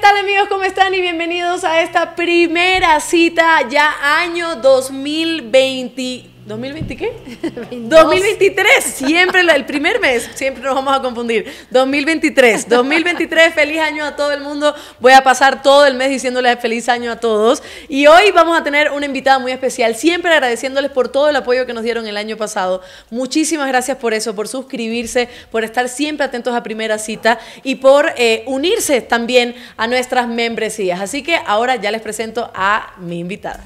tal amigos? ¿Cómo están? Y bienvenidos a esta primera cita ya año 2022. ¿2020 qué? 2023, siempre el primer mes, siempre nos vamos a confundir. 2023, 2023, feliz año a todo el mundo. Voy a pasar todo el mes diciéndoles feliz año a todos. Y hoy vamos a tener una invitada muy especial, siempre agradeciéndoles por todo el apoyo que nos dieron el año pasado. Muchísimas gracias por eso, por suscribirse, por estar siempre atentos a primera cita y por eh, unirse también a nuestras membresías. Así que ahora ya les presento a mi invitada.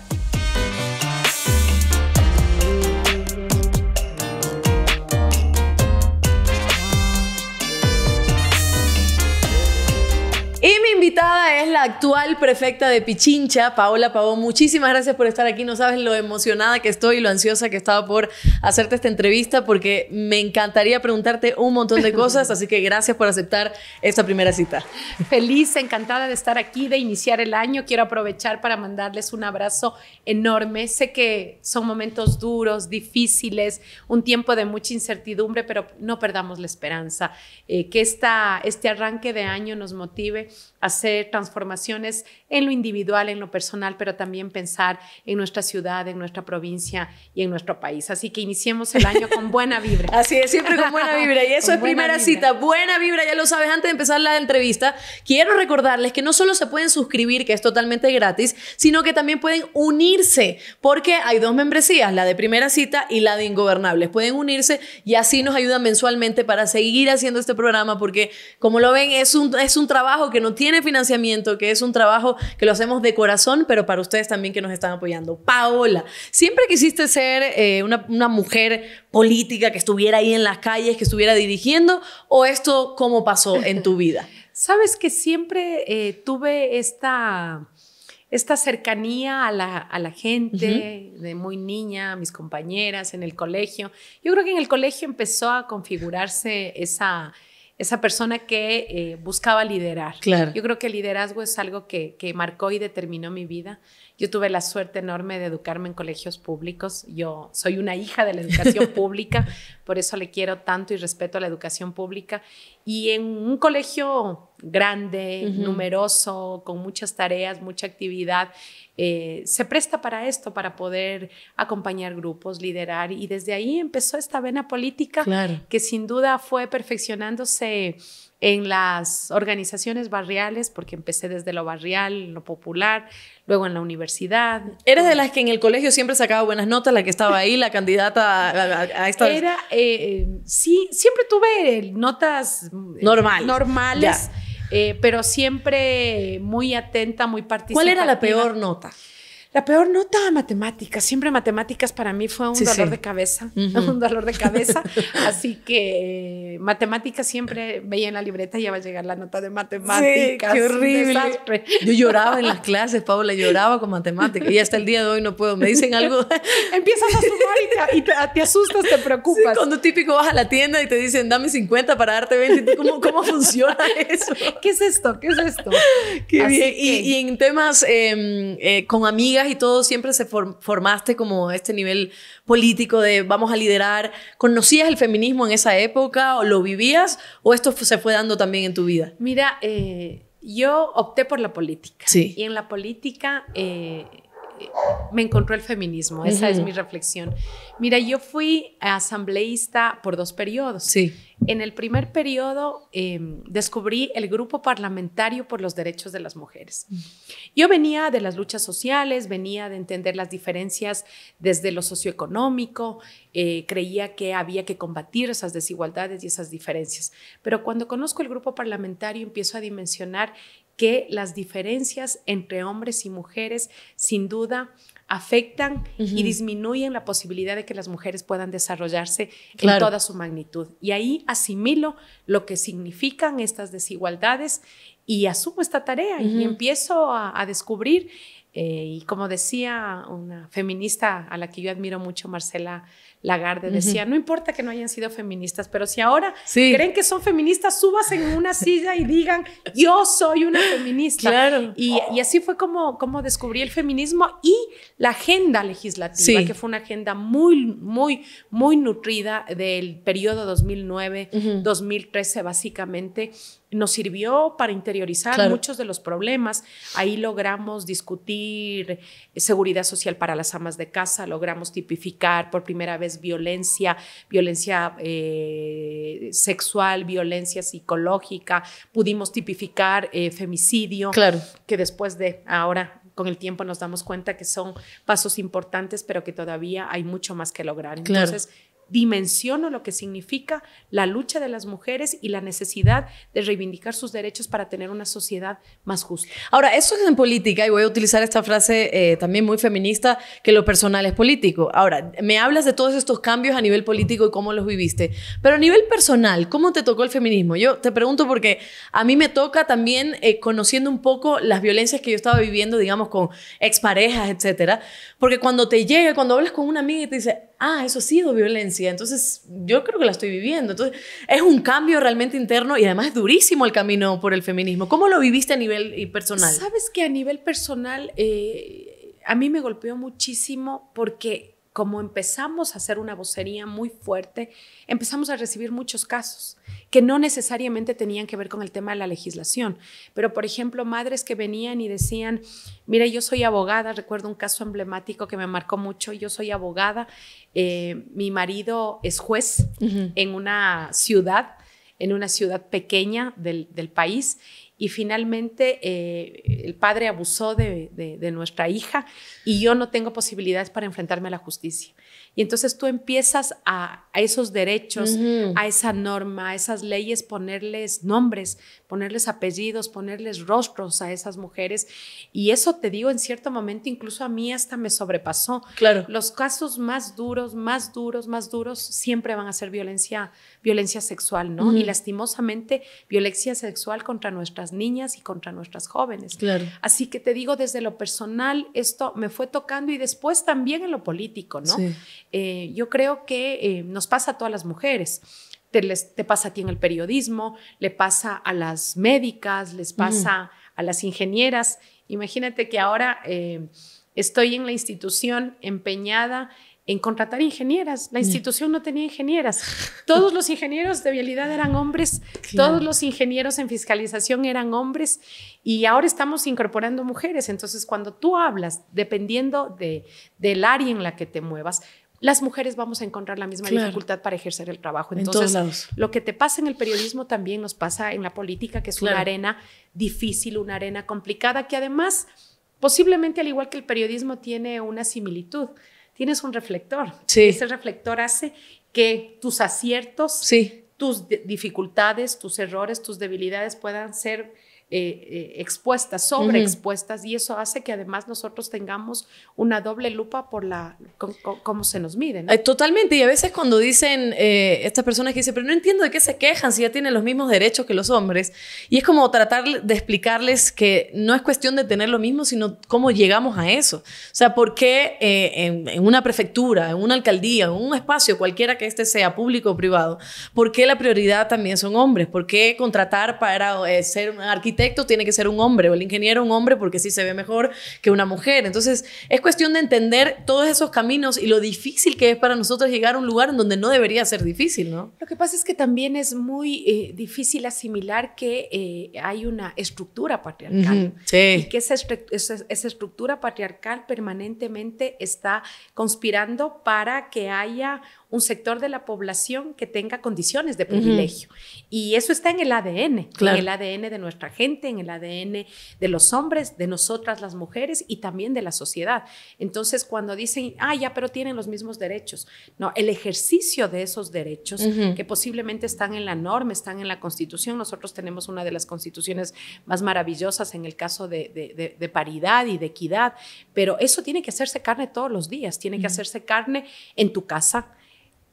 es la actual prefecta de Pichincha, Paola Pavón. Muchísimas gracias por estar aquí. No sabes lo emocionada que estoy y lo ansiosa que estaba por hacerte esta entrevista porque me encantaría preguntarte un montón de cosas. Así que gracias por aceptar esta primera cita. Feliz, encantada de estar aquí, de iniciar el año. Quiero aprovechar para mandarles un abrazo enorme. Sé que son momentos duros, difíciles, un tiempo de mucha incertidumbre, pero no perdamos la esperanza. Eh, que esta, este arranque de año nos motive hacer transformaciones en lo individual, en lo personal, pero también pensar en nuestra ciudad, en nuestra provincia y en nuestro país. Así que iniciemos el año con buena vibra. Así es, siempre con buena vibra. Y eso es primera cita, buena vibra, ya lo sabes, antes de empezar la entrevista, quiero recordarles que no solo se pueden suscribir, que es totalmente gratis, sino que también pueden unirse, porque hay dos membresías, la de primera cita y la de ingobernables. Pueden unirse y así nos ayudan mensualmente para seguir haciendo este programa, porque como lo ven, es un, es un trabajo que no tiene financiamiento, que es un trabajo que lo hacemos de corazón, pero para ustedes también que nos están apoyando. Paola, siempre quisiste ser eh, una, mujer política que estuviera ahí en las calles, que estuviera dirigiendo, o esto cómo pasó en tu vida? Sabes que siempre eh, tuve esta, esta cercanía a la, gente, de muy niña, a mis compañeras en el colegio. Yo creo que en el colegio empezó a configurarse esa, esa persona que eh, buscaba liderar. Claro. Yo creo que el liderazgo es algo que, marcó y determinó mi vida. Yo tuve la suerte enorme de educarme en colegios públicos. Yo soy una hija de la educación pública, por eso le quiero tanto y respeto a la educación pública. Y en un colegio grande, numeroso, con muchas tareas, mucha actividad, eh, se presta para esto, para poder acompañar grupos, liderar. Y desde ahí empezó esta vena política que sin duda fue perfeccionándose en las organizaciones barriales, porque empecé desde lo barrial, lo popular, luego en la universidad. ¿Eres de las que en el colegio siempre sacaba buenas notas, la que estaba ahí, la candidata a, esta? Eh, sí, siempre tuve eh, notas mm, normales. Eh, pero siempre muy atenta, muy participativa. ¿Cuál era la peor nota? La peor nota, matemáticas. Siempre matemáticas para mí fue un dolor de cabeza, un dolor de cabeza. Así que eh, matemáticas siempre veía en la libreta y iba a llegar la nota de matemáticas. qué horrible. Yo lloraba en las clases, Paula, lloraba con matemáticas y hasta el día de hoy no puedo. Me dicen algo. Empiezas a sumar y, te, asustas, te preocupas. cuando típico vas a la tienda y te dicen, dame 50 para darte 20. ¿Cómo, funciona eso? ¿Qué es esto? ¿Qué es esto? Y, en temas em, eh, con amigas y todo, siempre se formaste como este nivel político de vamos a liderar. ¿Conocías el feminismo en esa época o lo vivías o esto se fue dando también en tu vida? Mira, eh, yo opté por la política. Sí. Y en la política eh, eh, me encontró el feminismo. Esa es mi reflexión. Mira, yo fui asambleísta por dos periodos. Sí. En el primer periodo em, descubrí el grupo parlamentario por los derechos de las mujeres. Mm. Yo venía de las luchas sociales, venía de entender las diferencias desde lo socioeconómico, eh, creía que había que combatir esas desigualdades y esas diferencias. Pero cuando conozco el grupo parlamentario empiezo a dimensionar que las diferencias entre hombres y mujeres sin duda afectan y disminuyen la posibilidad de que las mujeres puedan desarrollarse en toda su magnitud. Y ahí asimilo lo que significan estas desigualdades y asumo esta tarea y empiezo a, descubrir. Eh, y como decía una feminista a la que yo admiro mucho, Marcela Lagarde, decía, no importa que no hayan sido feministas, pero si ahora creen que son feministas, subas en una silla y digan, yo soy una feminista. Y, así fue como, descubrí el feminismo y la agenda legislativa, que fue una agenda muy, muy, muy nutrida del periodo 2009-2013 básicamente nos sirvió para interiorizar muchos de los problemas. Ahí logramos discutir eh, seguridad social para las amas de casa, logramos tipificar por primera vez violencia, violencia eh, sexual, violencia psicológica, pudimos tipificar eh, femicidio, claro. que después de ahora con el tiempo nos damos cuenta que son pasos importantes, pero que todavía hay mucho más que lograr. Entonces, dimensiono lo que significa la lucha de las mujeres y la necesidad de reivindicar sus derechos para tener una sociedad más justa. Ahora, eso es en política y voy a utilizar esta frase eh, también muy feminista, que lo personal es político. Ahora, me hablas de todos estos cambios a nivel político y cómo los viviste, pero a nivel personal, ¿cómo te tocó el feminismo? Yo te pregunto porque a mí me toca también eh, conociendo un poco las violencias que yo estaba viviendo, digamos, con exparejas, etcétera, porque cuando te llega, cuando hablas con una amiga y te dice, ah, eso ha sido violencia, entonces yo creo que la estoy viviendo. Entonces es un cambio realmente interno y además es durísimo el camino por el feminismo. ¿Cómo lo viviste a nivel eh, personal? Sabes que a nivel personal eh, a mí me golpeó muchísimo porque como empezamos a hacer una vocería muy fuerte, empezamos a recibir muchos casos que no necesariamente tenían que ver con el tema de la legislación, pero por ejemplo, madres que venían y decían, mira, yo soy abogada, recuerdo un caso emblemático que me marcó mucho, yo soy abogada, eh, mi marido es juez en una ciudad, en una ciudad pequeña del, del país, y finalmente eh, el padre abusó de, nuestra hija y yo no tengo posibilidades para enfrentarme a la justicia. Y entonces tú empiezas a, esos derechos, a esa norma, a esas leyes, ponerles nombres, ponerles apellidos, ponerles rostros a esas mujeres. Y eso te digo, en cierto momento, incluso a mí hasta me sobrepasó. Claro. Los casos más duros, más duros, más duros, siempre van a ser violencia, violencia sexual, ¿no? Y lastimosamente, violencia sexual contra nuestra niñas y contra nuestras jóvenes. Claro. Así que te digo, desde lo personal, esto me fue tocando y después también en lo político, ¿no? Eh, yo creo que eh, nos pasa a todas las mujeres. Te, les, te, pasa a ti en el periodismo, le pasa a las médicas, les pasa a las ingenieras. Imagínate que ahora eh, estoy en la institución empeñada en contratar ingenieras. La institución no tenía ingenieras. Todos los ingenieros de vialidad eran hombres, todos los ingenieros en fiscalización eran hombres y ahora estamos incorporando mujeres. Entonces, cuando tú hablas, dependiendo del área en la que te muevas, las mujeres vamos a encontrar la misma dificultad para ejercer el trabajo. Entonces, lo que te pasa en el periodismo también nos pasa en la política, que es una arena difícil, una arena complicada, que además, posiblemente al igual que el periodismo, tiene una similitud tienes un reflector. Ese reflector hace que tus aciertos, tus dificultades, tus errores, tus debilidades puedan ser eh, eh, expuestas, sobreexpuestas, y eso hace que además nosotros tengamos una doble lupa por la cómo se nos miden eh, Totalmente, y a veces cuando dicen estas personas que dicen, pero no entiendo de qué se quejan si ya tienen los mismos derechos que los hombres, y es como tratar de explicarles que no es cuestión de tener lo mismo, sino cómo llegamos a eso. O sea, ¿por qué en, una prefectura, en una alcaldía, en un espacio cualquiera que este sea, público o privado, por qué la prioridad también son hombres? ¿Por qué contratar para ser un arquitecto? tiene que ser un hombre o el ingeniero un hombre porque sí se ve mejor que una mujer. Entonces, es cuestión de entender todos esos caminos y lo difícil que es para nosotros llegar a un lugar en donde no debería ser difícil, ¿no? Lo que pasa es que también es muy eh, difícil asimilar que eh, hay una estructura patriarcal y que esa, esa estructura patriarcal permanentemente está conspirando para que haya un sector de la población que tenga condiciones de privilegio. Y eso está en el ADN, en el ADN de nuestra gente, en el ADN de los hombres, de nosotras las mujeres y también de la sociedad. Entonces, cuando dicen, ah, ya, pero tienen los mismos derechos. No, el ejercicio de esos derechos que posiblemente están en la norma, están en la constitución. Nosotros tenemos una de las constituciones más maravillosas en el caso de, paridad y de equidad, pero eso tiene que hacerse carne todos los días, tiene que hacerse carne en tu casa,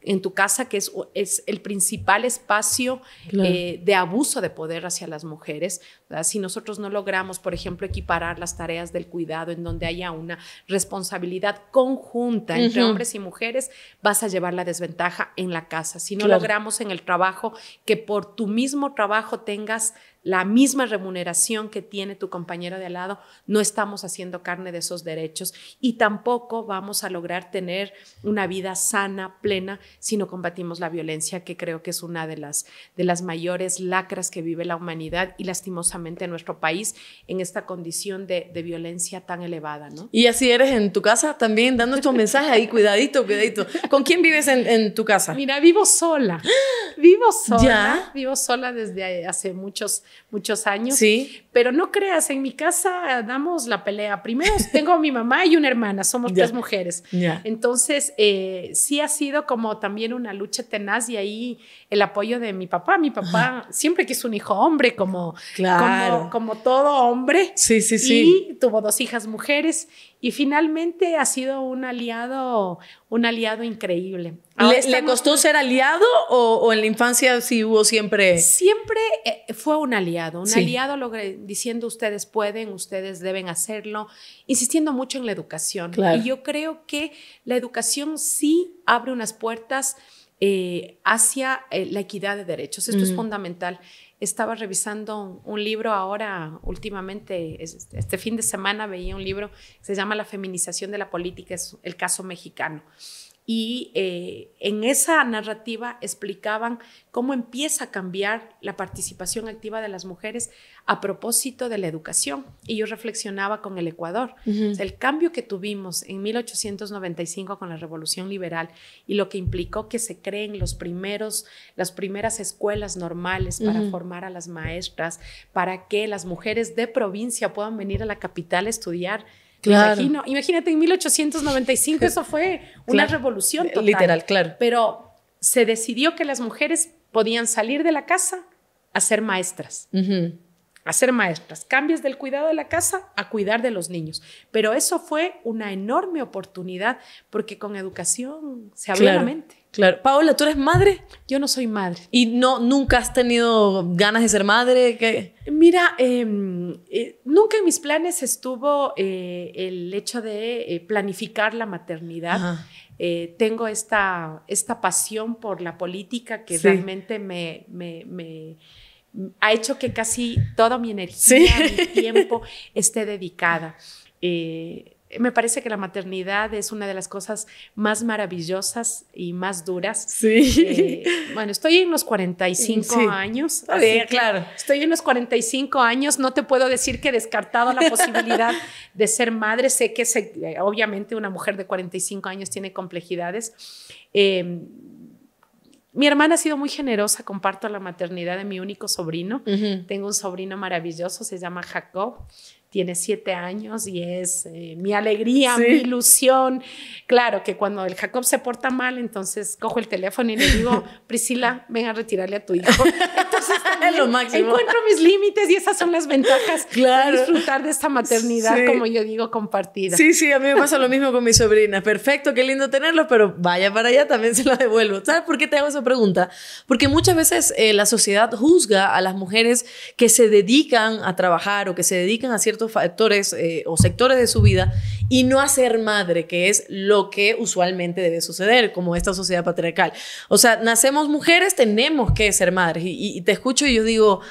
en tu casa, que es, es el principal espacio eh, de abuso de poder hacia las mujeres. Si nosotros no logramos, por ejemplo, equiparar las tareas del cuidado en donde haya una responsabilidad conjunta entre hombres y mujeres, vas a llevar la desventaja en la casa. Si no logramos en el trabajo que por tu mismo trabajo tengas la misma remuneración que tiene tu compañero de al lado, no estamos haciendo carne de esos derechos y tampoco vamos a lograr tener una vida sana, plena, si no combatimos la violencia, que creo que es una de las, de las mayores lacras que vive la humanidad y lastimosamente nuestro país en esta condición de, violencia tan elevada. ¿no? Y así eres en tu casa también, dando tu mensaje ahí, cuidadito, cuidadito. ¿Con quién vives en, tu casa? Mira, vivo sola. Vivo sola. ¿Ya? Vivo sola desde hace muchos muchos años. Sí. Pero no creas, en mi casa damos la pelea. Primero tengo a mi mamá y una hermana, somos tres mujeres. Entonces, eh, sí ha sido como también una lucha tenaz y ahí el apoyo de mi papá. Mi papá siempre quiso un hijo hombre, como, como, todo hombre. Sí, sí, sí. Y tuvo dos hijas mujeres y finalmente ha sido un aliado, un aliado increíble. ¿Le, costó ser aliado o, en la infancia sí hubo siempre? Siempre eh, fue un aliado, un aliado diciendo ustedes pueden, ustedes deben hacerlo, insistiendo mucho en la educación. Y yo creo que la educación sí abre unas puertas eh, hacia eh, la equidad de derechos. Esto es mm. fundamental. Estaba revisando un, libro ahora, últimamente, este, este fin de semana veía un libro, se llama La feminización de la política, es el caso mexicano y eh, en esa narrativa explicaban cómo empieza a cambiar la participación activa de las mujeres a propósito de la educación. Y yo reflexionaba con el Ecuador. el cambio que tuvimos en 1895 con la Revolución Liberal y lo que implicó que se creen los primeros, las primeras escuelas normales para formar a las maestras, para que las mujeres de provincia puedan venir a la capital a estudiar Claro. imagínate, en 1895 eso fue una revolución eh, total. Literal, claro. Pero se decidió que las mujeres podían salir de la casa a ser maestras. A ser maestras. Cambias del cuidado de la casa a cuidar de los niños. Pero eso fue una enorme oportunidad porque con educación se abrió la mente. Claro. Paola, ¿tú eres madre? Yo no soy madre. ¿Y no, nunca has tenido ganas de ser madre? Mira, em, eh, nunca en mis planes estuvo eh, el hecho de eh, planificar la maternidad. tengo esta, esta pasión por la política que realmente me, me, ha hecho que casi toda mi energía, mi tiempo esté dedicada. Eh, me parece que la maternidad es una de las cosas más maravillosas y más duras. Sí. Eh, bueno, estoy en los 45 años. Sí, claro. Estoy en los 45 años, no te puedo decir que he descartado la posibilidad de ser madre. Sé que eh, obviamente una mujer de 45 años tiene complejidades. Em, mi hermana ha sido muy generosa, comparto la maternidad de mi único sobrino. Tengo un sobrino maravilloso, se llama Jacob tiene siete años y es eh, mi alegría, mi ilusión. Claro que cuando el Jacob se porta mal, entonces cojo el teléfono y le digo, Priscila, ven a retirarle a tu hijo. Entonces Lo encuentro mis límites y esas son las ventajas de disfrutar de esta maternidad, como yo digo, compartida. Sí, sí, a mí me pasa lo mismo con mi sobrina, Perfecto, qué lindo tenerlo, pero vaya para allá, también se lo devuelvo. ¿Sabes por qué te hago esa pregunta? Porque muchas veces eh, la sociedad juzga a las mujeres que se dedican a trabajar o que se dedican a ciertos factores eh, o sectores de su vida y no hacer madre, que es lo que usualmente debe suceder, como esta sociedad patriarcal. O sea, nacemos mujeres, tenemos que ser madres. Y, te escucho y yo digo,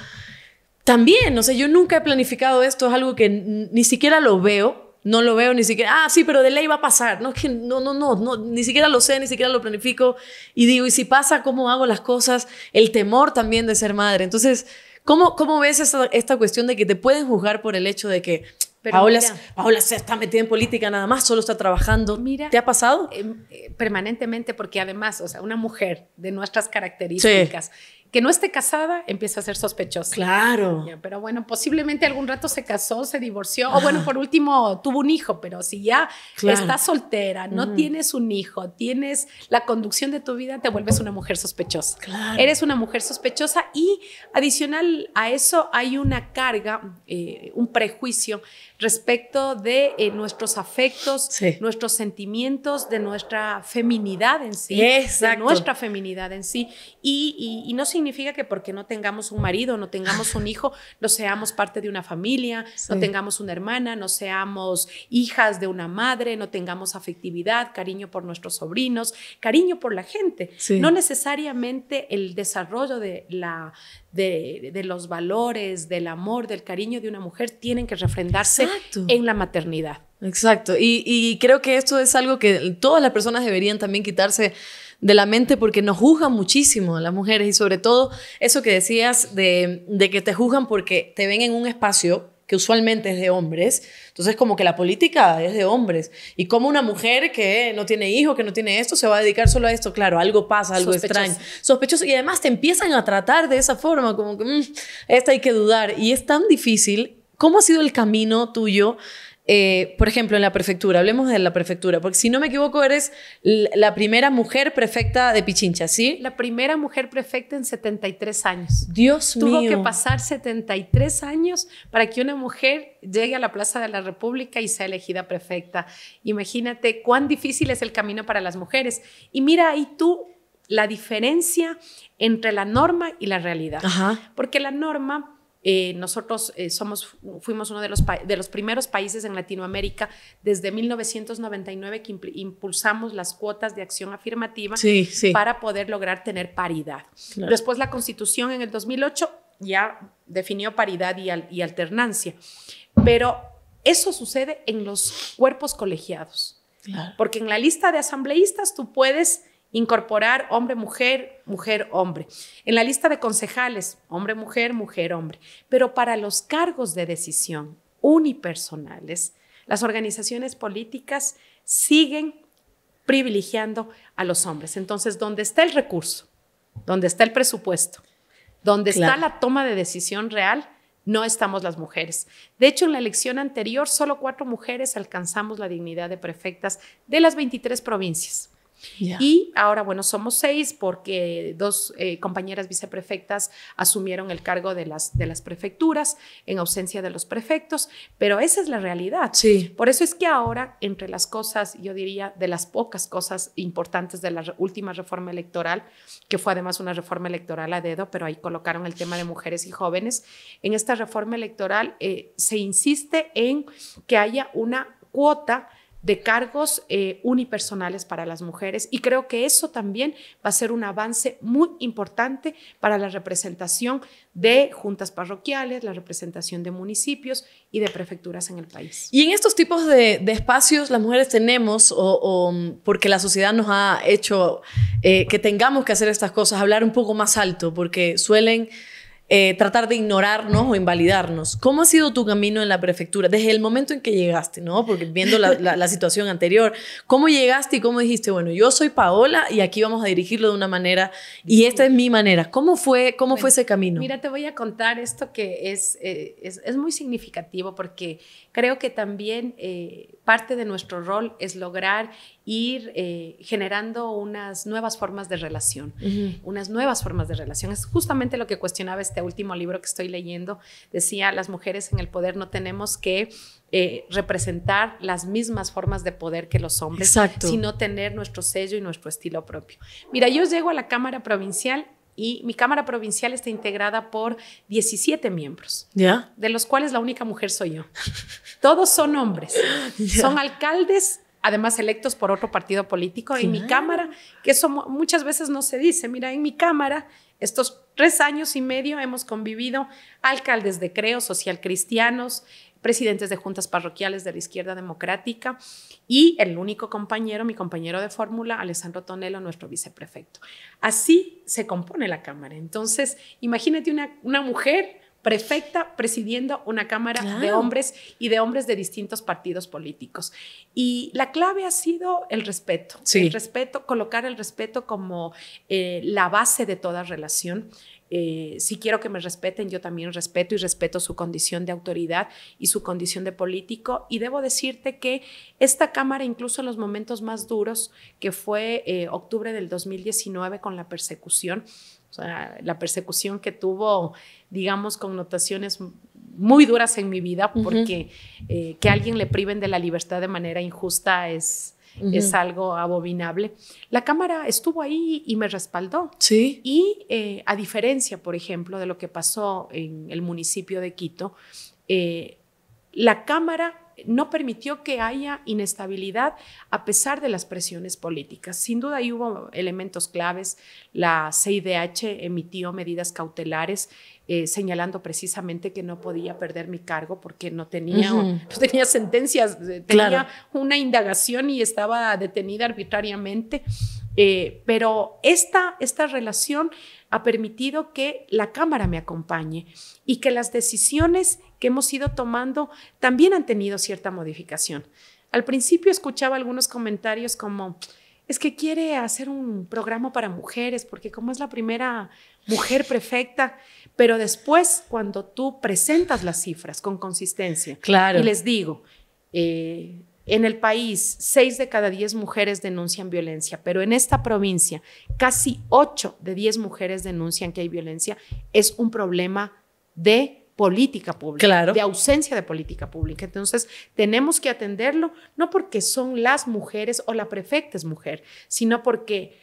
también, o sea, yo nunca he planificado esto, es algo que ni siquiera lo veo, no lo veo ni siquiera, ah, sí, pero de ley va a pasar. No, que no, no, no, no, ni siquiera lo sé, ni siquiera lo planifico. Y digo, ¿y si pasa, cómo hago las cosas? El temor también de ser madre. Entonces, ¿Cómo, ves esta, cuestión de que te pueden juzgar por el hecho de que Paola, se está metida en política nada más, solo está trabajando. Mira, ¿Te ha pasado? Em, eh, permanentemente, porque además, o sea, una mujer de nuestras características, que no esté casada empieza a ser sospechosa. Claro. Pero bueno, posiblemente algún rato se casó, se divorció, o ah. bueno, por último tuvo un hijo, pero si ya está estás soltera, no tienes un hijo, tienes la conducción de tu vida, te vuelves una mujer sospechosa. Claro. Eres una mujer sospechosa y adicional a eso hay una carga, eh, un prejuicio respecto de eh, nuestros afectos, nuestros sentimientos, de nuestra feminidad en sí. Exacto. De nuestra feminidad en sí. Y, y no se significa que porque no tengamos un marido, no tengamos un hijo, no seamos parte de una familia, no tengamos una hermana, no seamos hijas de una madre, no tengamos afectividad, cariño por nuestros sobrinos, cariño por la gente. No necesariamente el desarrollo de, la, de, los valores, del amor, del cariño de una mujer tienen que refrendarse en la maternidad. Exacto. Y, y creo que esto es algo que todas las personas deberían también quitarse de la mente porque nos juzgan muchísimo las mujeres y sobre todo eso que decías de, que te juzgan porque te ven en un espacio que usualmente es de hombres. Entonces, como que la política es de hombres. Y como una mujer que no tiene hijo, que no tiene esto, se va a dedicar solo a esto, claro, algo pasa, algo extraño. Sospechoso. Y además te empiezan a tratar de esa forma, como que, mm, esta hay que dudar. Y es tan difícil. ¿Cómo ha sido el camino tuyo? Eh, por ejemplo, en la prefectura, hablemos de la prefectura, porque si no me equivoco, eres la primera mujer prefecta de Pichincha, ¿sí? La primera mujer prefecta en 73 años. Dios Tuvo mío. Tuvo que pasar 73 años para que una mujer llegue a la Plaza de la República y sea elegida prefecta. Imagínate cuán difícil es el camino para las mujeres. Y mira ahí tú la diferencia entre la norma y la realidad. Porque la norma eh, nosotros eh, somos, fuimos uno de los, de los primeros países en Latinoamérica desde 1999 que impulsamos las cuotas de acción afirmativa para poder lograr tener paridad. Después la constitución en el 2008 ya definió paridad y, y alternancia, pero eso sucede en los cuerpos colegiados, porque en la lista de asambleístas tú puedes Incorporar hombre-mujer, mujer-hombre. En la lista de concejales, hombre-mujer, mujer-hombre. Pero para los cargos de decisión unipersonales, las organizaciones políticas siguen privilegiando a los hombres. Entonces, donde está el recurso, donde está el presupuesto, donde está la toma de decisión real, no estamos las mujeres. De hecho, en la elección anterior, solo cuatro mujeres alcanzamos la dignidad de prefectas de las 23 provincias. Y ahora, bueno, somos seis porque dos eh, compañeras viceprefectas asumieron el cargo de las, de las prefecturas en ausencia de los prefectos, pero esa es la realidad. Sí. Por eso es que ahora, entre las cosas, yo diría, de las pocas cosas importantes de la última reforma electoral, que fue además una reforma electoral a dedo, pero ahí colocaron el tema de mujeres y jóvenes, en esta reforma electoral eh, se insiste en que haya una cuota de cargos eh, unipersonales para las mujeres y creo que eso también va a ser un avance muy importante para la representación de juntas parroquiales, la representación de municipios y de prefecturas en el país. Y en estos tipos de, espacios las mujeres tenemos, o, porque la sociedad nos ha hecho eh, que tengamos que hacer estas cosas, hablar un poco más alto, porque suelen eh, tratar de ignorarnos o invalidarnos. ¿Cómo ha sido tu camino en la prefectura desde el momento en que llegaste, ¿no? Porque viendo la, situación anterior, ¿cómo llegaste y cómo dijiste, bueno, yo soy Paola y aquí vamos a dirigirlo de una manera y esta es mi manera? ¿Cómo fue, cómo fue ese camino? Mira, te voy a contar esto que es, eh, es muy significativo porque Creo que también eh, parte de nuestro rol es lograr ir eh, generando unas nuevas formas de relación, unas nuevas formas de relación. Es justamente lo que cuestionaba este último libro que estoy leyendo. Decía, las mujeres en el poder no tenemos que eh, representar las mismas formas de poder que los hombres, sino tener nuestro sello y nuestro estilo propio. Mira, yo llego a la Cámara Provincial y mi Cámara Provincial está integrada por 17 miembros, ¿Ya? de los cuales la única mujer soy yo. Todos son hombres, son alcaldes además electos por otro partido político. En mi Cámara, que eso muchas veces no se dice, mira, en mi Cámara estos tres años y medio hemos convivido alcaldes de Creo, cristianos, presidentes de juntas parroquiales de la izquierda democrática y el único compañero, mi compañero de fórmula, Alessandro Tonello, nuestro viceprefecto. Así se compone la Cámara. Entonces, imagínate una, una mujer prefecta presidiendo una Cámara de Hombres y de hombres de distintos partidos políticos. Y la clave ha sido el respeto, el respeto, colocar el respeto como eh, la base de toda relación. Eh, si quiero que me respeten, yo también respeto y respeto su condición de autoridad y su condición de político. Y debo decirte que esta Cámara, incluso en los momentos más duros, que fue eh, octubre del 2019 con la persecución, la persecución que tuvo, digamos, connotaciones muy duras en mi vida, porque eh, que a alguien le priven de la libertad de manera injusta es, es algo abominable. La Cámara estuvo ahí y me respaldó. Sí. Y eh, a diferencia, por ejemplo, de lo que pasó en el municipio de Quito, eh, la Cámara no permitió que haya inestabilidad a pesar de las presiones políticas. Sin duda ahí hubo elementos claves. La CIDH emitió medidas cautelares eh, señalando precisamente que no podía perder mi cargo porque no tenía, tenía sentencias, eh, tenía una indagación y estaba detenida arbitrariamente. Eh, pero esta, esta relación ha permitido que la Cámara me acompañe y que las decisiones que hemos ido tomando también han tenido cierta modificación. Al principio escuchaba algunos comentarios como, es que quiere hacer un programa para mujeres, porque como es la primera mujer perfecta, pero después cuando tú presentas las cifras con consistencia, claro. y les digo, eh, en el país, seis de cada diez mujeres denuncian violencia, pero en esta provincia, casi ocho de 10 mujeres denuncian que hay violencia. Es un problema de política pública, de ausencia de política pública. Entonces, tenemos que atenderlo no porque son las mujeres o la prefecta es mujer, sino porque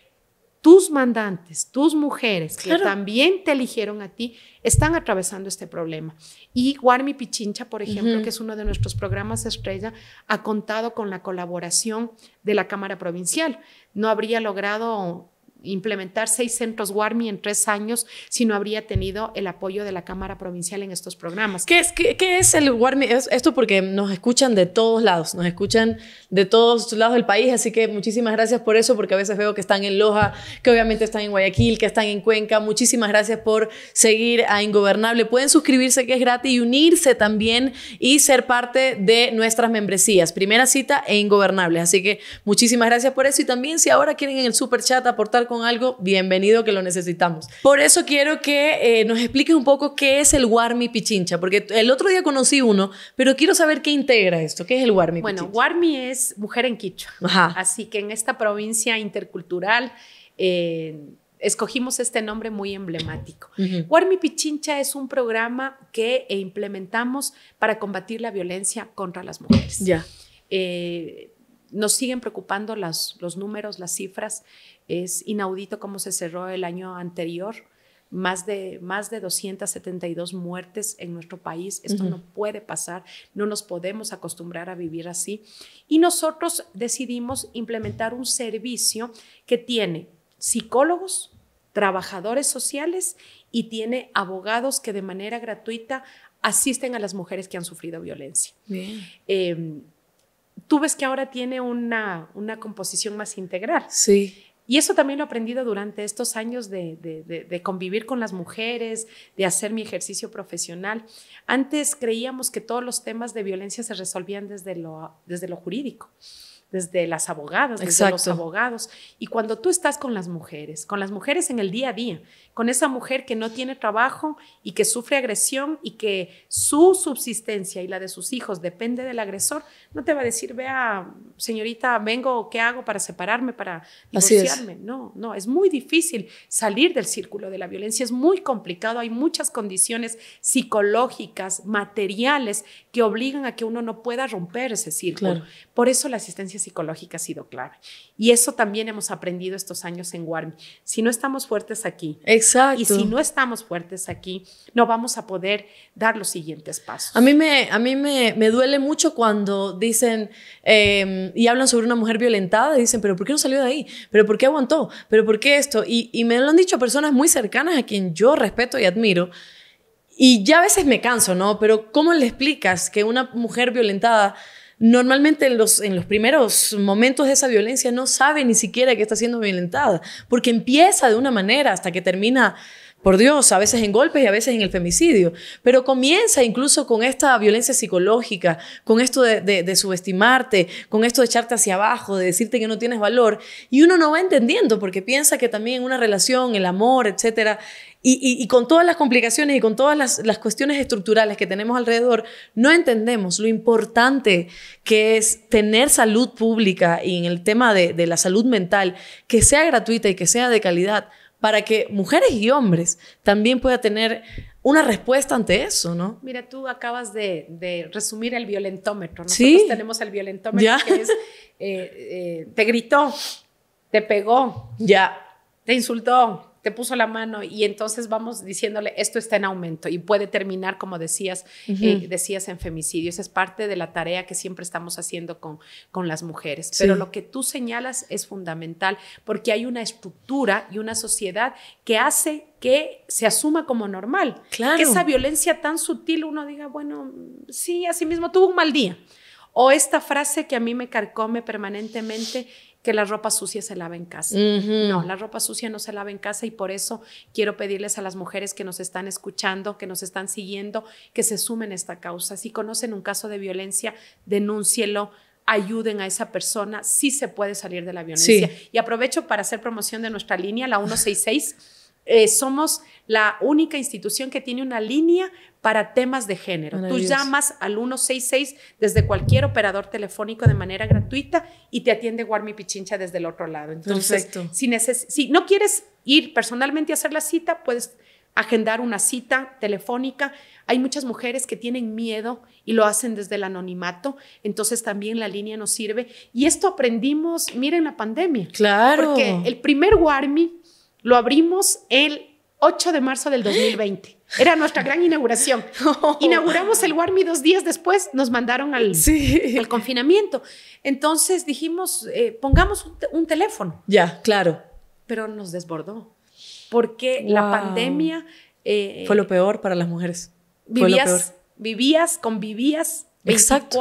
tus mandantes, tus mujeres que también te eligieron a ti, están atravesando este problema. Y Guarmi Pichincha, por ejemplo, que es uno de nuestros programas estrella, ha contado con la colaboración de la Cámara Provincial. No habría logrado implementar seis centros Warmi en tres años si no habría tenido el apoyo de la Cámara Provincial en estos programas. ¿Qué es, qué, es el Warmi? esto porque nos escuchan de todos lados, nos escuchan de todos lados del país, así que muchísimas gracias por eso, porque a veces veo que están en Loja, que obviamente están en Guayaquil, que están en Cuenca. Muchísimas gracias por seguir a Ingobernable. Pueden suscribirse que es gratis y unirse también y ser parte de nuestras membresías. Primera cita e Ingobernable. Así que muchísimas gracias por eso y también si ahora quieren en el super chat aportar con algo, bienvenido que lo necesitamos. Por eso quiero que eh, nos explique un poco qué es el Warmi Pichincha, porque el otro día conocí uno, pero quiero saber qué integra esto, qué es el Warmi bueno, Pichincha. Bueno, Warmi es mujer en quichua, así que en esta provincia intercultural... Eh, escogimos este nombre muy emblemático. Warmi Pichincha es un programa que eh, implementamos para combatir la violencia contra las mujeres. Ya. nos siguen preocupando las, los números, las cifras. Es inaudito cómo se cerró el año anterior. Más de, más de 272 muertes en nuestro país. Esto no puede pasar. No nos podemos acostumbrar a vivir así. Y nosotros decidimos implementar un servicio que tiene psicólogos, trabajadores sociales y tiene abogados que de manera gratuita asisten a las mujeres que han sufrido violencia. Em, tú ves que ahora tiene una, una composición más integral. Sí. Y eso también lo he aprendido durante estos años de, convivir con las mujeres, de hacer mi ejercicio profesional. Antes creíamos que todos los temas de violencia se resolvían desde lo jurídico desde las abogadas, desde los abogados. Y cuando tú estás con las mujeres, con las mujeres en el día a día, con esa mujer que no tiene trabajo y que sufre agresión y que su subsistencia y la de sus hijos depende del agresor, no te va a decir, vea, señorita, vengo, ¿qué hago para separarme, para divorciarme? No, no, es muy difícil salir del círculo de la violencia, es muy complicado, hay muchas condiciones psicológicas, materiales que obligan a que uno no pueda romper ese círculo. Por eso la asistencia psicológica ha sido clave. Y eso también hemos aprendido estos años en Warmi. Si no estamos fuertes aquí, Exacto. y si no estamos fuertes aquí, no vamos a poder dar los siguientes pasos. A mí me, a mí me, me duele mucho cuando dicen em, y hablan sobre una mujer violentada y dicen, pero ¿por qué no salió de ahí? ¿Pero por qué aguantó? ¿Pero por qué esto? Y, y me lo han dicho personas muy cercanas a quien yo respeto y admiro y ya a veces me canso, ¿no? Pero ¿cómo le explicas que una mujer violentada normalmente en los, en los primeros momentos de esa violencia no sabe ni siquiera que está siendo violentada? Porque empieza de una manera hasta que termina por Dios, a veces en golpes y a veces en el femicidio, pero comienza incluso con esta violencia psicológica, con esto de, subestimarte, con esto de echarte hacia abajo, de decirte que no tienes valor, y uno no va entendiendo porque piensa que también una relación, el amor, etcétera, y, con todas las complicaciones y con todas las, cuestiones estructurales que tenemos alrededor, no entendemos lo importante que es tener salud pública y en el tema de, de la salud mental, que sea gratuita y que sea de calidad, para que mujeres y hombres también pueda tener una respuesta ante eso, ¿no? Mira, tú acabas de, resumir el violentómetro. Nosotros ¿Sí? tenemos el violentómetro que es, eh, eh, te gritó, te pegó, ya, te insultó, te puso la mano y entonces vamos diciéndole, esto está en aumento y puede terminar, como decías, eh, decías en femicidio. Esa es parte de la tarea que siempre estamos haciendo con, con las mujeres. Pero lo que tú señalas es fundamental porque hay una estructura y una sociedad que hace que se asuma como normal. Claro. esa violencia tan sutil uno diga, bueno, sí, así mismo tuvo un mal día. O esta frase que a mí me carcome permanentemente, que la ropa sucia se lave en casa. No, la ropa sucia no se lava en casa y por eso quiero pedirles a las mujeres que nos están escuchando, que nos están siguiendo, que se sumen a esta causa. Si conocen un caso de violencia, denúncielo ayuden a esa persona, sí se puede salir de la violencia. Y aprovecho para hacer promoción de nuestra línea, la 166 eh, somos la única institución que tiene una línea para temas de género. Tú llamas al 166 desde cualquier operador telefónico de manera gratuita y te atiende Warmi Pichincha desde el otro lado. Entonces, si, no quieres ir personalmente a hacer la cita, puedes agendar una cita telefónica. Hay muchas mujeres que tienen miedo y lo hacen desde el anonimato, entonces también la línea nos sirve. Y esto aprendimos, miren la pandemia. Claro. Porque el primer Warmi lo abrimos el 8 de marzo del 2020. Era nuestra gran inauguración. Inauguramos el Warmi dos días después, nos mandaron al, confinamiento. Entonces dijimos, eh, pongamos un, teléfono. Ya, claro. Pero nos desbordó, porque la pandemia... Eh, Fue lo peor para las mujeres. vivías, vivías, convivías Exacto.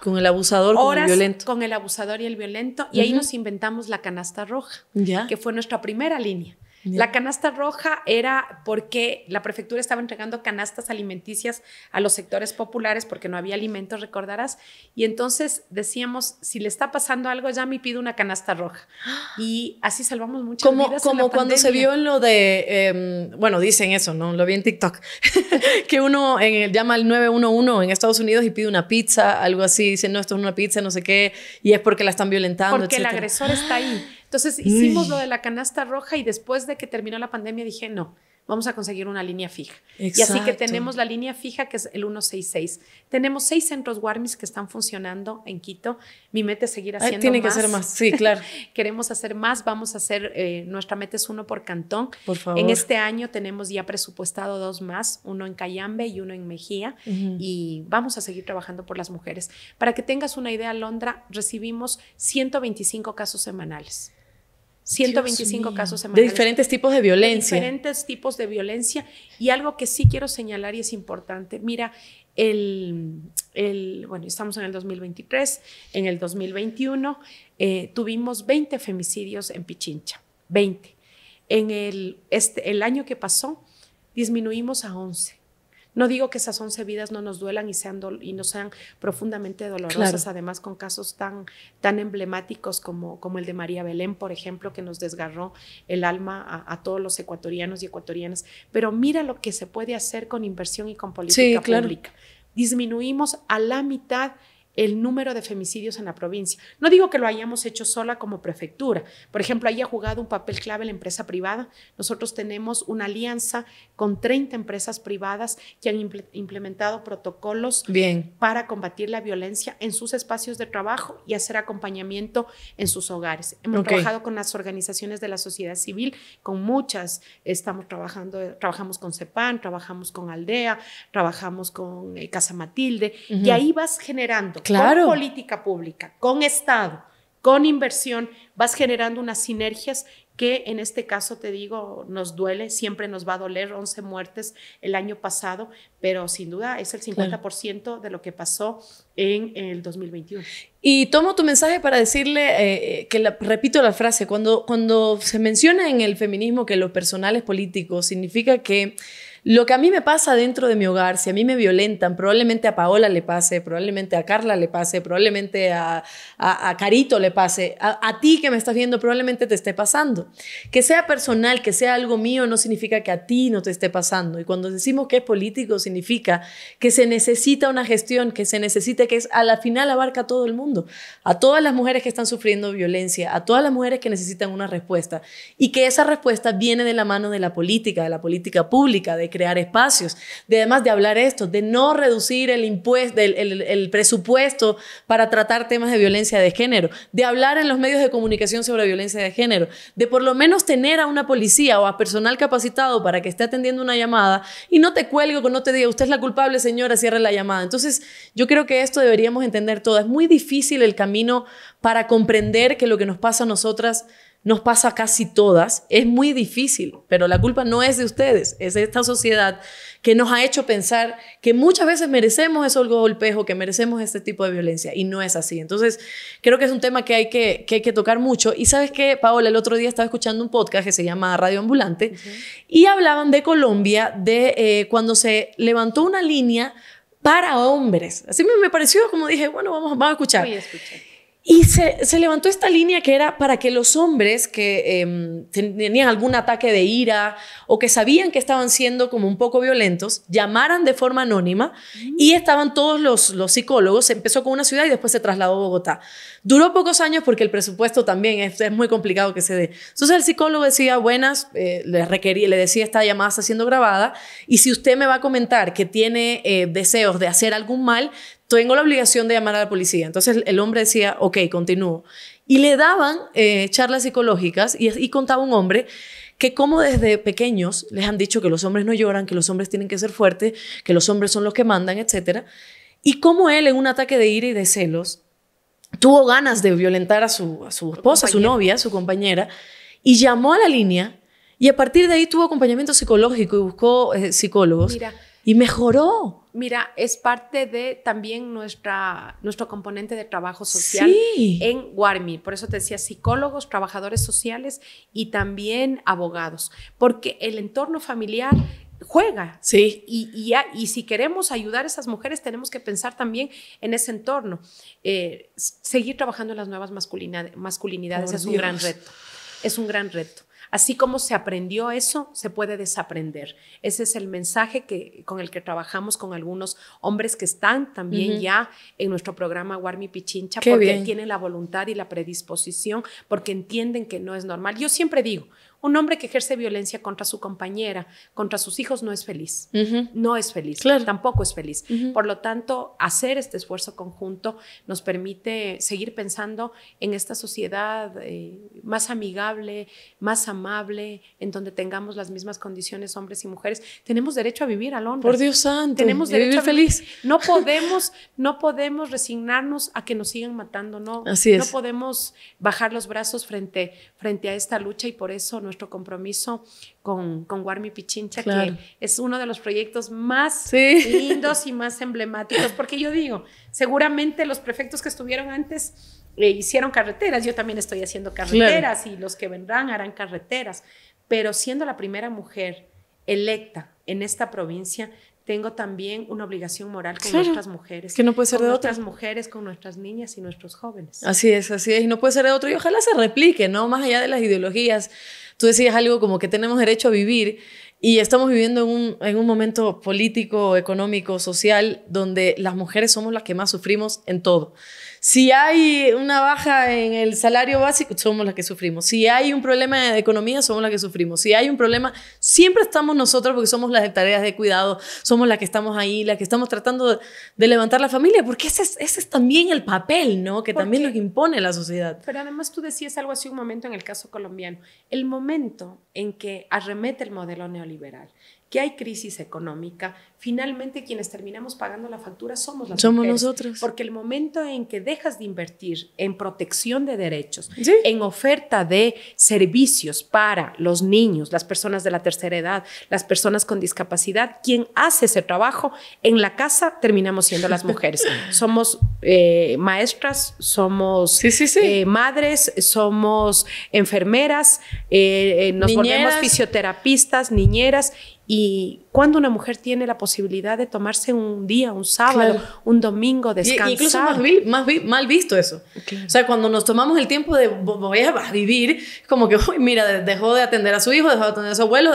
con el abusador, con el Con el abusador y el violento. Y ahí nos inventamos la canasta roja, que fue nuestra primera línea. La canasta roja era porque la prefectura estaba entregando canastas alimenticias a los sectores populares porque no había alimentos, recordarás. Y entonces decíamos, si le está pasando algo, ya me pido una canasta roja. Y así salvamos muchas como, vidas. Como cuando se vio en lo de, em, bueno, dicen eso, ¿no? Lo vi en TikTok, que uno en el, llama al 911 en Estados Unidos y pide una pizza, algo así, dicen, no, esto es una pizza, no sé qué, y es porque la están violentando. Porque el agresor está ahí. Entonces hicimos lo de la canasta roja y después de que terminó la pandemia dije, no, vamos a conseguir una línea fija. Y así que tenemos la línea fija que es el 166. Tenemos seis centros Warmis que están funcionando en Quito. Mi meta es seguir ah, haciendo más. Tiene que hacer más, sí, claro. Queremos hacer más, vamos a hacer, eh, nuestra meta es uno por cantón. Por favor. En este año tenemos ya presupuestado dos más, uno en Cayambe y uno en Mejía. Y vamos a seguir trabajando por las mujeres. Para que tengas una idea, Londra, recibimos 125 casos semanales. 125 casos semanales. De diferentes tipos de violencia. diferentes tipos de violencia. Y algo que sí quiero señalar y es importante, mira, el, el bueno, estamos en el 2023, en el 2021 eh, tuvimos 20 femicidios en Pichincha, 20. En el, este, el año que pasó disminuimos a 11. No digo que esas 11 vidas no nos duelan y, sean y no sean profundamente dolorosas, además con casos tan, tan emblemáticos como, como el de María Belén, por ejemplo, que nos desgarró el alma a, todos los ecuatorianos y ecuatorianas. Pero mira lo que se puede hacer con inversión y con política pública. Disminuimos a la mitad el número de femicidios en la provincia. No digo que lo hayamos hecho sola como prefectura. Por ejemplo, ahí ha jugado un papel clave la empresa privada. Nosotros tenemos una alianza con 30 empresas privadas que han implementado protocolos para combatir la violencia en sus espacios de trabajo y hacer acompañamiento en sus hogares. Hemos trabajado con las organizaciones de la sociedad civil, con muchas. Estamos trabajando, trabajamos con CEPAN, trabajamos con Aldea, trabajamos con eh, Casa Matilde y ahí vas generando claro. con política pública, con Estado, con inversión, vas generando unas sinergias que en este caso te digo, nos duele, siempre nos va a doler, 11 muertes el año pasado, pero sin duda es el 50% de lo que pasó en el 2021. Y tomo tu mensaje para decirle eh, eh, que repito la frase, cuando, cuando se menciona en el feminismo que lo personal políticos político, significa que lo que a mí me pasa dentro de mi hogar, si a mí me violentan, probablemente a Paola le pase, probablemente a Carla le pase, probablemente a, a, Carito le pase, a, ti que me estás viendo probablemente te esté pasando. Que sea personal, que sea algo mío, no significa que a ti no te esté pasando. Y cuando decimos que es político, significa que se necesita una gestión, que se necesita, que es, a la final abarca a todo el mundo, a todas las mujeres que están sufriendo violencia, a todas las mujeres que necesitan una respuesta. Y que esa respuesta viene de la mano de la política, de la política pública, de crear espacios, de además de hablar esto, de no reducir el, impuesto, el, presupuesto para tratar temas de violencia de género, de hablar en los medios de comunicación sobre violencia de género, de por lo menos tener a una policía o a personal capacitado para que esté atendiendo una llamada y no te cuelgo, que no te diga, usted es la culpable, señora, cierre la llamada. Entonces, yo creo que esto deberíamos entender todo. Es muy difícil el camino para comprender que lo que nos pasa a nosotras nos pasa casi todas, es muy difícil, pero la culpa no es de ustedes, es de esta sociedad que nos ha hecho pensar que muchas veces merecemos esos golpejo, que merecemos este tipo de violencia, y no es así. Entonces, creo que es un tema que hay que, hay que tocar mucho. Y sabes que, Paola, el otro día estaba escuchando un podcast que se llama Radio Ambulante, y hablaban de Colombia, de eh, cuando se levantó una línea para hombres. Así me, me pareció, como dije, bueno, vamos, a escuchar. a escuchar. Y se, levantó esta línea que era para que los hombres que em, tenían algún ataque de ira o que sabían que estaban siendo como un poco violentos, llamaran de forma anónima y mm. estaban todos los, psicólogos. empezó con una ciudad y después se trasladó a Bogotá. Duró pocos años porque el presupuesto también es, muy complicado que se dé. Entonces el psicólogo decía, buenas, eh, le, le decía, esta llamada está siendo grabada y si usted me va a comentar que tiene eh, deseos de hacer algún mal, tengo la obligación de llamar a la policía. Entonces el hombre decía, ok, continúo. Y le daban eh, charlas psicológicas y, contaba un hombre que como desde pequeños les han dicho que los hombres no lloran, que los hombres tienen que ser fuertes, que los hombres son los que mandan, etc. Y como él en un ataque de ira y de celos tuvo ganas de violentar a su, esposa, a su novia, a su compañera, y llamó a la línea y a partir de ahí tuvo acompañamiento psicológico y buscó eh, psicólogos. Mira. Y mejoró. Mira, es parte de también nuestra, nuestro componente de trabajo social en Guarmi. Por eso te decía psicólogos, trabajadores sociales y también abogados. Porque el entorno familiar juega. Sí. Y, y, si queremos ayudar a esas mujeres, tenemos que pensar también en ese entorno. Eh, seguir trabajando en las nuevas masculinidades, es un gran reto. Es un gran reto. Así como se aprendió eso, se puede desaprender. Ese es el mensaje que, con el que trabajamos con algunos hombres que están también ya en nuestro programa Warmi Pichincha, porque tienen la voluntad y la predisposición, porque entienden que no es normal. Yo siempre digo, un hombre que ejerce violencia contra su compañera, contra sus hijos, no es feliz. No es feliz. Tampoco es feliz. Por lo tanto, hacer este esfuerzo conjunto nos permite seguir pensando en esta sociedad eh, más amigable, más amable, en donde tengamos las mismas condiciones hombres y mujeres. Tenemos derecho a vivir, al hombre. Por Dios santo. Tenemos derecho a vivir feliz. No podemos, no podemos resignarnos a que nos sigan matando. No, Así no podemos bajar los brazos frente, frente a esta lucha y por eso no nuestro compromiso con, con Pichincha, que es uno de los proyectos más lindos y más emblemáticos, porque yo digo, seguramente los prefectos que estuvieron antes eh, hicieron carreteras, yo también estoy haciendo carreteras y los que vendrán harán carreteras, pero siendo la primera mujer electa en esta provincia, tengo también una obligación moral con nuestras mujeres. Que no puede ser de otras mujeres, con nuestras niñas y nuestros jóvenes. Así es, así es. Y no puede ser de otro. Y ojalá se replique, ¿no? Más allá de las ideologías. Tú decías algo como que tenemos derecho a vivir. Y estamos viviendo en un, en un momento político, económico, social, donde las mujeres somos las que más sufrimos en todo si hay una baja en el salario básico, somos las que sufrimos. Si hay un problema de economía, somos las que sufrimos. Si hay un problema, siempre estamos nosotros porque somos las de tareas de cuidado, somos las que estamos ahí, las que estamos tratando de, levantar la familia, porque ese es, también el papel, ¿no? Que también nos impone la sociedad. Pero además tú decías algo así un momento en el caso colombiano, el momento en que arremete el modelo neoliberal, que hay crisis económica, finalmente quienes terminamos pagando la factura somos las somos nosotros porque el momento en que dejas de invertir en protección de derechos en oferta de servicios para los niños las personas de la tercera edad las personas con discapacidad quien hace ese trabajo en la casa terminamos siendo las mujeres somos eh, maestras somos eh, madres somos enfermeras eh, nos volvemos fisioterapistas niñeras y ¿Cuándo una mujer tiene la posibilidad de tomarse un día, un sábado, un domingo, descansar? incluso más, mal visto eso. O sea, cuando nos tomamos el tiempo de voy a vivir, como que, uy, mira, dejó de atender a su hijo, dejó de atender a su abuelo,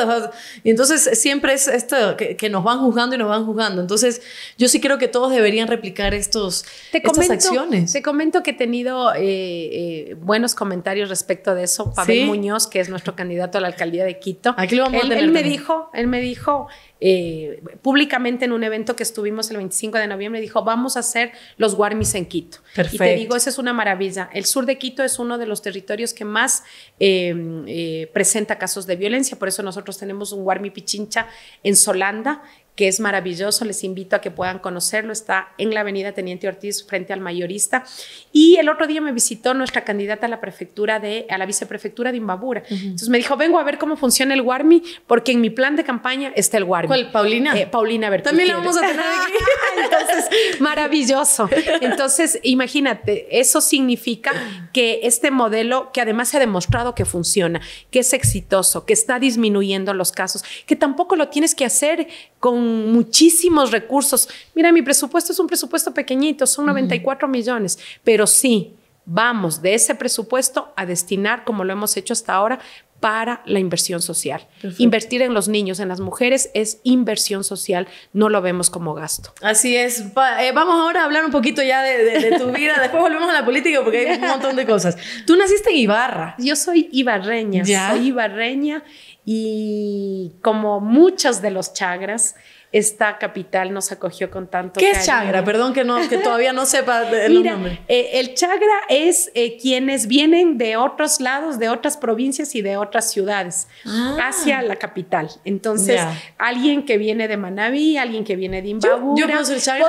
Y entonces eh, siempre es esto, que, nos van juzgando y nos van juzgando. Entonces yo sí creo que todos deberían replicar estos, estas acciones. Te comento que he tenido eh, eh, buenos comentarios respecto de eso. Pavel Muñoz, que es nuestro candidato a la alcaldía de Quito. Aquí lo vamos a él me dijo, él me dijo eh, públicamente en un evento que estuvimos el 25 de noviembre, dijo, vamos a hacer los Guarmis en Quito. Y te digo, esa es una maravilla. El sur de Quito es uno de los territorios que más em, eh, presenta casos de violencia, por eso nosotros tenemos un Guarmi Pichincha en Solanda, que es maravilloso. Les invito a que puedan conocerlo. Está en la avenida Teniente Ortiz frente al mayorista. Y el otro día me visitó nuestra candidata a la prefectura de, a la viceprefectura de Imbabura. Entonces me dijo, vengo a ver cómo funciona el Guarmi, porque en mi plan de campaña está el Guarmi. ¿Cuál? Paulina. Eh, Paulina Bertucci. También la vamos a tener aquí. Entonces, maravilloso. Entonces, imagínate, eso significa que este modelo, que además se ha demostrado que funciona, que es exitoso, que está disminuyendo los casos, que tampoco lo tienes que hacer con muchísimos recursos. Mira, mi presupuesto es un presupuesto pequeñito, son 94 millones, pero sí, vamos de ese presupuesto a destinar, como lo hemos hecho hasta ahora, para la inversión social. Invertir en los niños, en las mujeres es inversión social, no lo vemos como gasto. Así es. Eh, vamos ahora a hablar un poquito ya de, tu vida, después volvemos a la política porque hay un montón de cosas. Tú naciste en Ibarra. Yo soy ibarreña, ¿Ya? soy ibarreña y como muchos de los chagras, esta capital nos acogió con tanto ¿Qué es chagra? Perdón que, no, que todavía no sepa el nombre. Eh, el chagra es eh, quienes vienen de otros lados, de otras provincias y de otras ciudades ah. hacia la capital. Entonces, alguien que viene de Manabí, alguien que viene de Imbabura. Yo, chagra.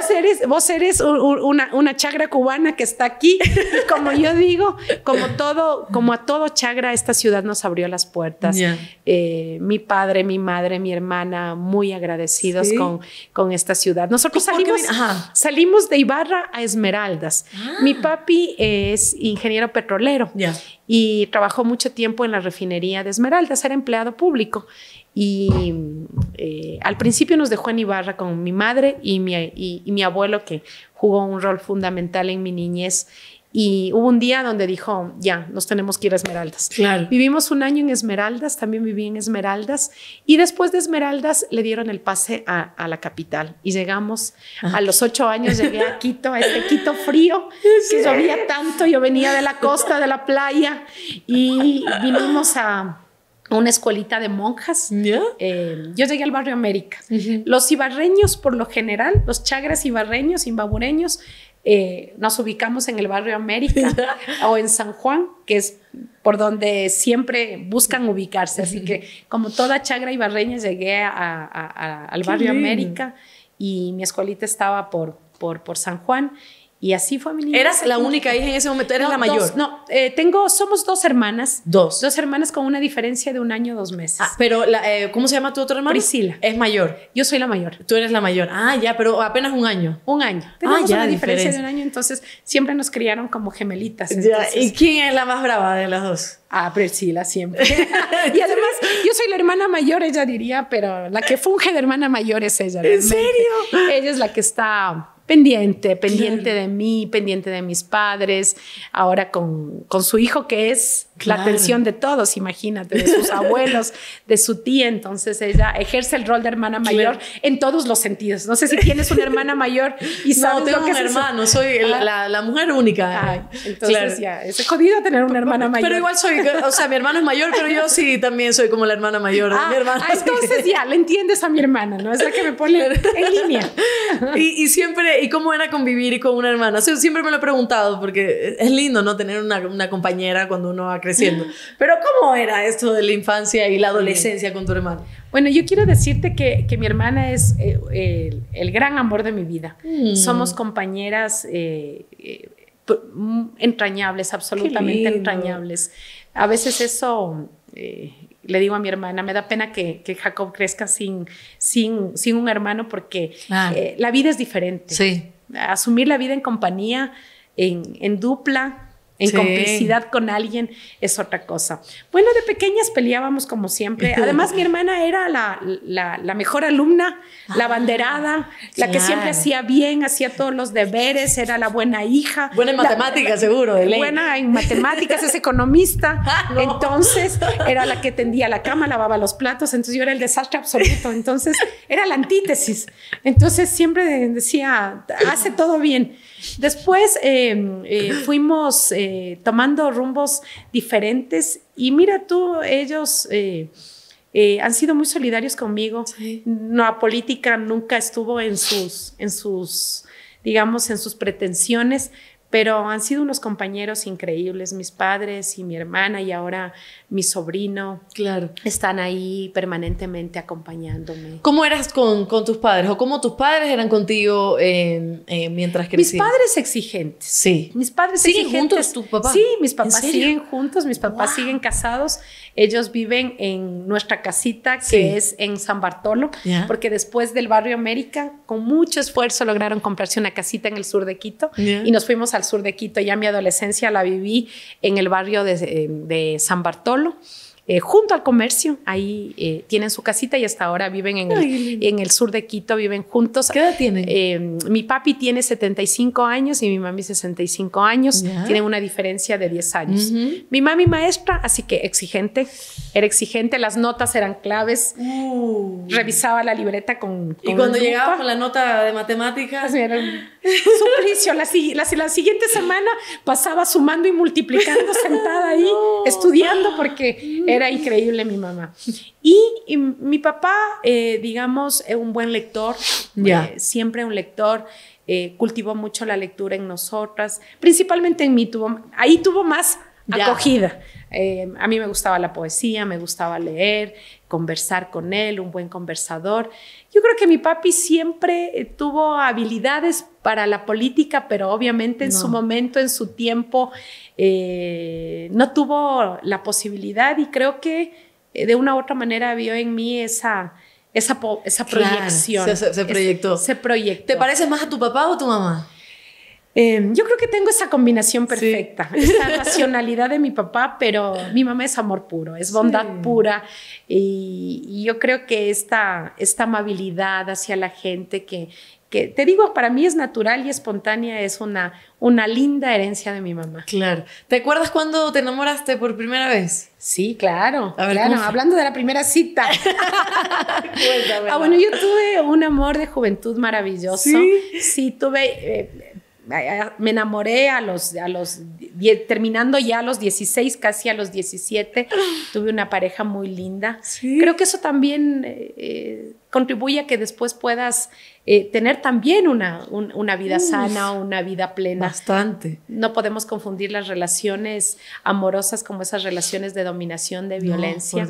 Vos eres, una, una chagra cubana que está aquí. como yo digo, como, todo, como a todo chagra, esta ciudad nos abrió las puertas. Eh, mi padre, mi madre, mi hermana, muy agradecidos con, con esta ciudad. Nosotros salimos, salimos de Ibarra a Esmeraldas. Ah. Mi papi es ingeniero petrolero y trabajó mucho tiempo en la refinería de Esmeraldas, era empleado público. Y eh, al principio nos dejó en Ibarra con mi madre y mi, y mi abuelo, que jugó un rol fundamental en mi niñez y hubo un día donde dijo, ya, nos tenemos que ir a Esmeraldas. Claro. Vivimos un año en Esmeraldas, también viví en Esmeraldas. Y después de Esmeraldas le dieron el pase a, la capital. Y llegamos, ah. a los ocho años llegué a Quito, a este Quito frío, que llovía tanto. Yo venía de la costa, de la playa. Y vinimos a una escuelita de monjas. Eh, yo llegué al barrio América. Los ibarreños, por lo general, los chagras ibarreños, imbabureños, eh, nos ubicamos en el barrio América o en San Juan, que es por donde siempre buscan ubicarse. Así que como toda chagra y barreña llegué al barrio América y mi escuelita estaba por, por, por San Juan y así fue mi niña. ¿Eras la única hija en ese momento? ¿Eres la mayor? no, eh, tengo, somos dos hermanas. Dos. Dos hermanas con una diferencia de un año, dos meses. Ah, pero, eh, ¿cómo se llama tu otra hermana? Priscila. Es mayor. Yo soy la mayor. Tú eres la mayor. Ah, ya, pero apenas un año. Un año. Ah, Tenemos una diferencia, de un año, entonces siempre nos criaron como gemelitas. ¿Y quién es la más brava de las dos? Ah, Priscila siempre. y además, yo soy la hermana mayor, ella diría, pero la que funge de hermana mayor es ella. ¿En serio? Ella es la que está pendiente, pendiente de mí, pendiente de mis padres, ahora con, con su hijo que es la atención de todos, imagínate, de sus abuelos, de su tía, entonces ella ejerce el rol de hermana mayor en todos los sentidos. No sé si tienes una hermana mayor y sabes tengo que un hermano, soy la, mujer única. Ah, entonces ya, es jodido tener una hermana mayor. Pero igual soy, o sea, mi hermano es mayor, pero yo sí también soy como la hermana mayor de ah, mi hermana. Ah, entonces ya, le entiendes a mi hermana, ¿no? Es la que me pone en línea. y siempre ¿y cómo era convivir con una hermana? Siempre me lo he preguntado porque es lindo, ¿no? Tener una, una compañera cuando uno va creciendo. Pero ¿cómo era esto de la infancia y la adolescencia con tu hermana? Bueno, yo quiero decirte que, que mi hermana es eh, el, gran amor de mi vida. Mm. Somos compañeras eh, eh, entrañables, absolutamente entrañables. A veces eso le digo a mi hermana, me da pena que, Jacob crezca sin, sin, sin un hermano porque eh, la vida es diferente. Sí. Asumir la vida en compañía, en, en dupla, en complicidad con alguien es otra cosa. Bueno, de pequeñas peleábamos como siempre. Además, mi hermana era la, la, mejor alumna, la ah, banderada, la que siempre hacía bien, hacía todos los deberes, era la buena hija. Buena en matemáticas, seguro. De Buena en matemáticas, es economista. Ah, Entonces, era la que tendía la cama, lavaba los platos. Entonces, yo era el desastre absoluto. Entonces, era la antítesis. Entonces, siempre decía, hace todo bien. Después em, eh, fuimos... Eh, tomando rumbos diferentes. Y mira tú, ellos... Eh, eh, han sido muy solidarios conmigo. no La política nunca estuvo en sus, en sus, digamos, en sus pretensiones, pero han sido unos compañeros increíbles, mis padres y mi hermana, y ahora mi sobrino. Claro. Están ahí permanentemente acompañándome. ¿Cómo eras con, tus padres o cómo tus padres eran contigo eh, eh, mientras crecías? Mis padres exigentes. Sí. Mis padres ¿Siguen exigentes. ¿Siguen juntos tu papá? Sí, mis papás siguen juntos, mis papás siguen casados. Ellos viven en nuestra casita que es en San Bartolo, porque después del barrio América, con mucho esfuerzo lograron comprarse una casita en el sur de Quito y nos fuimos al sur de Quito. Ya mi adolescencia la viví en el barrio de, de San Bartolo solo. Eh, junto al comercio. Ahí eh, tienen su casita y hasta ahora viven en el, sur de Quito, viven juntos. ¿Qué edad tienen? Eh, mi papi tiene 75 años y mi mami 65 años. Tienen una diferencia de 10 años. Mi mami maestra, así que exigente. Era exigente, las notas eran claves. Uh. Revisaba la libreta con... y cuando llegaba con la nota de matemáticas... Era un suplicio. la, siguiente semana pasaba sumando y multiplicando sentada ahí, estudiando porque era increíble mi mamá. Y, mi papá, eh, digamos, es eh, un buen lector, eh, siempre un lector. cultivó mucho la lectura en nosotras, principalmente en mí, tuvo, ahí tuvo más acogida. Em, a mí me gustaba la poesía, me gustaba leer, conversar con él, un buen conversador. Yo creo que mi papi siempre eh, tuvo habilidades para la política, pero obviamente en su momento, en su tiempo, eh, no tuvo la posibilidad y creo que eh, de una u otra manera vio en mí esa, esa, esa proyección. se, proyectó. se proyectó. ¿Te parece más a tu papá o a tu mamá? Em, yo creo que tengo esa combinación perfecta, esa racionalidad de mi papá, pero mi mamá es amor puro, es bondad pura y, yo creo que esta, esta amabilidad hacia la gente que, que te digo, para mí es natural y espontánea, es una, una linda herencia de mi mamá. Claro. ¿Te acuerdas cuando te enamoraste por primera vez? Sí, claro. hablando de la primera cita. ah, bueno, yo tuve un amor de juventud maravilloso. Sí, tuve... Eh, me enamoré a los, a los terminando ya a los 16, casi a los 17, ah. tuve una pareja muy linda. Creo que eso también eh, eh, contribuye a que después puedas eh, tener también una, vida sana, una vida plena. Bastante. No podemos confundir las relaciones amorosas como esas relaciones de dominación, de violencia.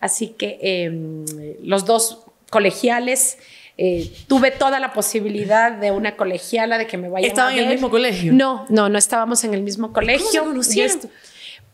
Así que em, los dos colegiales eh, tuve toda la posibilidad de una colegiala de que me vaya a en el mismo colegio? No, no, no estábamos en el mismo colegio. ¿Cómo se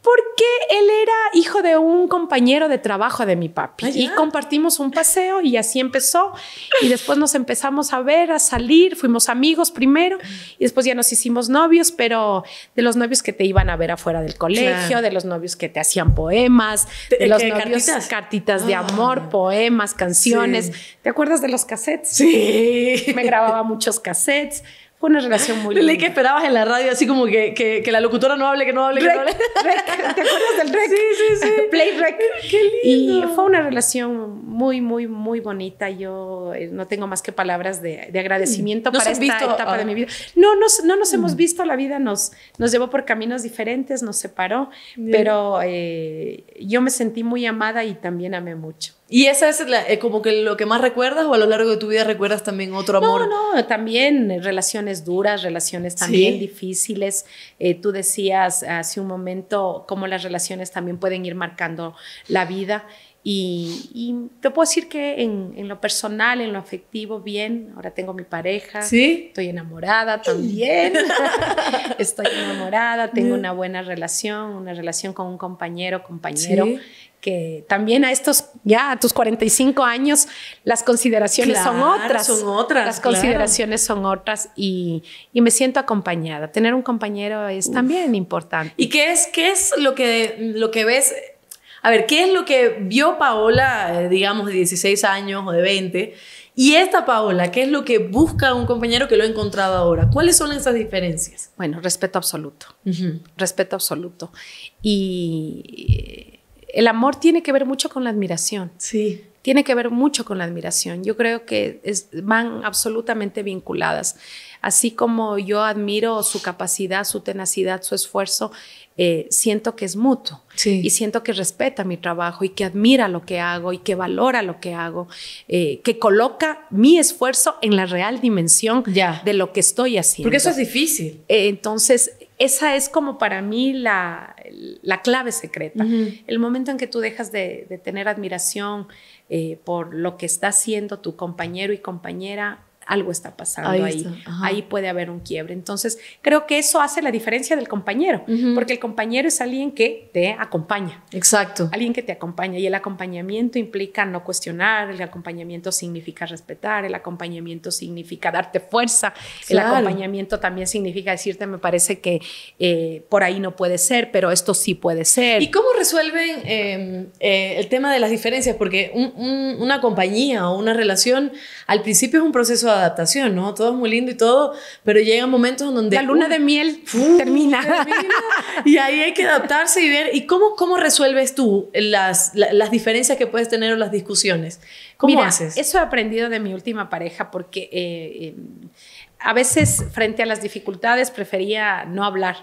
porque él era hijo de un compañero de trabajo de mi papi ah, y compartimos un paseo y así empezó y después nos empezamos a ver, a salir, fuimos amigos primero y después ya nos hicimos novios, pero de los novios que te iban a ver afuera del colegio, de los novios que te hacían poemas, de, los novios cartitas, de ah. amor, poemas, canciones. ¿Te acuerdas de los cassettes? Sí. Me grababa muchos cassettes. Fue una relación muy linda. Leí que esperabas en la radio, así como que, la locutora no hable, que no hable, que no hable. ¿Te acuerdas del rec? Sí, sí, sí. Play rec. Qué lindo. Y fue una relación muy, muy, muy bonita. Yo eh, no tengo más que palabras de, agradecimiento para esta etapa de ah. mi vida. No, nos, no nos hemos mm. visto. La vida nos, nos llevó por caminos diferentes, nos separó. Pero eh, yo me sentí muy amada y también amé mucho. ¿Y esa es eh, como que lo que más recuerdas o a lo largo de tu vida recuerdas también otro amor? No, no, también relaciones duras, relaciones también difíciles. Eh, tú decías hace un momento cómo las relaciones también pueden ir marcando la vida. Y, te puedo decir que en, en, lo personal, en lo afectivo, bien. Ahora tengo mi pareja. Sí. Estoy enamorada también. estoy enamorada, tengo una buena relación, una relación con un compañero, compañero. ¿Sí? que también a estos, ya a tus 45 años, las consideraciones son otras. Son otras. Las consideraciones son otras y, y, me siento acompañada. Tener un compañero es también importante. ¿Y qué es, qué es lo, que, lo que ves? A ver, ¿qué es lo que vio Paola, eh, digamos, de 16 años o de 20? Y esta Paola, ¿qué es lo que busca un compañero que lo ha encontrado ahora? ¿Cuáles son esas diferencias? Bueno, respeto absoluto. Respeto absoluto. Y el amor tiene que ver mucho con la admiración. Sí. Tiene que ver mucho con la admiración. Yo creo que van absolutamente vinculadas. Así como yo admiro su capacidad, su tenacidad, su esfuerzo, eh, siento que es mutuo sí. y siento que respeta mi trabajo y que admira lo que hago y que valora lo que hago, eh, que coloca mi esfuerzo en la real dimensión de lo que estoy haciendo. Porque eso es difícil. Eh, entonces, esa es como para mí la, la clave secreta. El momento en que tú dejas de, tener admiración eh, por lo que está haciendo tu compañero y compañera, algo está pasando ahí. Ahí, puede haber un quiebre. Entonces, creo que eso hace la diferencia del compañero, porque el compañero es alguien que te acompaña. Exacto. Alguien que te acompaña. Y el acompañamiento implica no cuestionar, el acompañamiento significa respetar, el acompañamiento significa darte fuerza, el acompañamiento también significa decirte, me parece que eh, por ahí no puede ser, pero esto sí puede ser. ¿Y cómo resuelven em, eh, el tema de las diferencias? Porque una compañía o una relación al principio es un proceso de adaptación, ¿no? Todo es muy lindo y todo, pero llegan momentos donde... La luna uh, de miel uh, termina. y ahí hay que adaptarse y ver, ¿y cómo, cómo resuelves tú las, las diferencias que puedes tener o las discusiones? ¿Cómo haces? Eso he aprendido de mi última pareja porque... Eh, em, a veces frente a las dificultades prefería no hablar,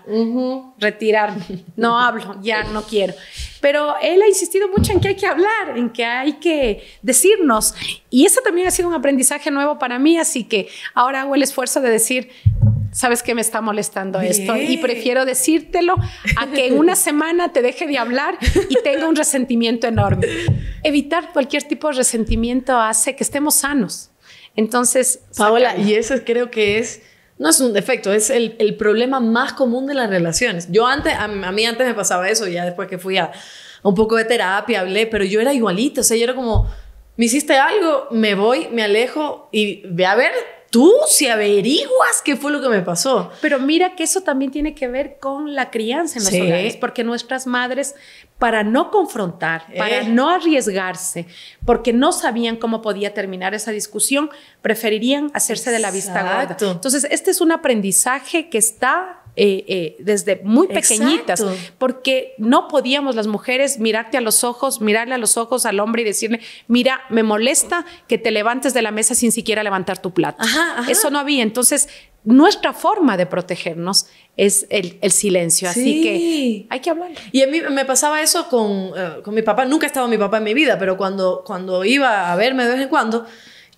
retirarme, no hablo, ya no quiero. Pero él ha insistido mucho en que hay que hablar, en que hay que decirnos. Y eso también ha sido un aprendizaje nuevo para mí, así que ahora hago el esfuerzo de decir, sabes que me está molestando esto y prefiero decírtelo a que en una semana te deje de hablar y tenga un resentimiento enorme. Evitar cualquier tipo de resentimiento hace que estemos sanos. Entonces, Paola, y eso creo que es, no es un defecto, es el, el problema más común de las relaciones. Yo antes, a, mí antes me pasaba eso, ya después que fui a, un poco de terapia, hablé, pero yo era igualito, o sea, yo era como, me hiciste algo, me voy, me alejo y ve a ver tú si averiguas qué fue lo que me pasó. Pero mira que eso también tiene que ver con la crianza en los porque nuestras madres, para no confrontar, eh. para no arriesgarse, porque no sabían cómo podía terminar esa discusión, preferirían hacerse de la vista gorda. Entonces, este es un aprendizaje que está eh, eh, desde muy pequeñitas, porque no podíamos las mujeres mirarte a los ojos, mirarle a los ojos al hombre y decirle, mira, me molesta que te levantes de la mesa sin siquiera levantar tu plato. Eso no había. Entonces, nuestra forma de protegernos es el, silencio. Así que hay que hablar. Y a mí me pasaba eso con, eh, con mi papá. Nunca ha estado mi papá en mi vida, pero cuando, cuando iba a verme de vez en cuando,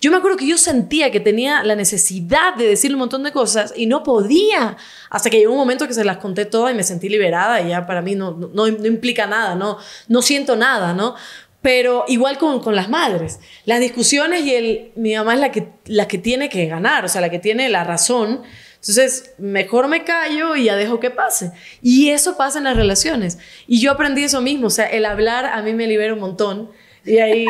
yo me acuerdo que yo sentía que tenía la necesidad de decir un montón de cosas y no podía. Hasta que llegó un momento que se las conté todas y me sentí liberada y ya para mí no, implica nada, no, no siento nada, ¿no? Pero igual con, las madres. Las discusiones y mi mamá es la que, la que tiene que ganar, o sea, la que tiene la razón. Entonces, mejor me callo y ya dejo que pase. Y eso pasa en las relaciones. Y yo aprendí eso mismo, o sea, el hablar a mí me libera un montón y ahí...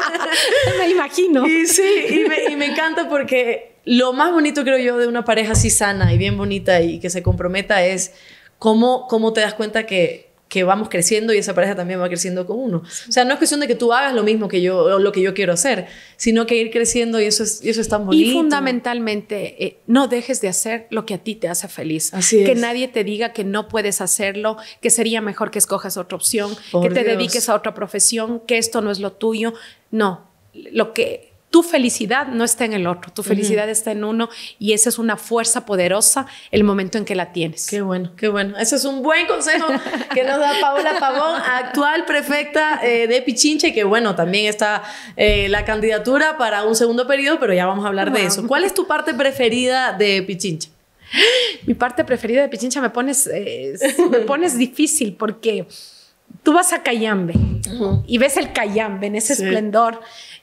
me imagino. Y sí, y me, encanta porque lo más bonito creo yo de una pareja así sana y bien bonita y que se comprometa es cómo, cómo te das cuenta que que vamos creciendo y esa pareja también va creciendo con uno. O sea, no es cuestión de que tú hagas lo mismo que yo o lo que yo quiero hacer, sino que ir creciendo y eso es eso bonito. Y fundamentalmente eh, no dejes de hacer lo que a ti te hace feliz. Así que nadie te diga que no puedes hacerlo, que sería mejor que escojas otra opción, que te dediques a otra profesión, que esto no es lo tuyo. No, lo que tu felicidad no está en el otro, tu felicidad está en uno y esa es una fuerza poderosa el momento en que la tienes. Qué bueno, qué bueno. Ese es un buen consejo que nos da Paula Pavón, actual prefecta eh, de de Pichinche, que bueno, también está eh, la candidatura para un segundo periodo, pero ya vamos a hablar de eso. ¿Cuál es tu parte preferida de Pichincha? Mi parte preferida de Pichincha me pones, eh, me pones difícil porque tú vas a Cayambe y ves el Cayambe en ese esplendor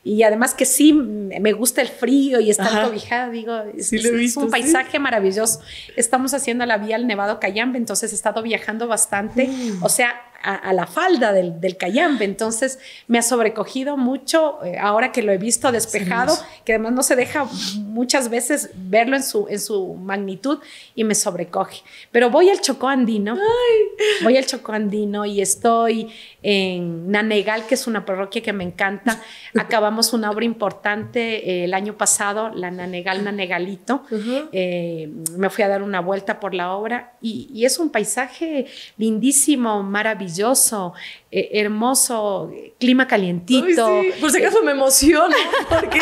y además que sí me gusta el frío y estar cobijada, digo, es, un paisaje maravilloso. Estamos haciendo la vía al Nevado Cayambe, entonces he estado viajando bastante, mm. o sea, a, la falda del, Cayambe. Entonces me ha sobrecogido mucho eh, ahora que lo he visto despejado, que además no se deja muchas veces verlo en su, en su magnitud y me sobrecoge. Pero voy al Chocó Andino, voy al Chocó Andino y estoy en Nanegal, que es una parroquia que me encanta. Acabamos una obra importante eh, el año pasado, la Nanegal Nanegalito. Eh, me fui a dar una vuelta por la obra y, y es un paisaje lindísimo, maravilloso eh, hermoso, clima calientito. Por si acaso me emociona, porque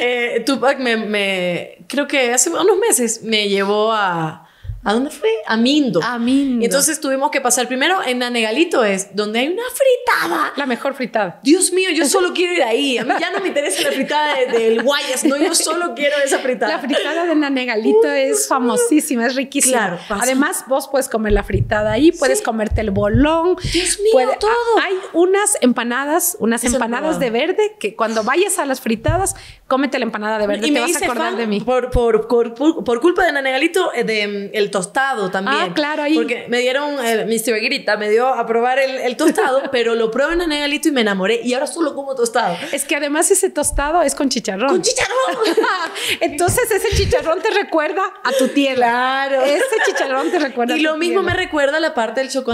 eh, Tupac me, creo que hace unos meses me llevó a, ¿A dónde fue? A Mindo. A Mindo. entonces tuvimos que pasar primero en Nanegalito, es donde hay una fritada. La mejor fritada. Dios mío, yo solo quiero ir ahí. A mí ya no me interesa la fritada del Guayas, no, yo solo quiero esa fritada. La fritada de Nanegalito es famosísima, es riquísima. Claro, Además, vos puedes comer la fritada ahí, puedes comerte el bolón. Dios mío, todo. hay unas empanadas, unas empanadas de verde que cuando vayas a las fritadas, cómete la empanada de verde, y te vas a acordar de mí. Por, por, por, culpa de Nanegalito, eh, de mm, el tostado también. Ah, claro, ahí. Porque me dieron, eh, mi grita me dio a probar el, tostado, pero lo probé en Nanegalito y me enamoré. Y ahora solo como tostado. Es que además ese tostado es con chicharrón. ¡Con chicharrón! Entonces ese chicharrón te recuerda a tu tierra. Claro. Ese chicharrón te recuerda a tu Y lo mismo me recuerda la parte del choco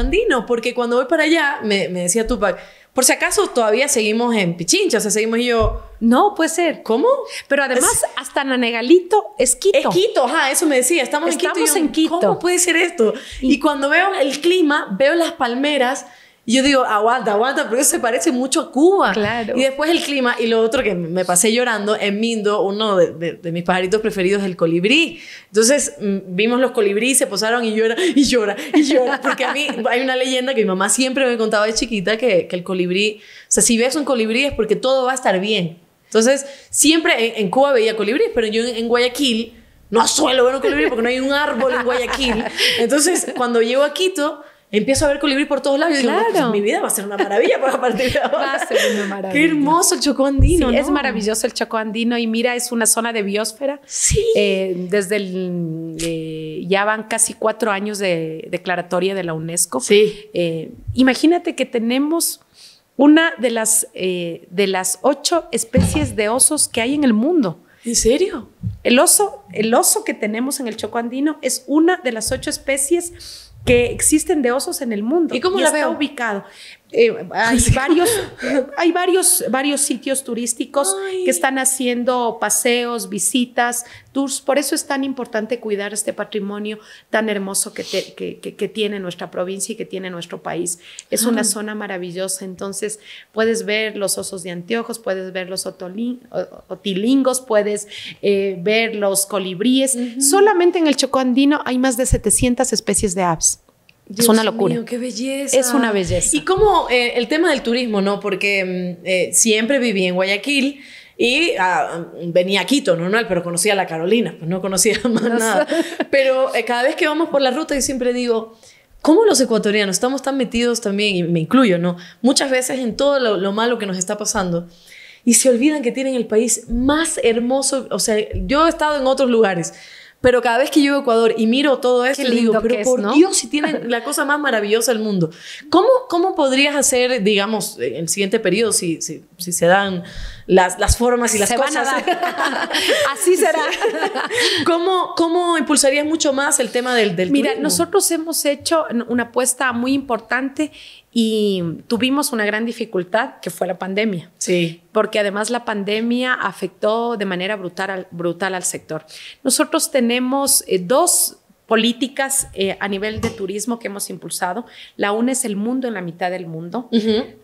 porque cuando voy para allá, me, me decía Tupac, por si acaso todavía seguimos en Pichincha, o sea, seguimos y yo. No, puede ser. ¿Cómo? Pero además, hasta Nanegalito es Quito. Es Quito, ajá, eso me decía. Estamos, en Quito. en Quito. ¿Cómo puede ser esto? y cuando veo el clima, veo las palmeras y yo digo, aguanta, aguanta, porque se parece mucho a Cuba. Y después el clima. Y lo otro que me pasé llorando en Mindo, uno de, mis pajaritos preferidos es el colibrí. Entonces mm, vimos los colibrí, se posaron y llora, y llora, y llora. Porque a mí hay una leyenda que mi mamá siempre me contaba de chiquita que, el colibrí, o sea, si ves un colibrí es porque todo va a estar bien. Entonces, siempre en, Cuba veía colibrí, pero yo en, en Guayaquil no suelo ver un colibrí porque no hay un árbol en Guayaquil. Entonces, cuando llego a Quito, empiezo a ver colibrí por todos lados. Pues, claro. mi vida va a ser una maravilla pues, a partir de Va a ser una maravilla. Qué hermoso el Chocó Andino. es maravilloso el Chocó Andino. Y mira, es una zona de biosfera. Sí. Eh, desde el. Eh, ya van casi cuatro años de declaratoria de la UNESCO. Sí. Eh, imagínate que tenemos una de las, de las ocho especies de osos que hay en el mundo. ¿En serio? El oso, el oso que tenemos en el Choco Andino es una de las ocho especies que existen de osos en el mundo. ¿Y cómo la está ubicado. Eh, hay varios, hay varios, varios sitios turísticos que están haciendo paseos, visitas, tours. Por eso es tan importante cuidar este patrimonio tan hermoso que, tiene nuestra provincia y que tiene nuestro país. Es una ah. zona maravillosa. Entonces, puedes ver los osos de anteojos, puedes ver los otilingos, puedes eh, ver los colibríes. Solamente en el Chocó Andino hay más de 700 especies de aves es una locura. Mío, qué belleza. Es una belleza. Y como eh, el tema del turismo, ¿no? Porque mm, eh, siempre viví en Guayaquil y ah, mm, venía a Quito, normal, pero conocía a la Carolina, pues no conocía más nada. Pero eh, cada vez que vamos por la ruta yo siempre digo, ¿cómo los ecuatorianos estamos tan metidos también, y me incluyo, ¿no? Muchas veces en todo lo, lo malo que nos está pasando y se olvidan que tienen el país más hermoso. O sea, yo he estado en otros lugares, pero cada vez que yo a Ecuador y miro todo esto, digo, pero por Dios, si tienen la cosa más maravillosa del mundo. ¿Cómo, cómo podrías hacer, digamos, en el siguiente periodo, si, si, se dan las, formas y las cosas? Así será. ¿Cómo, ¿Cómo impulsarías mucho más el tema del, del Mira, nosotros hemos hecho una apuesta muy importante y tuvimos una gran dificultad que fue la pandemia. Sí. Porque además la pandemia afectó de manera brutal al, brutal al sector. Nosotros tenemos eh, dos políticas eh, a nivel de turismo que hemos impulsado. La una es el mundo en la mitad del mundo.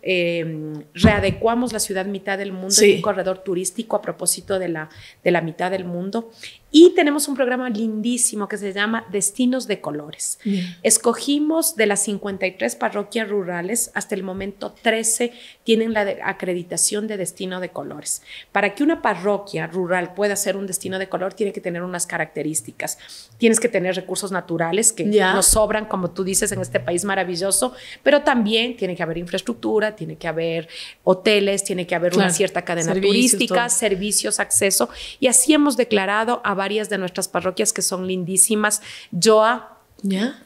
Em, readecuamos la ciudad mitad del mundo en un corredor turístico a propósito de la, de la mitad del mundo. Y tenemos un programa lindísimo que se llama Destinos de Colores. Escogimos de las 53 parroquias rurales, hasta el momento 13 tienen la acreditación de destino de colores. Para que una parroquia rural pueda ser un destino de color, tiene que tener unas características. Tienes que tener recursos naturales que nos sobran, como tú dices, en este país maravilloso, pero también tiene que haber infraestructura, tiene que haber hoteles, tiene que haber una cierta cadena turística, servicios, acceso. Y así hemos declarado a varias de nuestras parroquias que son lindísimas. Joa, ¿Ya?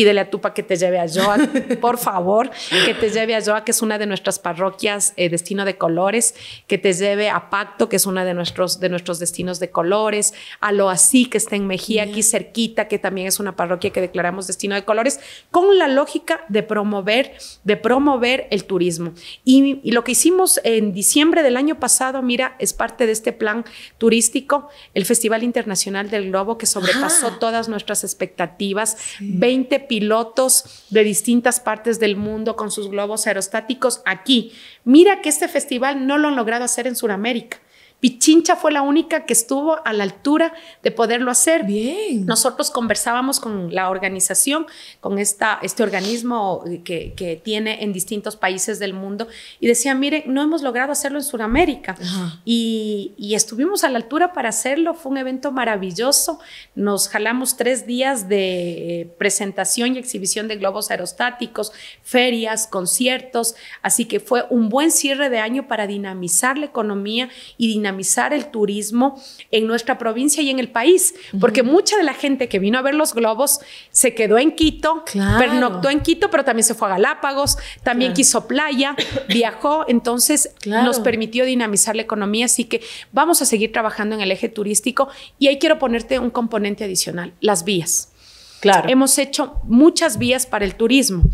pídele a Tupa que te lleve a Joa, por favor, que te lleve a Joa, que es una de nuestras parroquias eh, Destino de Colores, que te lleve a Pacto, que es una de nuestros, de nuestros destinos de colores, a Loasí, que está en Mejía, aquí cerquita, que también es una parroquia que declaramos Destino de Colores, con la lógica de promover, de promover el turismo. Y, lo que hicimos en diciembre del año pasado, mira, es parte de este plan turístico, el Festival Internacional del Globo, que sobrepasó todas nuestras expectativas, 20 20 pilotos de distintas partes del mundo con sus globos aerostáticos aquí. Mira que este festival no lo han logrado hacer en Sudamérica. Pichincha fue la única que estuvo a la altura de poderlo hacer. Bien. Nosotros conversábamos con la organización, con este organismo que, tiene en distintos países del mundo y decía, mire, no hemos logrado hacerlo en Sudamérica y, y, estuvimos a la altura para hacerlo. Fue un evento maravilloso. Nos jalamos tres días de eh, presentación y exhibición de globos aerostáticos, ferias, conciertos. Así que fue un buen cierre de año para dinamizar la economía y dinamizar dinamizar el turismo en nuestra provincia y en el país, porque mucha de la gente que vino a ver los globos se quedó en Quito, pernoctó en Quito, pero también se fue a Galápagos, también quiso playa, viajó, entonces nos permitió dinamizar la economía, así que vamos a seguir trabajando en el eje turístico y ahí quiero ponerte un componente adicional, las vías. Claro. Hemos hecho muchas vías para el turismo.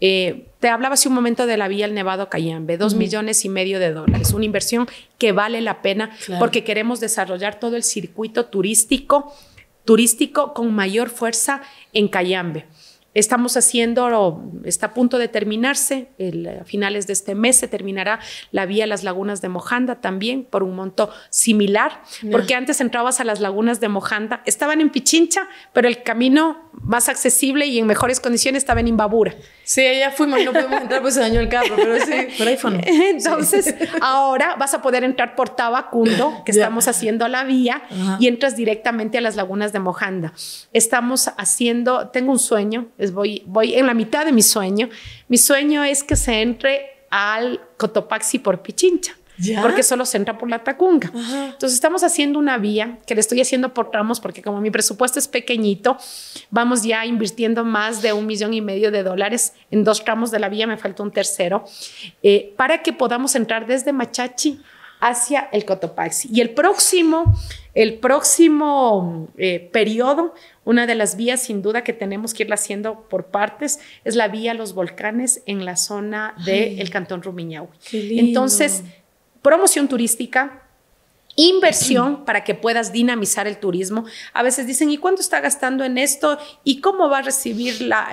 Eh, te hablaba hace un momento de la Vía El Nevado Cayambe, dos millones y medio de dólares, una inversión que vale la pena porque queremos desarrollar todo el circuito turístico, turístico con mayor fuerza en Cayambe. Estamos haciendo, está a punto de terminarse, a finales de este mes se terminará la vía a Las Lagunas de Mojanda también por un monto similar, porque antes entrabas a las lagunas de Mojanda, estaban en Pichincha, pero el camino más accesible y en mejores condiciones estaba en Imbabura. Sí, allá fuimos, no pudimos entrar porque se dañó el carro, pero sí, por ahí Entonces, ahora vas a poder entrar por Tabacundo, que estamos haciendo la vía, y entras directamente a las lagunas de Mojanda. Estamos haciendo, tengo un sueño, voy, voy en la mitad de mi sueño. Mi sueño es que se entre al Cotopaxi por Pichincha. Porque solo se entra por la Tacunga. Entonces estamos haciendo una vía que le estoy haciendo por tramos porque como mi presupuesto es pequeñito, vamos ya invirtiendo más de un millón y medio de dólares en dos tramos de la vía, me falta un tercero, eh, para que podamos entrar desde Machachi hacia el Cotopaxi. Y el próximo, el próximo eh, periodo, una de las vías sin duda que tenemos que irla haciendo por partes es la vía los volcanes en la zona del Cantón Rumiñahui. Entonces, promoción turística, inversión para que puedas dinamizar el turismo. A veces dicen, ¿y cuánto está gastando en esto? ¿Y cómo va a recibir la,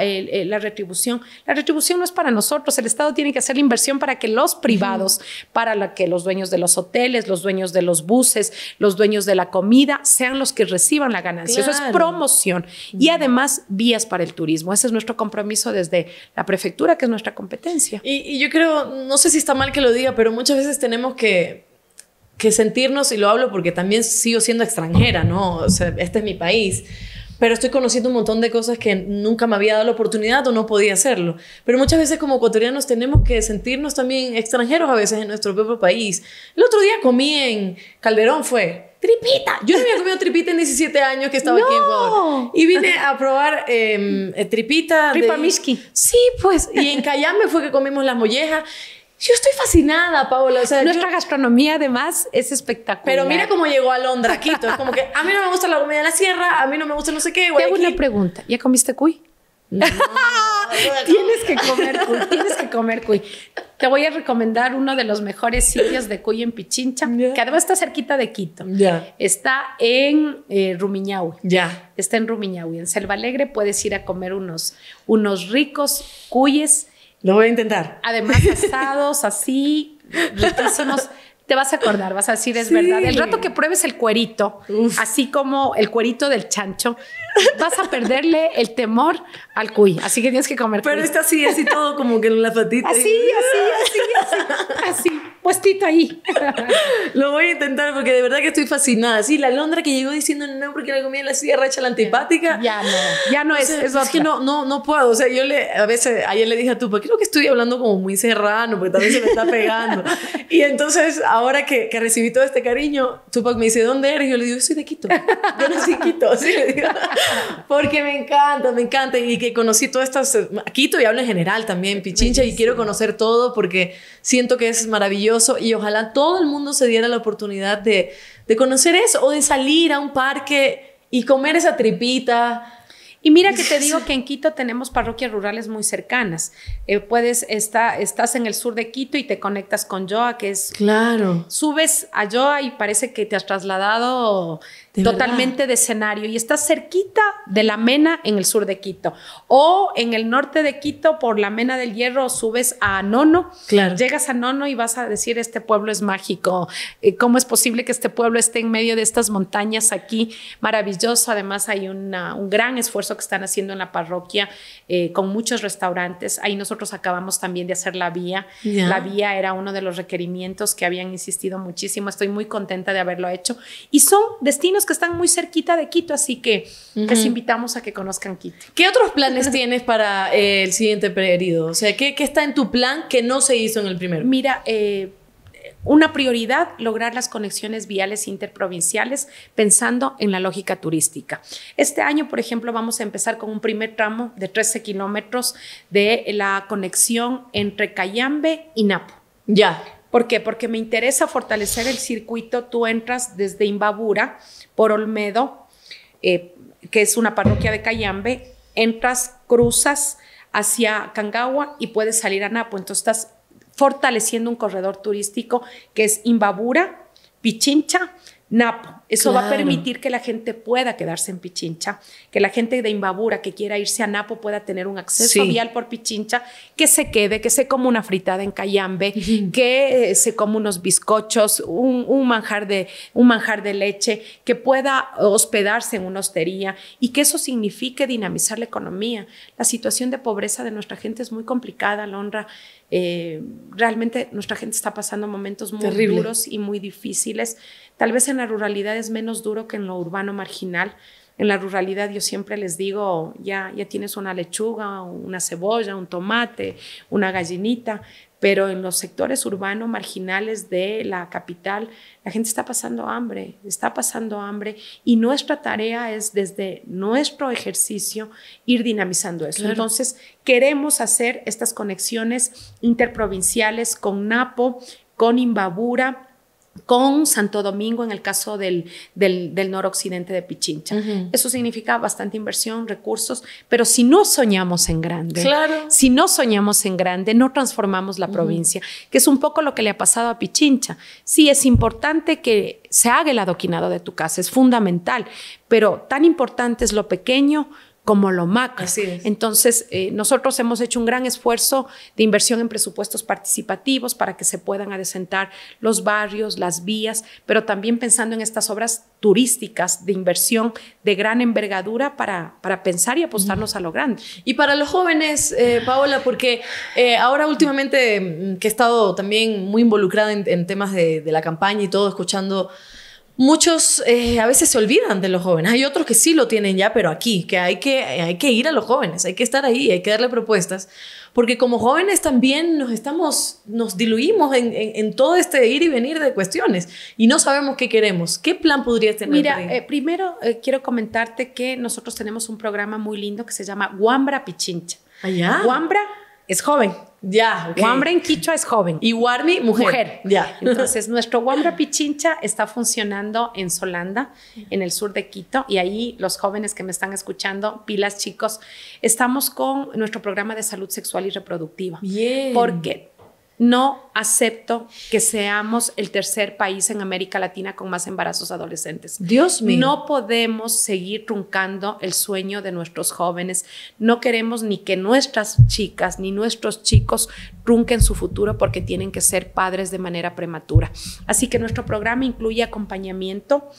retribución? La retribución no es para nosotros, el Estado tiene que hacer la inversión para que los privados, para que los dueños de los hoteles, los dueños de los buses, los dueños de la comida, sean los que reciban la ganancia. Eso es promoción y además vías para el turismo. Ese es nuestro compromiso desde la prefectura, que es nuestra competencia. y yo creo, no sé si está mal que lo diga, pero muchas veces tenemos que que sentirnos, y lo hablo porque también sigo siendo extranjera, ¿no? este es mi país pero estoy conociendo un montón de cosas que nunca me había dado la oportunidad o no podía hacerlo. Pero muchas veces como ecuatorianos tenemos que sentirnos también extranjeros a veces en nuestro propio país. El otro día comí en Calderón fue tripita. Yo no había comido tripita en 17 años que estaba aquí en Ecuador. Y vine a probar em, tripita. Tripa Sí, pues. Y en Cayambe fue que comimos las mollejas yo estoy fascinada, Paola. O sea, Nuestra gastronomía, además, es espectacular. Pero mira cómo llegó a Londra, Quito. Es como que a mí no me gusta la comida de la sierra, a mí no me gusta no sé qué. güey. Te hago una pregunta. ¿Ya comiste cuy? tienes que comer cuy, tienes que comer cuy. Te voy a recomendar uno de los mejores sitios de cuy en Pichincha, que además está cerquita de Quito. Está en eh, Rumiñahui. Ya. Está en Rumiñahui, en Selva Alegre. Puedes ir a comer unos, unos ricos cuyes lo voy a intentar. Además, asados así, Te vas a acordar, vas a decir, es verdad. El rato que pruebes el cuerito, así como el cuerito del chancho, vas a perderle el temor al cuy. Así que tienes que comer Pero está así, así todo como que en la patita. Así, así, así, así. así puestito ahí. Lo voy a intentar porque de verdad que estoy fascinada. Sí, la Londra que llegó diciendo no porque la comida en la sierra hecha la antipática. Ya no, ya no es. Es, es que no, no, no puedo. O sea, yo le, a veces, ayer le dije a porque creo que estoy hablando como muy serrano porque también se me está pegando. y entonces, ahora que, que, recibí todo este cariño, Tupac me dice, ¿dónde eres? yo le digo, soy de Quito. Yo nací en Quito. Así le digo. Porque me encanta, me encanta. Y que conocí todas estas. Eh, Quito y hablo en general también, Pichincha, y quiero conocer todo porque siento que es maravilloso y ojalá todo el mundo se diera la oportunidad de, conocer eso o de salir a un parque y comer esa tripita. Y mira que te digo que en Quito tenemos parroquias rurales muy cercanas. Eh, puedes, está, estás en el sur de Quito y te conectas con Joa que es... Claro. Subes a Yoa y parece que te has trasladado totalmente de escenario y está cerquita de la Mena en el sur de Quito. O en el norte de Quito, por la Mena del Hierro, subes a Nono. Llegas a Nono y vas a decir: Este pueblo es mágico. Eh, ¿Cómo es posible que este pueblo esté en medio de estas montañas aquí? Maravilloso. Además, hay un gran esfuerzo que están haciendo en la parroquia eh, con muchos restaurantes. Ahí nosotros acabamos también de hacer la vía. La vía era uno de los requerimientos que habían insistido muchísimo. Estoy muy contenta de haberlo hecho. Y son destinos que están muy cerquita de Quito, así que les invitamos a que conozcan Quito. ¿Qué otros planes tienes para eh, el siguiente periodo? O sea, ¿qué, está en tu plan que no se hizo en el primero? Mira, eh, una prioridad, lograr las conexiones viales interprovinciales pensando en la lógica turística. Este año, por ejemplo, vamos a empezar con un primer tramo de 13 kilómetros de la conexión entre Cayambe y Napo. Ya. ¿Por qué? Porque me interesa fortalecer el circuito. Tú entras desde Imbabura por Olmedo, eh, que es una parroquia de Cayambe, entras, cruzas hacia Cangagua y puedes salir a Napo. Entonces estás fortaleciendo un corredor turístico que es Imbabura, Pichincha, Napo. Eso va a permitir que la gente pueda quedarse en Pichincha, que la gente de Imbabura que quiera irse a Napo pueda tener un acceso vial por Pichincha, que se quede, que se coma una fritada en Cayambe, que eh, se coma unos bizcochos, un, manjar de, un manjar de leche, que pueda hospedarse en una hostería y que eso signifique dinamizar la economía. La situación de pobreza de nuestra gente es muy complicada, Londra. Eh, realmente nuestra gente está pasando momentos muy duros y muy difíciles. Tal vez en la ruralidad es menos duro que en lo urbano marginal, en la ruralidad yo siempre les digo, ya, ya tienes una lechuga, una cebolla, un tomate, una gallinita, pero en los sectores urbanos marginales de la capital, la gente está pasando hambre, está pasando hambre y nuestra tarea es desde nuestro ejercicio ir dinamizando eso. Entonces, queremos hacer estas conexiones interprovinciales con Napo, con Imbabura, con Santo Domingo en el caso del, del, noroccidente de Pichincha. Eso significa bastante inversión, recursos, pero si no soñamos en grande, si no soñamos en grande, no transformamos la provincia, que es un poco lo que le ha pasado a Pichincha. Sí, es importante que se haga el adoquinado de tu casa, es fundamental, pero tan importante es lo pequeño como lo macro. Entonces, eh, nosotros hemos hecho un gran esfuerzo de inversión en presupuestos participativos para que se puedan adecentar los barrios, las vías, pero también pensando en estas obras turísticas de inversión de gran envergadura para, para pensar y apostarnos a lo grande. Y para los jóvenes, eh, Paola, porque eh, ahora últimamente mm, que he estado también muy involucrada en, temas de la campaña y todo, escuchando muchos eh, a veces se olvidan de los jóvenes. Hay otros que sí lo tienen ya, pero aquí, que hay, que hay que ir a los jóvenes, hay que estar ahí, hay que darle propuestas, porque como jóvenes también nos estamos, nos diluimos en, todo este ir y venir de cuestiones y no sabemos qué queremos. ¿Qué plan podrías tener? Mira, eh, primero eh, quiero comentarte que nosotros tenemos un programa muy lindo que se llama Guambra Pichincha. Guambra ah, es joven. Ya. Okay. en Quichua es joven. Y Warmi, mujer. Ya. Entonces, nuestro Wambra Pichincha está funcionando en Solanda, en el sur de Quito. Y ahí los jóvenes que me están escuchando, pilas chicos, estamos con nuestro programa de salud sexual y reproductiva. Bien. ¿Por qué? No acepto que seamos el tercer país en América Latina con más embarazos adolescentes. Dios mío. No podemos seguir truncando el sueño de nuestros jóvenes. No queremos ni que nuestras chicas ni nuestros chicos trunquen su futuro porque tienen que ser padres de manera prematura. Así que nuestro programa incluye acompañamiento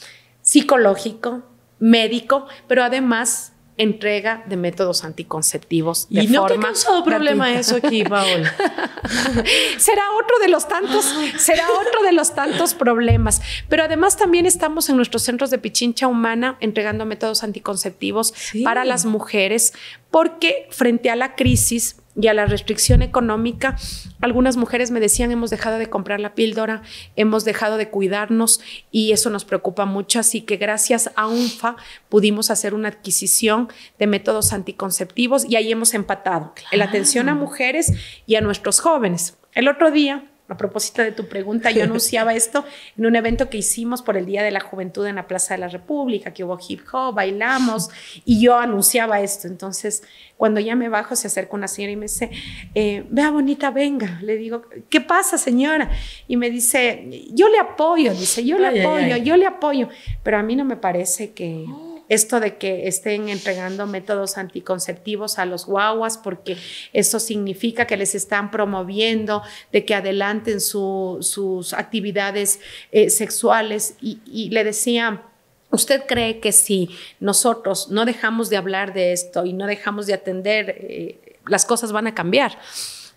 psicológico, médico, pero además entrega de métodos anticonceptivos. y no te ha causado problema eso aquí, Paola. será otro de los tantos, será otro de los tantos problemas. Pero además también estamos en nuestros centros de Pichincha Humana entregando métodos anticonceptivos para las mujeres, porque frente a la crisis y a la restricción económica, algunas mujeres me decían, hemos dejado de comprar la píldora, hemos dejado de cuidarnos y eso nos preocupa mucho. Así que gracias a UNFA pudimos hacer una adquisición de métodos anticonceptivos y ahí hemos empatado la ah. atención a mujeres y a nuestros jóvenes. El otro día a propósito de tu pregunta, yo anunciaba esto en un evento que hicimos por el Día de la Juventud en la Plaza de la República, que hubo hip hop, bailamos, y yo anunciaba esto. Entonces, cuando ya me bajo, se acerca una señora y me dice, eh, vea bonita, venga. Le digo, ¿qué pasa, señora? Y me dice, yo le apoyo, dice, yo le apoyo, yo le apoyo, pero a mí no me parece que... Oh esto de que estén entregando métodos anticonceptivos a los guaguas, porque eso significa que les están promoviendo de que adelanten sus actividades eh, sexuales. Y, le decía, ¿Usted cree que si nosotros no dejamos de hablar de esto y no dejamos de atender, eh, las cosas van a cambiar?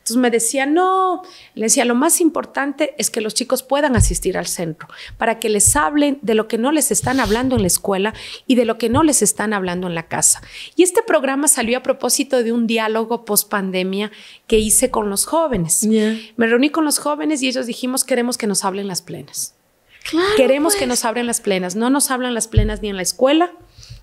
Entonces me decía, no, le decía, lo más importante es que los chicos puedan asistir al centro para que les hablen de lo que no les están hablando en la escuela y de lo que no les están hablando en la casa. Y este programa salió a propósito de un diálogo post pandemia que hice con los jóvenes. Me reuní con los jóvenes y ellos dijimos, queremos que nos hablen las plenas. queremos que pues. nos hablen las plenas. No nos hablan las plenas ni en la escuela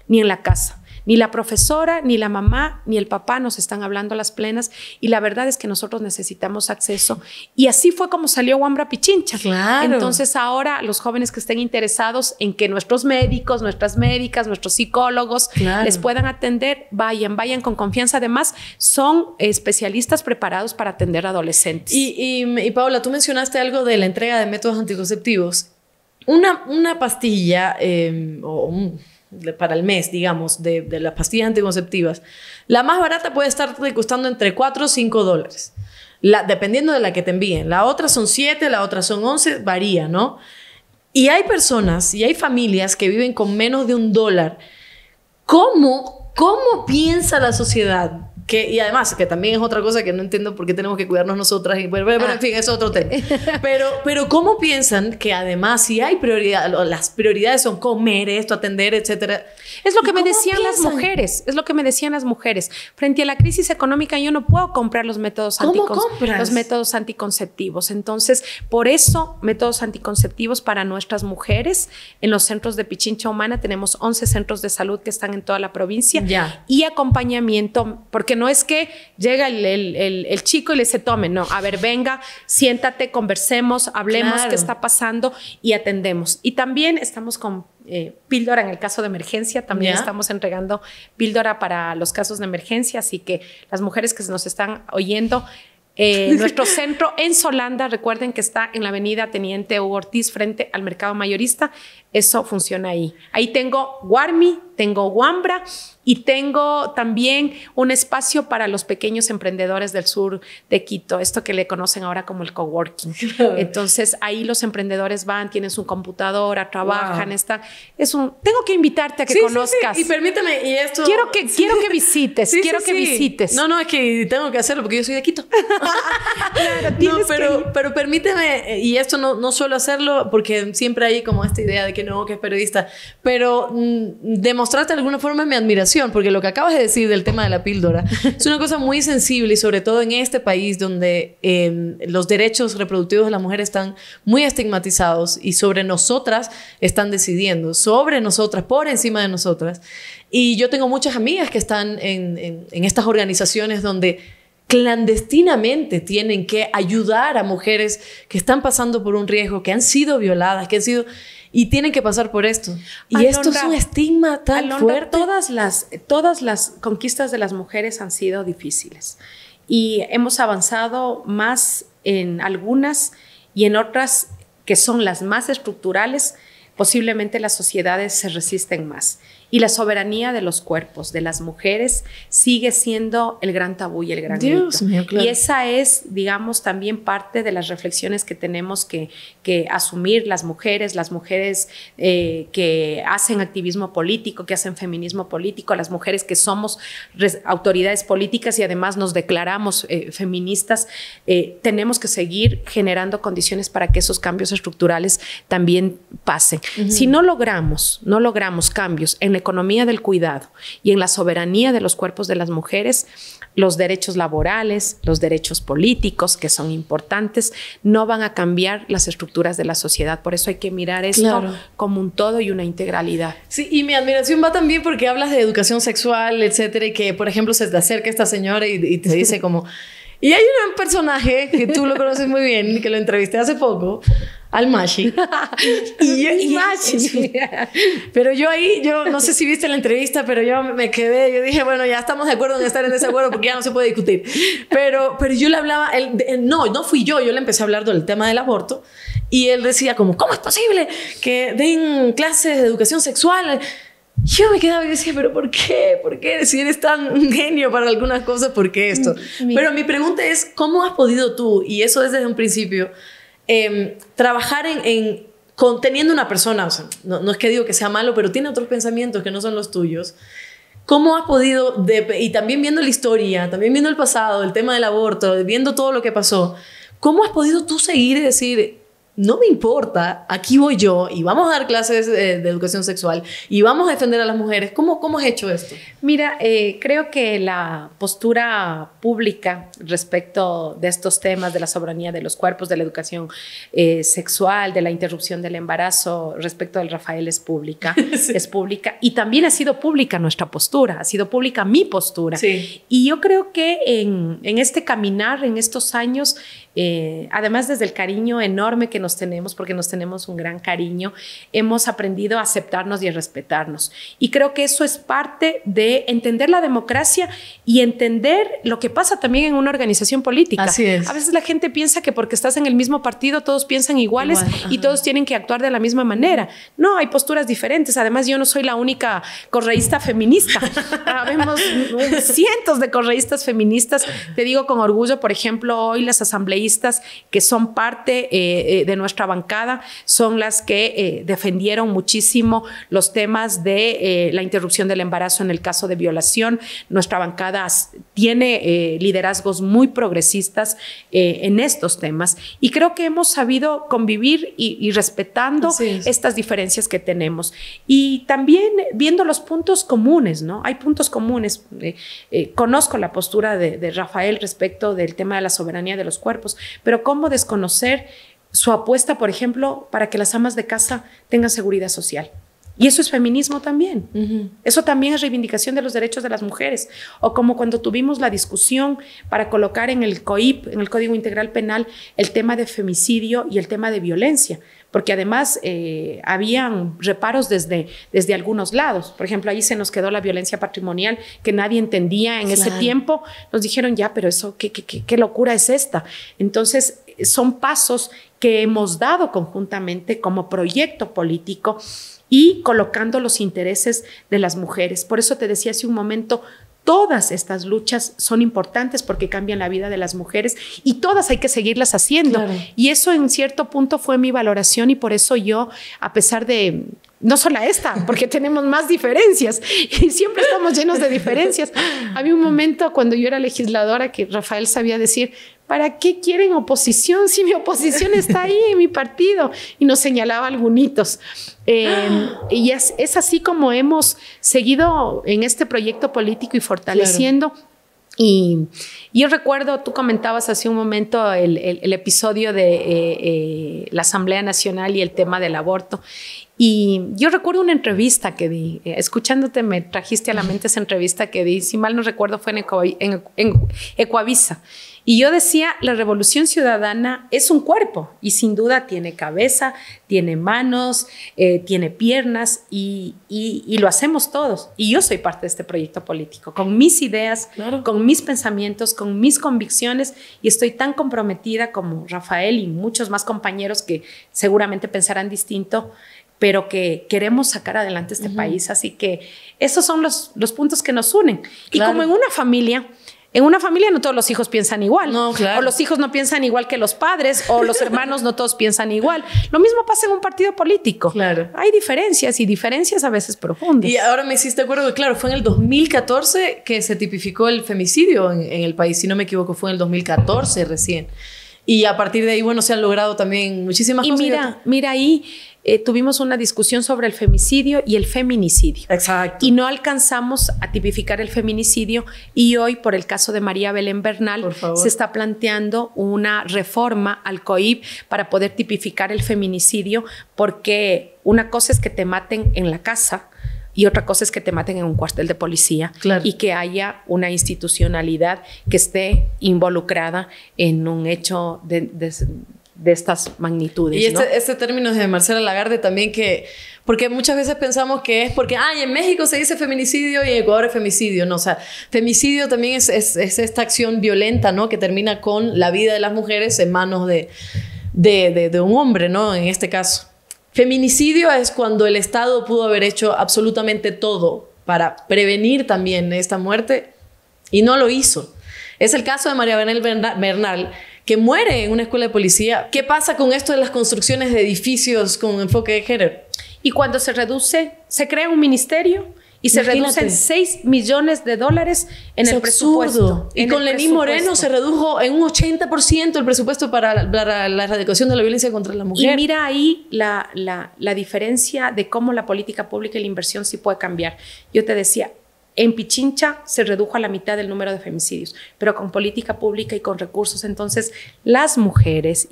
ni en la casa. Ni la profesora, ni la mamá, ni el papá nos están hablando a las plenas y la verdad es que nosotros necesitamos acceso. Y así fue como salió Wambra Pichincha. Entonces ahora los jóvenes que estén interesados en que nuestros médicos, nuestras médicas, nuestros psicólogos les puedan atender, vayan, vayan con confianza. Además, son especialistas preparados para atender adolescentes. Y, Paula, tú mencionaste algo de la entrega de métodos anticonceptivos. Una, una pastilla eh, o para el mes, digamos, de, las pastillas anticonceptivas, la más barata puede estar costando entre 4 o 5 dólares, la, dependiendo de la que te envíen. La otra son 7, la otra son 11, varía, ¿no? Y hay personas y hay familias que viven con menos de un dólar. ¿Cómo, cómo piensa la sociedad que, y además, que también es otra cosa que no entiendo por qué tenemos que cuidarnos nosotras. Y, bueno, en ah. fin, es otro tema. Pero, pero ¿cómo piensan que además si hay prioridad, las prioridades son comer esto, atender, etcétera? Es lo que me decían las mujeres, es lo que me decían las mujeres. Frente a la crisis económica yo no puedo comprar los métodos, anticon los métodos anticonceptivos. Entonces, por eso, métodos anticonceptivos para nuestras mujeres. En los centros de Pichincha Humana tenemos 11 centros de salud que están en toda la provincia. Ya. Y acompañamiento, porque no es que llega el, chico y le se tome, no, a ver, venga, siéntate, conversemos, hablemos qué está pasando y atendemos. Y también estamos con eh, píldora en el caso de emergencia, también estamos entregando píldora para los casos de emergencia, así que las mujeres que nos están oyendo, en eh, nuestro centro en Solanda, recuerden que está en la avenida Teniente Hugo Ortiz frente al mercado mayorista, eso funciona ahí. Ahí tengo Warmi, tengo Guambra y tengo también un espacio para los pequeños emprendedores del sur de Quito, esto que le conocen ahora como el coworking. Entonces ahí los emprendedores van, tienen su computadora, trabajan, está Es un, tengo que invitarte a que conozcas. Sí, Y permíteme y esto. Quiero que, quiero que visites, quiero que visites. No, no, es que tengo que hacerlo porque yo soy de Quito. claro, pero, pero permíteme, y esto no, no suelo hacerlo porque siempre hay como esta idea de que no, que es periodista, pero mm, demostrarte de alguna forma mi admiración porque lo que acabas de decir del tema de la píldora es una cosa muy sensible y sobre todo en este país donde em, los derechos reproductivos de la mujer están muy estigmatizados y sobre nosotras están decidiendo, sobre nosotras, por encima de nosotras. Y yo tengo muchas amigas que están en, en estas organizaciones donde clandestinamente tienen que ayudar a mujeres que están pasando por un riesgo, que han sido violadas, que han sido y tienen que pasar por esto. Y esto es un estigma tan Todas las, todas las conquistas de las mujeres han sido difíciles y hemos avanzado más en algunas y en otras que son las más estructurales, posiblemente las sociedades se resisten más. Y la soberanía de los cuerpos, de las mujeres, sigue siendo el gran tabú y el gran mito. Y esa es, digamos, también parte de las reflexiones que tenemos que, asumir las mujeres, las mujeres eh, que hacen activismo político, que hacen feminismo político, las mujeres que somos autoridades políticas y además nos declaramos eh, feministas, eh, tenemos que seguir generando condiciones para que esos cambios estructurales también pasen. Si no logramos, no logramos cambios en la economía del cuidado y en la soberanía de los cuerpos de las mujeres, los derechos laborales, los derechos políticos, que son importantes, no van a cambiar las estructuras de la sociedad. Por eso hay que mirar esto como un todo y una integralidad. Sí, y mi admiración va también porque hablas de educación sexual, etcétera, y que, por ejemplo, se te acerca esta señora y, y te dice como... Y hay un personaje que tú lo conoces muy bien, que lo entrevisté hace poco, al Mashi. y, pero yo ahí, yo no sé si viste la entrevista, pero yo me quedé, yo dije, bueno, ya estamos de acuerdo en estar en ese acuerdo porque ya no se puede discutir. Pero, pero yo le hablaba, no, no fui yo, yo le empecé a hablar del tema del aborto y él decía como, ¿cómo es posible que den clases de educación sexual? Yo me quedaba y decía, pero ¿por qué? ¿Por qué? Si eres tan genio para algunas cosas, ¿por qué esto? Mm, pero mi pregunta es, ¿cómo has podido tú, y eso desde un principio, Em, trabajar en, conteniendo una persona, no, es que digo que sea malo, pero tiene otros pensamientos que no son los tuyos. ¿Cómo has podido, y también viendo la historia, también viendo el pasado, el tema del aborto, viendo todo lo que pasó, cómo has podido tú seguir y decir, no me importa, aquí voy yo y vamos a dar clases de educación sexual y vamos a defender a las mujeres. ¿Cómo, cómo has hecho esto? Mira, eh, creo que la postura pública respecto de estos temas, de la soberanía de los cuerpos, de la educación eh, sexual, de la interrupción del embarazo respecto del Rafael es pública, es pública y también ha sido pública nuestra postura, ha sido pública mi postura. Y yo creo que en, en este caminar, en estos años, eh, además, desde el cariño enorme que nos tenemos, porque nos tenemos un gran cariño, hemos aprendido a aceptarnos y a respetarnos. Y creo que eso es parte de entender la democracia y entender lo que pasa también en una organización política. Así es. A veces la gente piensa que porque estás en el mismo partido todos piensan iguales y todos tienen que actuar de la misma manera. No, hay posturas diferentes. Además, yo no soy la única correísta feminista. Habemos cientos de correístas feministas. Te digo con orgullo, por ejemplo, hoy las asambleístas que son parte eh, eh, de nuestra bancada, son las que eh, defendieron muchísimo los temas de la interrupción del embarazo en el caso de violación. Nuestra bancada tiene liderazgos muy progresistas en estos temas y creo que hemos sabido convivir y, respetando estas diferencias que tenemos. Y también viendo los puntos comunes, ¿no? Hay puntos comunes. conozco la postura de Rafael respecto del tema de la soberanía de los cuerpos pero ¿cómo desconocer su apuesta, por ejemplo, para que las amas de casa tengan seguridad social? Y eso es feminismo también. Eso también es reivindicación de los derechos de las mujeres. O como cuando tuvimos la discusión para colocar en el COIP, en el Código Integral Penal, el tema de femicidio y el tema de violencia porque además eh, habían reparos desde, desde algunos lados. Por ejemplo, ahí se nos quedó la violencia patrimonial que nadie entendía en ese tiempo. Nos dijeron, ya, pero eso, qué, qué, qué locura es esta? Entonces, son pasos que hemos dado conjuntamente como proyecto político y colocando los intereses de las mujeres. Por eso te decía hace un momento, Todas estas luchas son importantes porque cambian la vida de las mujeres y todas hay que seguirlas haciendo. Y eso en cierto punto fue mi valoración y por eso yo, a pesar de no solo esta, porque tenemos más diferencias y siempre estamos llenos de diferencias. Había un momento cuando yo era legisladora que Rafael sabía decir, ¿Para qué quieren oposición si mi oposición está ahí en mi partido? Y nos señalaba algunos. Em, y es, así como hemos seguido en este proyecto político y fortaleciendo. Y, yo recuerdo, tú comentabas hace un momento el, episodio de eh, eh, la Asamblea Nacional y el tema del aborto. Y yo recuerdo una entrevista que di, eh, escuchándote me trajiste a la mente esa entrevista que di, si mal no recuerdo fue en, Ecuavisa en y yo decía, la revolución ciudadana es un cuerpo y sin duda tiene cabeza, tiene manos, eh, tiene piernas y, lo hacemos todos. Y yo soy parte de este proyecto político, con mis ideas, con mis pensamientos, con mis convicciones y estoy tan comprometida como Rafael y muchos más compañeros que seguramente pensarán distinto pero que queremos sacar adelante este país. Así que esos son los, puntos que nos unen. Y como en una familia, en una familia no todos los hijos piensan igual. O los hijos no piensan igual que los padres, o los hermanos no todos piensan igual. Lo mismo pasa en un partido político. Claro. Hay diferencias y diferencias a veces profundas. Y ahora me hiciste acuerdo que, claro, fue en el 2014 que se tipificó el femicidio en, en el país. Si no me equivoco, fue en el 2014 recién. Y a partir de ahí, bueno, se han logrado también muchísimas cosas. Mira, y mira ahí. Eh, tuvimos una discusión sobre el femicidio y el feminicidio. Exacto. Y no alcanzamos a tipificar el feminicidio y hoy, por el caso de María Belén Bernal, se está planteando una reforma al COIP para poder tipificar el feminicidio porque una cosa es que te maten en la casa, y otra cosa es que te maten en un cuartel de policía y que haya una institucionalidad que esté involucrada en un hecho de, de, estas magnitudes. Y este, este, término es de Marcela Lagarde también que, porque muchas veces pensamos que es porque, ay, en México se dice feminicidio y en Ecuador es femicidio, ¿no? O sea, femicidio también es, es, es esta acción violenta, ¿no? Que termina con la vida de las mujeres en manos de, de, de un hombre, ¿no? En este caso. Feminicidio es cuando el Estado pudo haber hecho absolutamente todo para prevenir también esta muerte y no lo hizo. Es el caso de María Bernal que muere en una escuela de policía. ¿Qué pasa con esto de las construcciones de edificios con enfoque de género? Y cuando se reduce, se crea un ministerio y se reducen 6 millones de dólares en el presupuesto. Y con Lenín Moreno se redujo en un 80% el presupuesto para, la, erradicación de la violencia contra la mujer. Y mira ahí la, la, diferencia de cómo la política pública y la inversión sí puede cambiar. Yo te decía, en Pichincha se redujo a la mitad el número de femicidios, pero con política pública y con recursos. Entonces, las mujeres,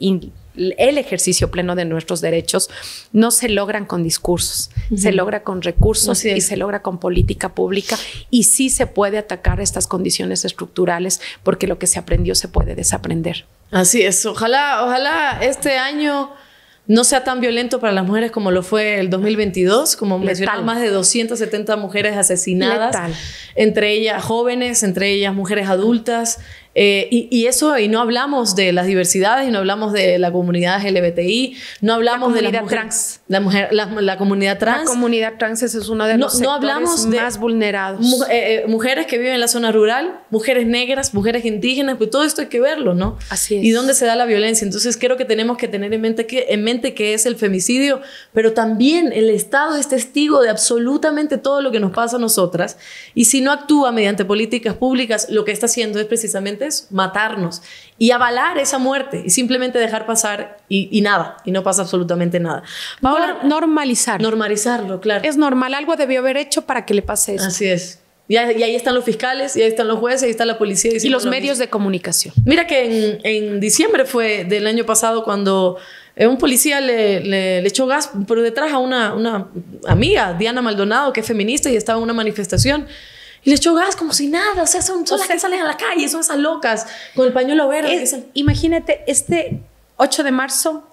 el ejercicio pleno de nuestros derechos no se logran con discursos, se logra con recursos y se logra con política pública y sí se puede atacar estas condiciones estructurales porque lo que se aprendió se puede desaprender. Así es, ojalá, ojalá este año no sea tan violento para las mujeres como lo fue el 2022, como más de 270 mujeres asesinadas, entre ellas jóvenes, entre ellas mujeres adultas, eh, y, eso, y no hablamos de las diversidades, y no hablamos de la comunidad LGBTI, no hablamos de las mujeres, trans. La, mujer, la, comunidad trans. La comunidad trans es una de no, los más vulnerados. Eh, eh, mujeres que viven en la zona rural, mujeres negras, mujeres indígenas, pues todo esto hay que verlo, ¿no? Así es. Y dónde se da la violencia. Entonces creo que tenemos que tener en mente que, en mente que es el femicidio, pero también el Estado es testigo de absolutamente todo lo que nos pasa a nosotras. Y si no actúa mediante políticas públicas, lo que está haciendo es precisamente matarnos y avalar esa muerte y simplemente dejar pasar y, nada, y no pasa absolutamente nada. normalizar. Normalizarlo, claro. Es normal, algo debió haber hecho para que le pase eso. Así es. Y, ahí están los fiscales, y ahí están los jueces, y ahí está la policía. Y los medios de comunicación. Mira que en, diciembre fue del año pasado cuando eh, un policía le, echó gas por detrás a una, una amiga, Diana Maldonado, que es feminista y estaba en una manifestación y le echó gas como si nada. O sea, son, son las que salen a la calle, son esas locas con el pañuelo verde. imagínate, este 8 de marzo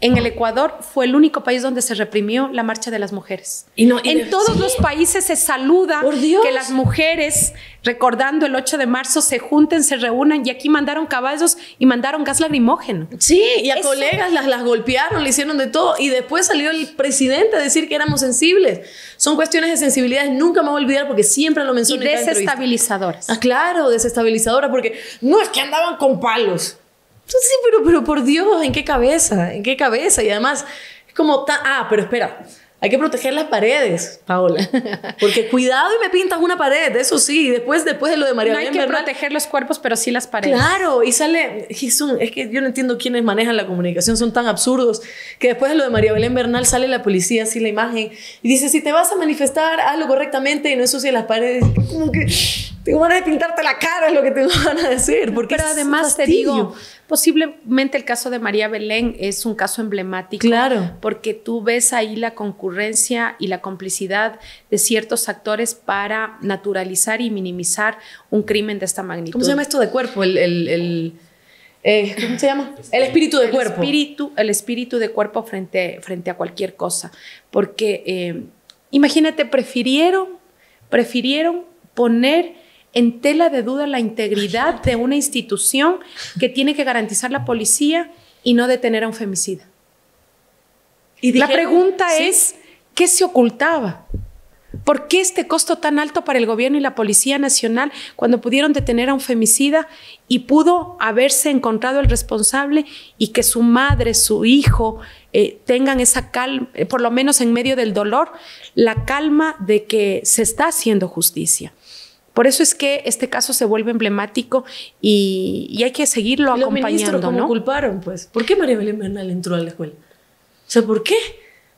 en el Ecuador fue el único país donde se reprimió la marcha de las mujeres. Y no, en todos los países se saluda que las mujeres, recordando el 8 de marzo, se junten, se reúnan y aquí mandaron caballos y mandaron gas lagrimógeno. Sí, y a colegas las, las golpearon, le hicieron de todo y después salió el presidente a decir que éramos sensibles. Son cuestiones de sensibilidades, nunca me voy a olvidar porque siempre lo mencioné. Y desestabilizadoras. ah, claro, desestabilizadoras, porque no es que andaban con palos. Sí, pero, pero por Dios, ¿en qué cabeza? ¿En qué cabeza? Y además, es como, ah, pero espera, hay que proteger las paredes, Paola. Porque cuidado y me pintas una pared, eso sí. Después, después de lo de María Belén No hay que proteger los cuerpos, pero sí las paredes. Claro, y sale. es que yo no entiendo quiénes manejan la comunicación, son tan absurdos. Que después de lo de María Belén Bernal sale la policía, así la imagen, y dice: Si te vas a manifestar, hazlo correctamente y no en las paredes. Como que tengo ganas de pintarte la cara, es lo que te van a decir. Porque pero además te digo, Posiblemente el caso de María Belén es un caso emblemático. Claro. Porque tú ves ahí la concurrencia y la complicidad de ciertos actores para naturalizar y minimizar un crimen de esta magnitud. ¿Cómo se llama esto de cuerpo? El. Eh, ¿Cómo se llama? El espíritu de cuerpo. Espíritu, el espíritu de cuerpo frente, frente a cualquier cosa. Porque, eh, imagínate, prefirieron, prefirieron poner en tela de duda la integridad de una institución que tiene que garantizar la policía y no detener a un femicida. Y la pregunta es, ¿qué se ocultaba? ¿Por qué este costo tan alto para el gobierno y la Policía Nacional cuando pudieron detener a un femicida y pudo haberse encontrado el responsable y que su madre, su hijo eh, tengan esa calma, eh, por lo menos en medio del dolor, la calma de que se está haciendo justicia? Por eso es que este caso se vuelve emblemático y, hay que seguirlo acompañando. acompañando. qué ¿no? culparon, pues? ¿Por qué María Belén Bernal entró a la escuela? O sea, ¿por qué?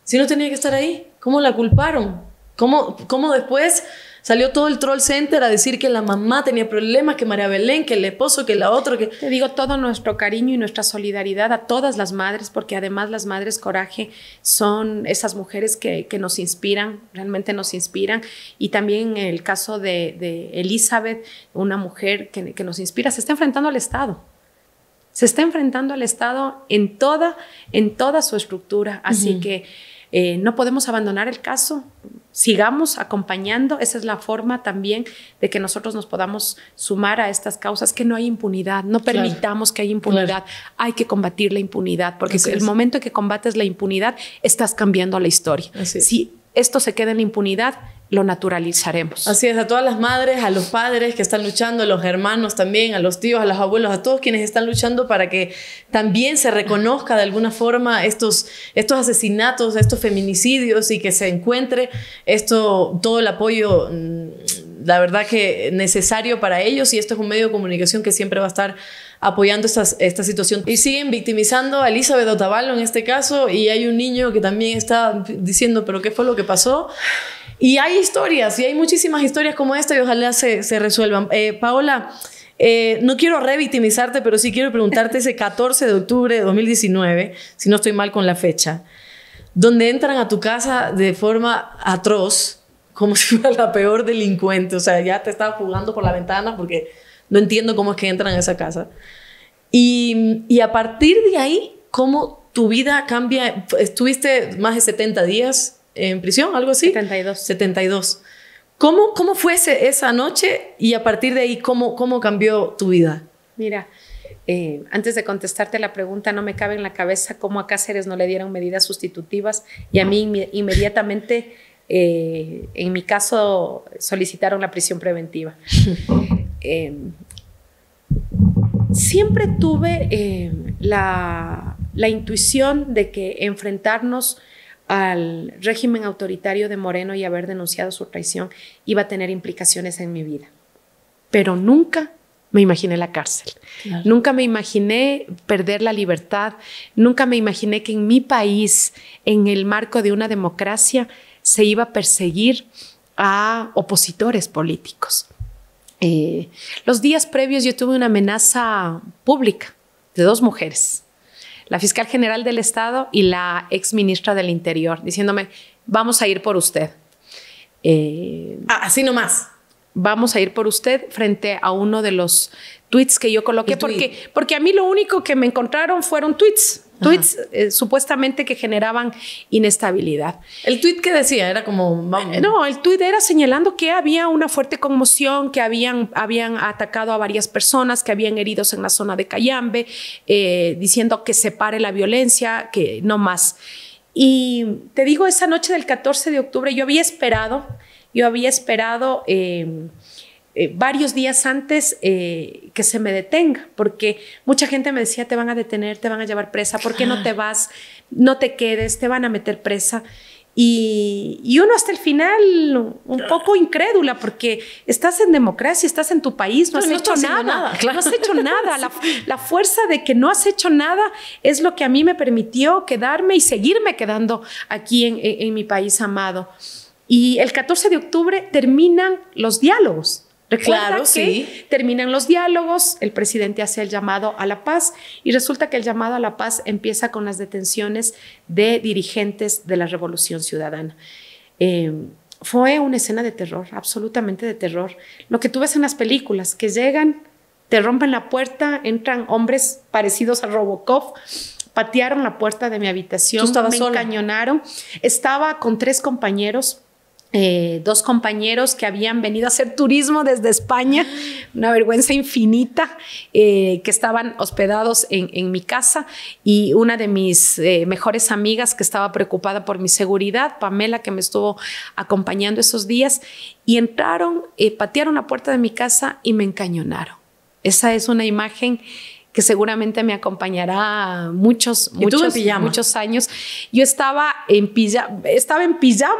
Si no tenía que estar ahí, ¿cómo la culparon? ¿Cómo, cómo después Salió todo el troll center a decir que la mamá tenía problemas, que María Belén, que el esposo, que la otra, que... Te digo todo nuestro cariño y nuestra solidaridad a todas las madres, porque además las madres coraje son esas mujeres que, nos inspiran, realmente nos inspiran. Y también el caso de, de Elizabeth, una mujer que, nos inspira, se está enfrentando al Estado se está enfrentando al Estado en toda, en toda su estructura. Así que eh, no podemos abandonar el caso, sigamos acompañando, esa es la forma también de que nosotros nos podamos sumar a estas causas, que no hay impunidad, no permitamos que haya impunidad, hay que combatir la impunidad, porque el momento en que combates la impunidad, estás cambiando la historia. sí esto se quede en impunidad, lo naturalizaremos. Así es, a todas las madres, a los padres que están luchando, a los hermanos también, a los tíos, a los abuelos, a todos quienes están luchando para que también se reconozca de alguna forma estos, estos asesinatos, estos feminicidios y que se encuentre esto, todo el apoyo, mm, la verdad que necesario para ellos y esto es un medio de comunicación que siempre va a estar apoyando esta esta situación. Y siguen victimizando a Elizabeth Otavalo en este caso y hay un niño que también está diciendo, pero ¿qué fue lo que pasó? Y hay historias, y hay muchísimas historias como esta y ojalá se, se resuelvan. Eh, Paola, eh, no quiero revictimizarte, pero sí quiero preguntarte ese 14 de octubre de 2019, si no estoy mal con la fecha, donde entran a tu casa de forma atroz, como si fuera la peor delincuente, o sea, ya te estaba jugando por la ventana porque no entiendo cómo es que entran a esa casa. Y, a partir de ahí, ¿cómo tu vida cambia? Estuviste más de 70 días en prisión, algo así. 72. 72. ¿Cómo, cómo fue esa noche y a partir de ahí, cómo, cómo cambió tu vida? Mira, eh, antes de contestarte la pregunta, no me cabe en la cabeza cómo a Cáceres no le dieron medidas sustitutivas y a mí inmediatamente eh, en mi caso, solicitaron la prisión preventiva. Eh, siempre tuve eh, la, intuición de que enfrentarnos al régimen autoritario de Moreno y haber denunciado su traición iba a tener implicaciones en mi vida. Pero nunca me imaginé la cárcel, nunca me imaginé perder la libertad, nunca me imaginé que en mi país, en el marco de una democracia, se iba a perseguir a opositores políticos. Eh, los días previos yo tuve una amenaza pública de dos mujeres, la fiscal general del Estado y la ex ministra del Interior, diciéndome, vamos a ir por usted. Eh, ah, así nomás. Vamos a ir por usted frente a uno de los tweets que yo coloqué, porque, porque a mí lo único que me encontraron fueron tweets. Tweets eh, supuestamente que generaban inestabilidad. ¿El tweet que decía? Era como... Vamos. Eh, no, el tweet era señalando que había una fuerte conmoción, que habían, habían atacado a varias personas, que habían heridos en la zona de Cayambe, eh, diciendo que se pare la violencia, que no más. Y te digo, esa noche del 14 de octubre yo había esperado, yo había esperado... Eh, varios días antes eh, que se me detenga, porque mucha gente me decía, te van a detener, te van a llevar presa, ¿por qué no te vas? No te quedes, te van a meter presa. Y, uno hasta el final un ah. poco incrédula porque estás en democracia, estás en tu país, no, has hecho nada, no has hecho nada. La, fuerza de que no has hecho nada es lo que a mí me permitió quedarme y seguirme quedando aquí en mi país amado. Y el 14 de octubre terminan los diálogos claro, sí. terminan los diálogos, el presidente hace el llamado a la paz y resulta que el llamado a la paz empieza con las detenciones de dirigentes de la Revolución Ciudadana. Em, fue una escena de terror, absolutamente de terror. Lo que tú ves en las películas, que llegan, te rompen la puerta, entran hombres parecidos a Robocop, patearon la puerta de mi habitación, me Estaba con tres compañeros eh, dos compañeros que habían venido a hacer turismo desde España, ah. una vergüenza infinita, eh, que estaban hospedados en, mi casa y una de mis eh, mejores amigas que estaba preocupada por mi seguridad, Pamela, que me estuvo acompañando esos días, y entraron, patearon la puerta de mi casa y me encañonaron. Esa es una imagen que seguramente me acompañará muchos, muchos, muchos años. Yo estaba en, pijama, estaba en pijama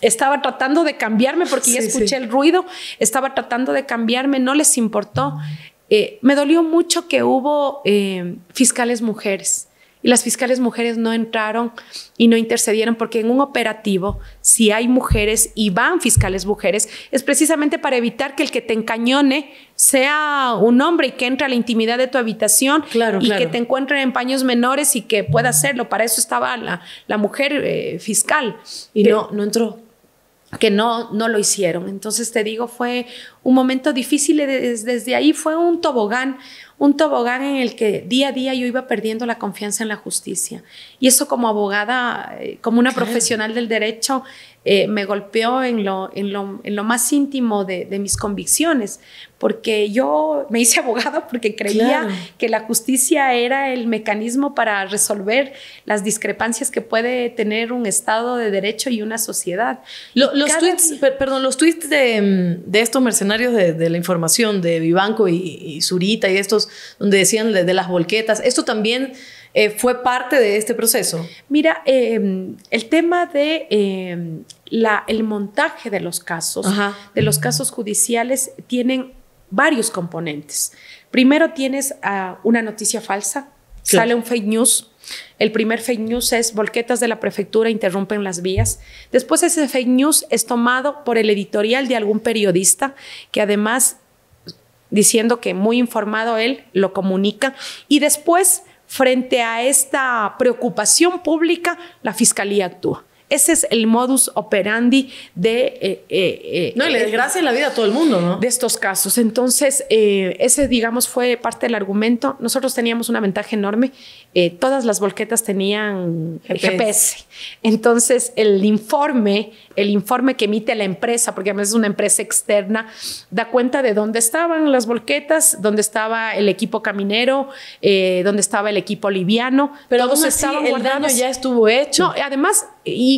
estaba tratando de cambiarme porque ya escuché el ruido, estaba tratando de cambiarme, no les importó. Eh, me dolió mucho que hubo eh, fiscales mujeres y las fiscales mujeres no entraron y no intercedieron porque en un operativo, si hay mujeres y van fiscales mujeres, es precisamente para evitar que el que te encañone sea un hombre y que entre a la intimidad de tu habitación y que te encuentre en paños menores y que pueda hacerlo. Para eso estaba la, mujer eh, fiscal y no, no entró que no, no lo hicieron. Entonces te digo, fue un momento difícil y desde ahí fue un tobogán, un tobogán en el que día a día yo iba perdiendo la confianza en la justicia. Y eso como abogada, eh, como una profesional del derecho, eh, me golpeó en lo, en lo, más íntimo de, mis convicciones, porque yo me hice abogada porque creía que la justicia era el mecanismo para resolver las discrepancias que puede tener un Estado de Derecho y una sociedad. los, perdón, los tweets de, estos mercenarios de, la información, de Vivanco y, y Zurita y estos, donde decían de, las volquetas, esto también... Eh, fue parte de este proceso? Mira, em, el tema de em, la, el montaje de los casos, de los casos judiciales, tienen varios componentes. Primero tienes ah, una noticia falsa, sale un fake news. El primer fake news es volquetas de la prefectura interrumpen las vías. Después ese fake news es tomado por el editorial de algún periodista que además diciendo que muy informado él lo comunica y después frente a esta preocupación pública, la Fiscalía actúa. Ese es el modus operandi de... Eh, eh, eh, no, y le desgracia la vida a todo el mundo, ¿no? De estos casos. Entonces, ese, digamos, fue parte del argumento. Nosotros teníamos una ventaja enorme. todas las volquetas tenían GPS. Entonces, el informe, el informe que emite la empresa, porque además es una empresa externa, da cuenta de dónde estaban las volquetas, dónde estaba el equipo caminero, dónde estaba el equipo liviano. Pero todos estaban el daño ya estuvo hecho. No, además,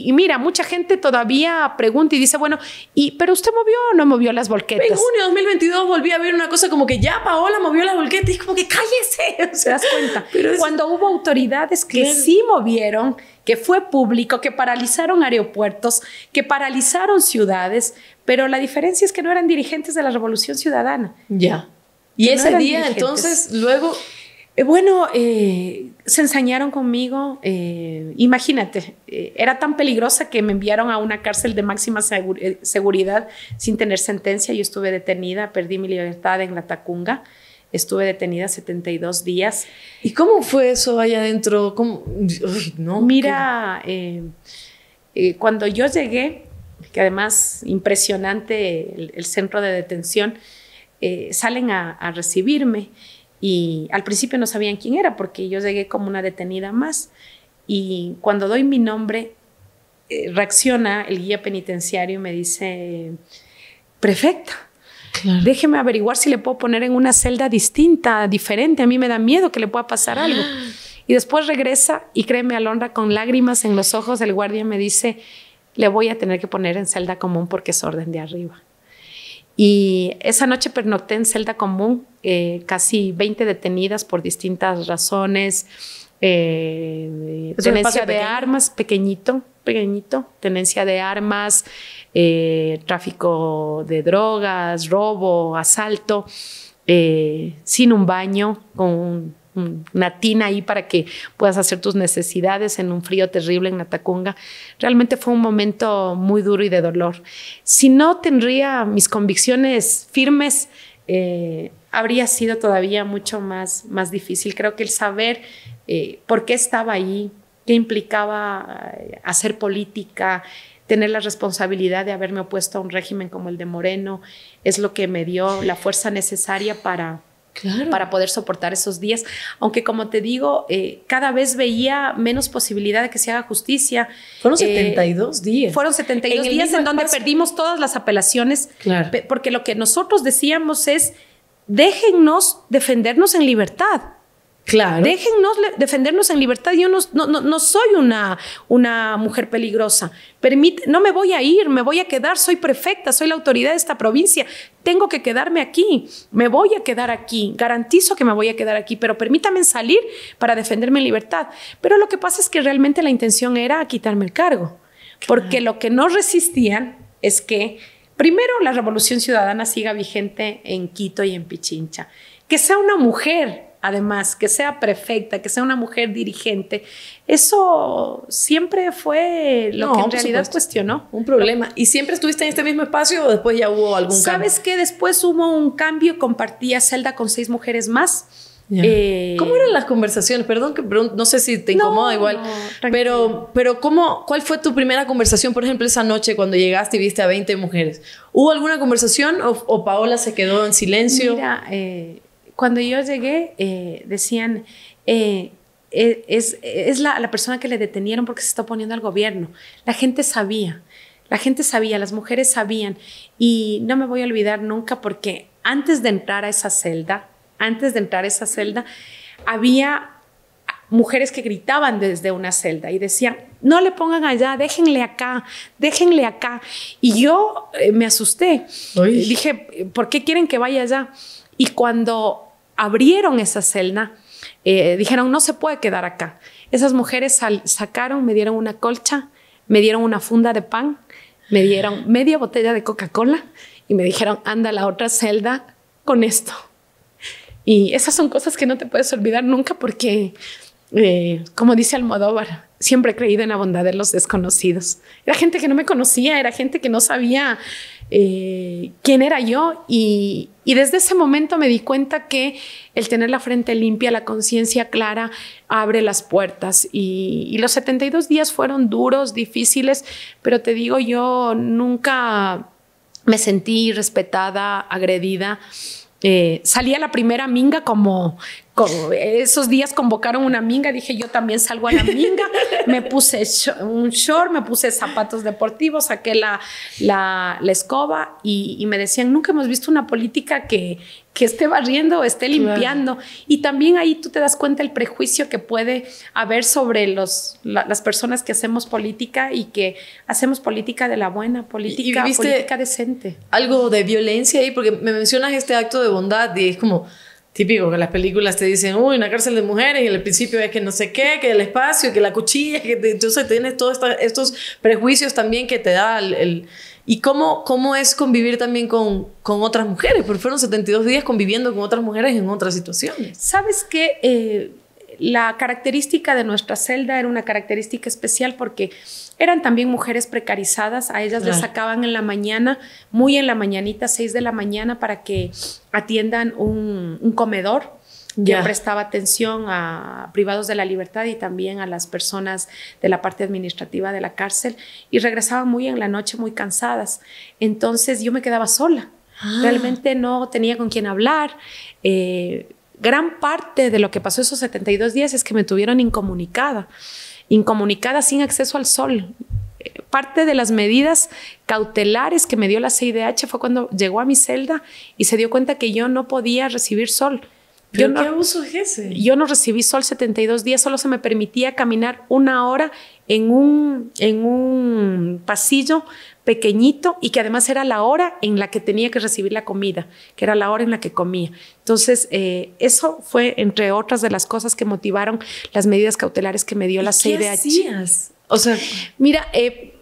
y, mira, mucha gente todavía pregunta y dice, bueno, y, ¿pero usted movió o no movió las volquetas? En junio de 2022 volví a ver una cosa como que ya Paola movió las volquetas y como que cállese. O das cuenta? Cuando hubo autoridades que sí movieron, que fue público, que paralizaron aeropuertos, que paralizaron ciudades, pero la diferencia es que no eran dirigentes de la Revolución Ciudadana. Ya. Y ese día, entonces, luego eh, bueno, eh, se ensañaron conmigo. Eh, imagínate, era tan peligrosa que me enviaron a una cárcel de máxima seguridad sin tener sentencia. Yo estuve detenida, perdí mi libertad en la Tacunga. Estuve detenida 72 días. ¿Y cómo fue eso allá adentro? no, Mira, cuando yo llegué, que además impresionante el, centro de detención, salen a recibirme. Y al principio no sabían quién era porque yo llegué como una detenida más. Y cuando doy mi nombre, eh, reacciona el guía penitenciario y me dice, prefecta, Déjeme averiguar si le puedo poner en una celda distinta, diferente. A mí me da miedo que le pueda pasar algo. Y después regresa y créeme, Alondra, con lágrimas en los ojos, el guardia me dice, le voy a tener que poner en celda común porque es orden de arriba. Y esa noche pernocté en celda común, eh, casi 20 detenidas por distintas razones. Eh, tenencia de armas, pequeñito, pequeñito, tenencia de armas, eh, tráfico de drogas, robo, asalto, sin un baño, con una mm, tina ahí para que puedas hacer tus necesidades en un frío terrible en Atacunga, Realmente fue un momento muy duro y de dolor. Si no tendría mis convicciones firmes, eh, habría sido todavía mucho más, más difícil. Creo que el saber eh, por qué estaba ahí, qué implicaba eh, hacer política, tener la responsabilidad de haberme opuesto a un régimen como el de Moreno, es lo que me dio la fuerza necesaria para para poder soportar esos días. Aunque como te digo, eh, cada vez veía menos posibilidad de que se haga justicia. Fueron 72 eh, días. Fueron 72 días en donde perdimos todas las apelaciones, porque lo que nosotros decíamos es, déjennos defendernos en libertad. Claro. Déjennos defendernos en libertad. Yo no, no, soy una, una, mujer peligrosa. Permite, no me voy a ir, me voy a quedar. Soy prefecta, soy la autoridad de esta provincia. Tengo que quedarme aquí. Me voy a quedar aquí. Garantizo que me voy a quedar aquí, pero permítame salir para defenderme en libertad. Pero lo que pasa es que realmente la intención era quitarme el cargo. Porque lo que no resistían es que, primero, la revolución ciudadana siga vigente en Quito y en Pichincha. Que sea una mujer además, que sea perfecta, que sea una mujer dirigente, eso siempre fue lo que en realidad cuestionó. Un problema. ¿Y siempre estuviste en este mismo espacio o después ya hubo algún ¿Sabes cambio? ¿Sabes que Después hubo un cambio, compartía celda con seis mujeres más. Eh, ¿Cómo eran las conversaciones? Perdón que no sé si te incomoda igual, pero, pero ¿cómo, ¿cuál fue tu primera conversación, por ejemplo, esa noche cuando llegaste y viste a 20 mujeres? ¿Hubo alguna conversación o, Paola se quedó en silencio? Mira, eh, cuando yo llegué, eh, decían, eh, eh, es, es la, la, persona que le detenieron porque se está oponiendo al gobierno. La gente sabía, la gente sabía, las mujeres sabían. Y no me voy a olvidar nunca porque antes de entrar a esa celda, antes de entrar a esa celda, había mujeres que gritaban desde una celda y decían, no le pongan allá, déjenle acá, déjenle acá. Y yo me asusté. y Dije, ¿por qué quieren que vaya allá? Y cuando abrieron esa celda, eh, dijeron, no se puede quedar acá. Esas mujeres sacaron, me dieron una colcha, me dieron una funda de pan, me dieron media botella de Coca-Cola y me dijeron, anda a la otra celda con esto. Y esas son cosas que no te puedes olvidar nunca porque, eh, como dice Almodóvar, siempre he creído en la bondad de los desconocidos. Era gente que no me conocía, era gente que no sabía eh, quién era yo y, desde ese momento me di cuenta que el tener la frente limpia, la conciencia clara, abre las puertas y, y, los 72 días fueron duros, difíciles, pero te digo, yo nunca me sentí respetada, agredida. salía eh, salí a la primera minga como, esos días convocaron una minga, dije yo también salgo a la minga, me puse un short, me puse zapatos deportivos, saqué la, escoba y, me decían, nunca hemos visto una política que, esté barriendo o esté limpiando. Y también ahí tú te das cuenta el prejuicio que puede haber sobre los, las personas que hacemos política y que hacemos política de la buena, política, política decente. Algo de violencia ahí, porque me mencionas este acto de bondad y es como Típico que las películas te dicen, uy, una cárcel de mujeres, y el principio es que no sé qué, que el espacio, que la cuchilla, que entonces tienes todos estos prejuicios también que te da el... y cómo, cómo es convivir también con, con otras mujeres, porque fueron 72 días conviviendo con otras mujeres en otras situaciones. ¿Sabes qué? Eh, la característica de nuestra celda era una característica especial porque eran también mujeres precarizadas, a ellas les sacaban en la mañana, muy en la mañanita, 6 de la mañana, para que atiendan un, comedor. Yo prestaba atención a privados de la libertad y también a las personas de la parte administrativa de la cárcel y regresaban muy en la noche, muy cansadas. Entonces yo me quedaba sola. Ah. Realmente no tenía con quién hablar. Eh, gran parte de lo que pasó esos 72 días es que me tuvieron incomunicada incomunicada sin acceso al sol. Parte de las medidas cautelares que me dio la CIDH fue cuando llegó a mi celda y se dio cuenta que yo no podía recibir sol. yo qué uso es ese? Yo no recibí sol 72 días, solo se me permitía caminar una hora en un, en un pasillo pequeñito y que además era la hora en la que tenía que recibir la comida, que era la hora en la que comía. Entonces, eh, eso fue, entre otras de las cosas que motivaron las medidas cautelares que me dio la CIDH. ¿Qué hacías? O sea, mira, eh,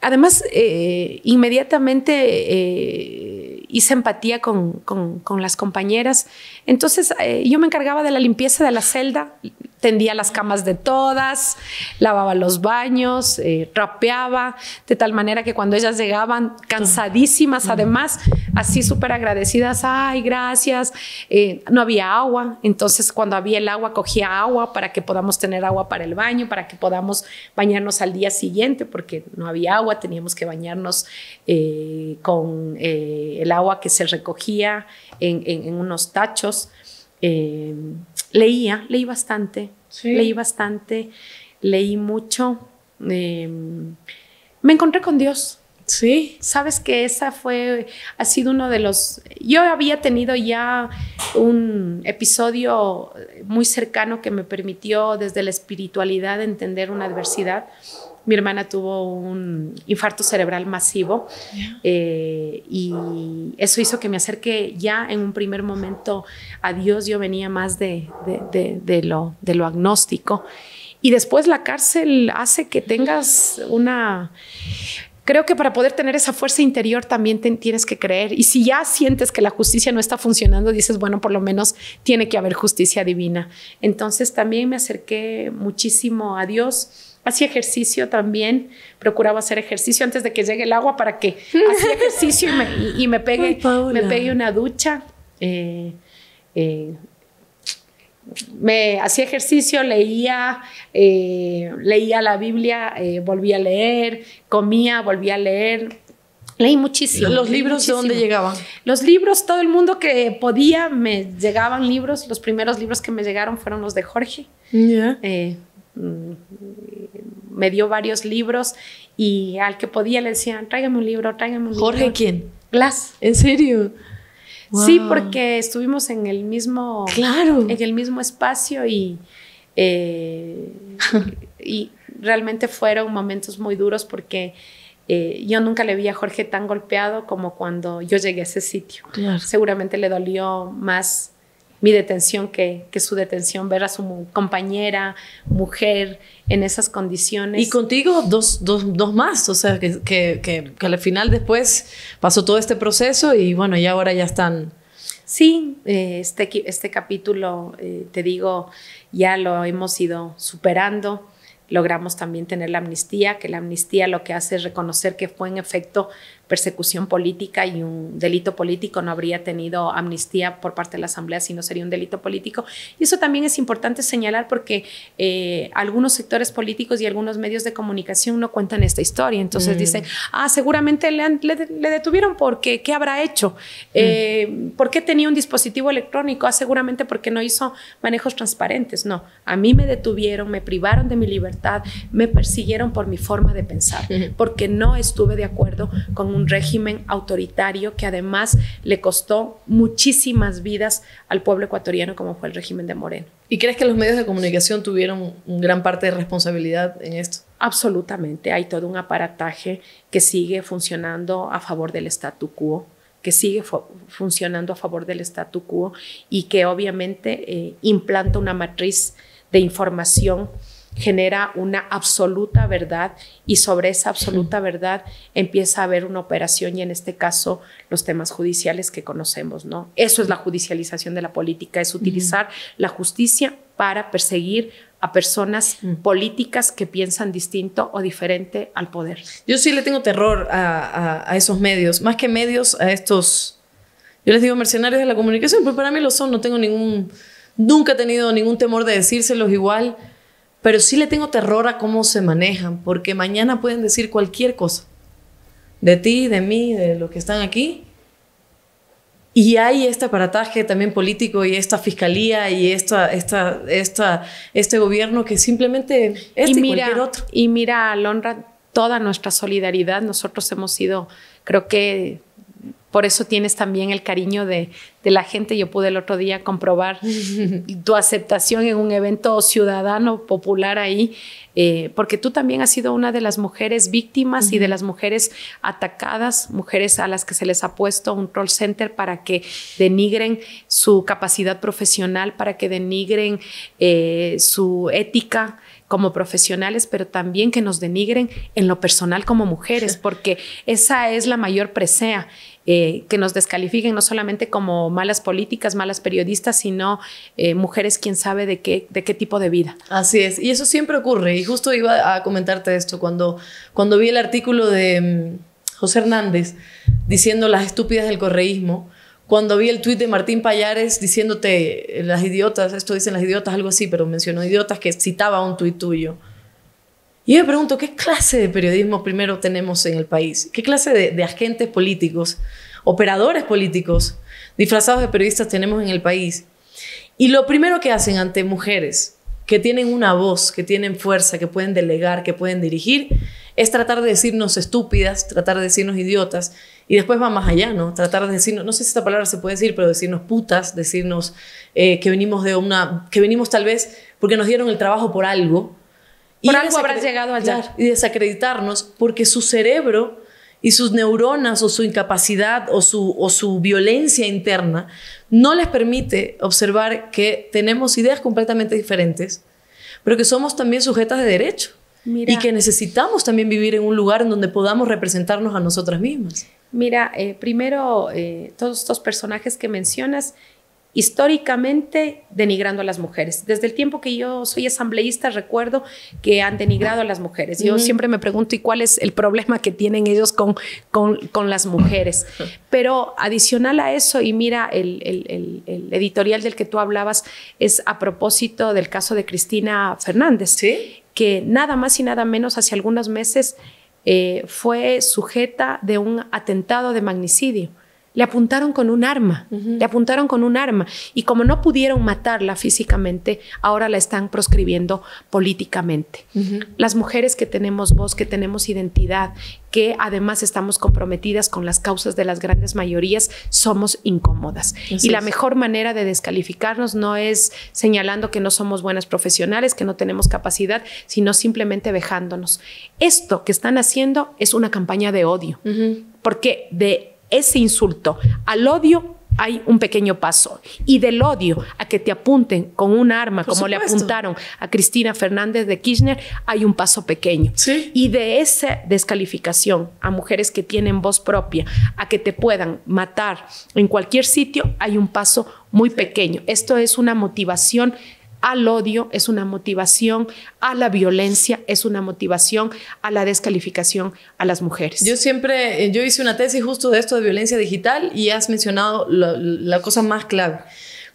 además, eh, inmediatamente hice empatía con, con, las compañeras. Entonces, yo me encargaba de la limpieza de la celda, tendía las camas de todas, lavaba los baños, eh, rapeaba, de tal manera que cuando ellas llegaban cansadísimas, además, así súper agradecidas, ay, gracias, eh, no había agua, entonces cuando había el agua cogía agua para que podamos tener agua para el baño, para que podamos bañarnos al día siguiente, porque no había agua, teníamos que bañarnos eh, con el agua que se recogía en, en unos tachos leía, leí bastante, leí bastante, leí mucho. Em, me encontré con Dios. Sí. Sabes que esa fue, ha sido uno de los. Yo había tenido ya un episodio muy cercano que me permitió desde la espiritualidad entender una adversidad mi hermana tuvo un infarto cerebral masivo eh, y eso hizo que me acerque ya en un primer momento a Dios. Yo venía más de, de, lo, de lo agnóstico. Y después la cárcel hace que tengas una creo que para poder tener esa fuerza interior también tienes que creer. Y si ya sientes que la justicia no está funcionando, dices, bueno, por lo menos tiene que haber justicia divina. Entonces también me acerqué muchísimo a Dios Hacía ejercicio también, procuraba hacer ejercicio antes de que llegue el agua para que hacía ejercicio y me, y, me pegue, me una ducha. Eh, eh, me hacía ejercicio, leía, eh, leía la Biblia, volví a leer, comía, volvía a leer, Leí muchísimo. ¿Los libros de dónde llegaban? Los libros, todo el mundo que podía me llegaban libros. Los primeros libros que me llegaron fueron los de Jorge me dio varios libros y al que podía le decían, tráigame un libro, tráigame un libro. ¿Jorge quién? Glass. ¿En serio? Sí, porque estuvimos en el mismo, claro. en el mismo espacio y, eh, y realmente fueron momentos muy duros porque eh, yo nunca le vi a Jorge tan golpeado como cuando yo llegué a ese sitio. Seguramente le dolió más mi detención que, su detención, ver a su compañera, mujer, en esas condiciones. Y contigo dos, más, o sea, que, al final después pasó todo este proceso y bueno, y ahora ya están... Sí, eh, este, este capítulo, eh, te digo, ya lo hemos ido superando. Logramos también tener la amnistía, que la amnistía lo que hace es reconocer que fue en efecto persecución política y un delito político, no habría tenido amnistía por parte de la Asamblea si no sería un delito político. Y eso también es importante señalar porque eh, algunos sectores políticos y algunos medios de comunicación no cuentan esta historia. Entonces mm. dicen, ah, seguramente le, detuvieron porque, ¿qué habrá hecho? Mm. Eh, ¿Por qué tenía un dispositivo electrónico? Ah, seguramente porque no hizo manejos transparentes. No, a mí me detuvieron, me privaron de mi libertad, me persiguieron por mi forma de pensar, porque no estuve de acuerdo con un un régimen autoritario que además le costó muchísimas vidas al pueblo ecuatoriano como fue el régimen de Moreno. ¿Y crees que los medios de comunicación tuvieron un gran parte de responsabilidad en esto? Absolutamente, hay todo un aparataje que sigue funcionando a favor del statu quo que sigue funcionando a favor del statu quo y que obviamente eh, implanta una matriz de información genera una absoluta verdad y sobre esa absoluta verdad empieza a haber una operación y en este caso los temas judiciales que conocemos, ¿no? Eso es la judicialización de la política, es utilizar la justicia para perseguir a personas políticas que piensan distinto o diferente al poder. Yo sí le tengo terror a, esos medios, más que medios, a estos, yo les digo mercenarios de la comunicación, pues para mí lo son, no tengo ningún, nunca he tenido ningún temor de decírselos igual pero sí le tengo terror a cómo se manejan, porque mañana pueden decir cualquier cosa de ti, de mí, de los que están aquí. Y hay este aparataje también político y esta fiscalía y esta, esta, esta, este gobierno que simplemente es este cualquier otro. Y mira, Alondra, toda nuestra solidaridad, nosotros hemos sido, creo que por eso tienes también el cariño de, la gente. Yo pude el otro día comprobar tu aceptación en un evento ciudadano popular ahí, eh, porque tú también has sido una de las mujeres víctimas y de las mujeres atacadas, mujeres a las que se les ha puesto un troll center para que denigren su capacidad profesional, para que denigren eh, su ética como profesionales, pero también que nos denigren en lo personal como mujeres, porque esa es la mayor presea, eh, que nos descalifiquen no solamente como malas políticas, malas periodistas, sino eh, mujeres quién sabe de qué, de qué tipo de vida. Así es, y eso siempre ocurre, y justo iba a comentarte esto cuando, cuando vi el artículo de mm, José Hernández diciendo las estúpidas del correísmo cuando vi el tuit de Martín Payares diciéndote eh, las idiotas, esto dicen las idiotas, algo así, pero mencionó idiotas que citaba un tuit tuyo. Y yo me pregunto, ¿qué clase de periodismo primero tenemos en el país? ¿Qué clase de, de agentes políticos, operadores políticos, disfrazados de periodistas tenemos en el país? Y lo primero que hacen ante mujeres que tienen una voz, que tienen fuerza, que pueden delegar, que pueden dirigir, es tratar de decirnos estúpidas, tratar de decirnos idiotas y después va más allá, ¿no? Tratar de decirnos, no sé si esta palabra se puede decir, pero decirnos putas, decirnos eh, que venimos de una, que venimos tal vez porque nos dieron el trabajo por algo. Por y algo habrás llegado allá. y desacreditarnos porque su cerebro y sus neuronas o su incapacidad o su, o su violencia interna no les permite observar que tenemos ideas completamente diferentes, pero que somos también sujetas de derecho. Y que necesitamos también vivir en un lugar en donde podamos representarnos a nosotras mismas. Mira, eh, primero, eh, todos estos personajes que mencionas, históricamente denigrando a las mujeres. Desde el tiempo que yo soy asambleísta recuerdo que han denigrado a las mujeres. Yo siempre me pregunto, ¿y cuál es el problema que tienen ellos con, con, las mujeres? Pero adicional a eso, y mira, el, editorial del que tú hablabas es a propósito del caso de Cristina Fernández, que nada más y nada menos hace algunos meses eh, fue sujeta de un atentado de magnicidio le apuntaron con un arma, le apuntaron con un arma. Y como no pudieron matarla físicamente, ahora la están proscribiendo políticamente. Las mujeres que tenemos voz, que tenemos identidad, que además estamos comprometidas con las causas de las grandes mayorías, somos incómodas. y la mejor manera de descalificarnos no es señalando que no somos buenas profesionales, que no tenemos capacidad, sino simplemente vejándonos. Esto que están haciendo es una campaña de odio, porque de ese insulto al odio hay un pequeño paso. Y del odio a que te apunten con un arma, como le apuntaron a Cristina Fernández de Kirchner, hay un paso pequeño. Y de esa descalificación a mujeres que tienen voz propia, a que te puedan matar en cualquier sitio, hay un paso muy pequeño. Esto es una motivación al odio, es una motivación a la violencia, es una motivación a la descalificación a las mujeres. Yo siempre, eh, yo hice una tesis justo de esto de violencia digital y has mencionado la, cosa más clave.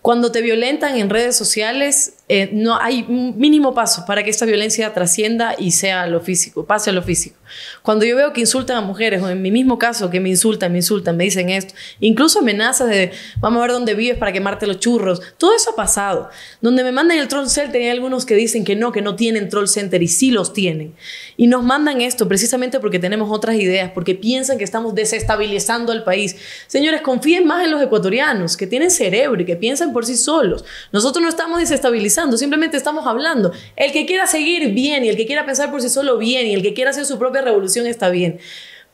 Cuando te violentan en redes sociales, eh, no hay mínimo paso para que esta violencia trascienda y sea lo físico, pase a lo físico. Cuando yo veo que insultan a mujeres, o en mi mismo caso, que me insultan, me insultan, me dicen esto, incluso amenazas de vamos a ver dónde vives para quemarte los churros, todo eso ha pasado. Donde me mandan el troll center, hay algunos que dicen que no, que no tienen troll center y sí los tienen. Y nos mandan esto precisamente porque tenemos otras ideas, porque piensan que estamos desestabilizando el país. Señores, confíen más en los ecuatorianos, que tienen cerebro y que piensan por sí solos. Nosotros no estamos desestabilizando simplemente estamos hablando. El que quiera seguir bien y el que quiera pensar por sí solo bien y el que quiera hacer su propia revolución está bien.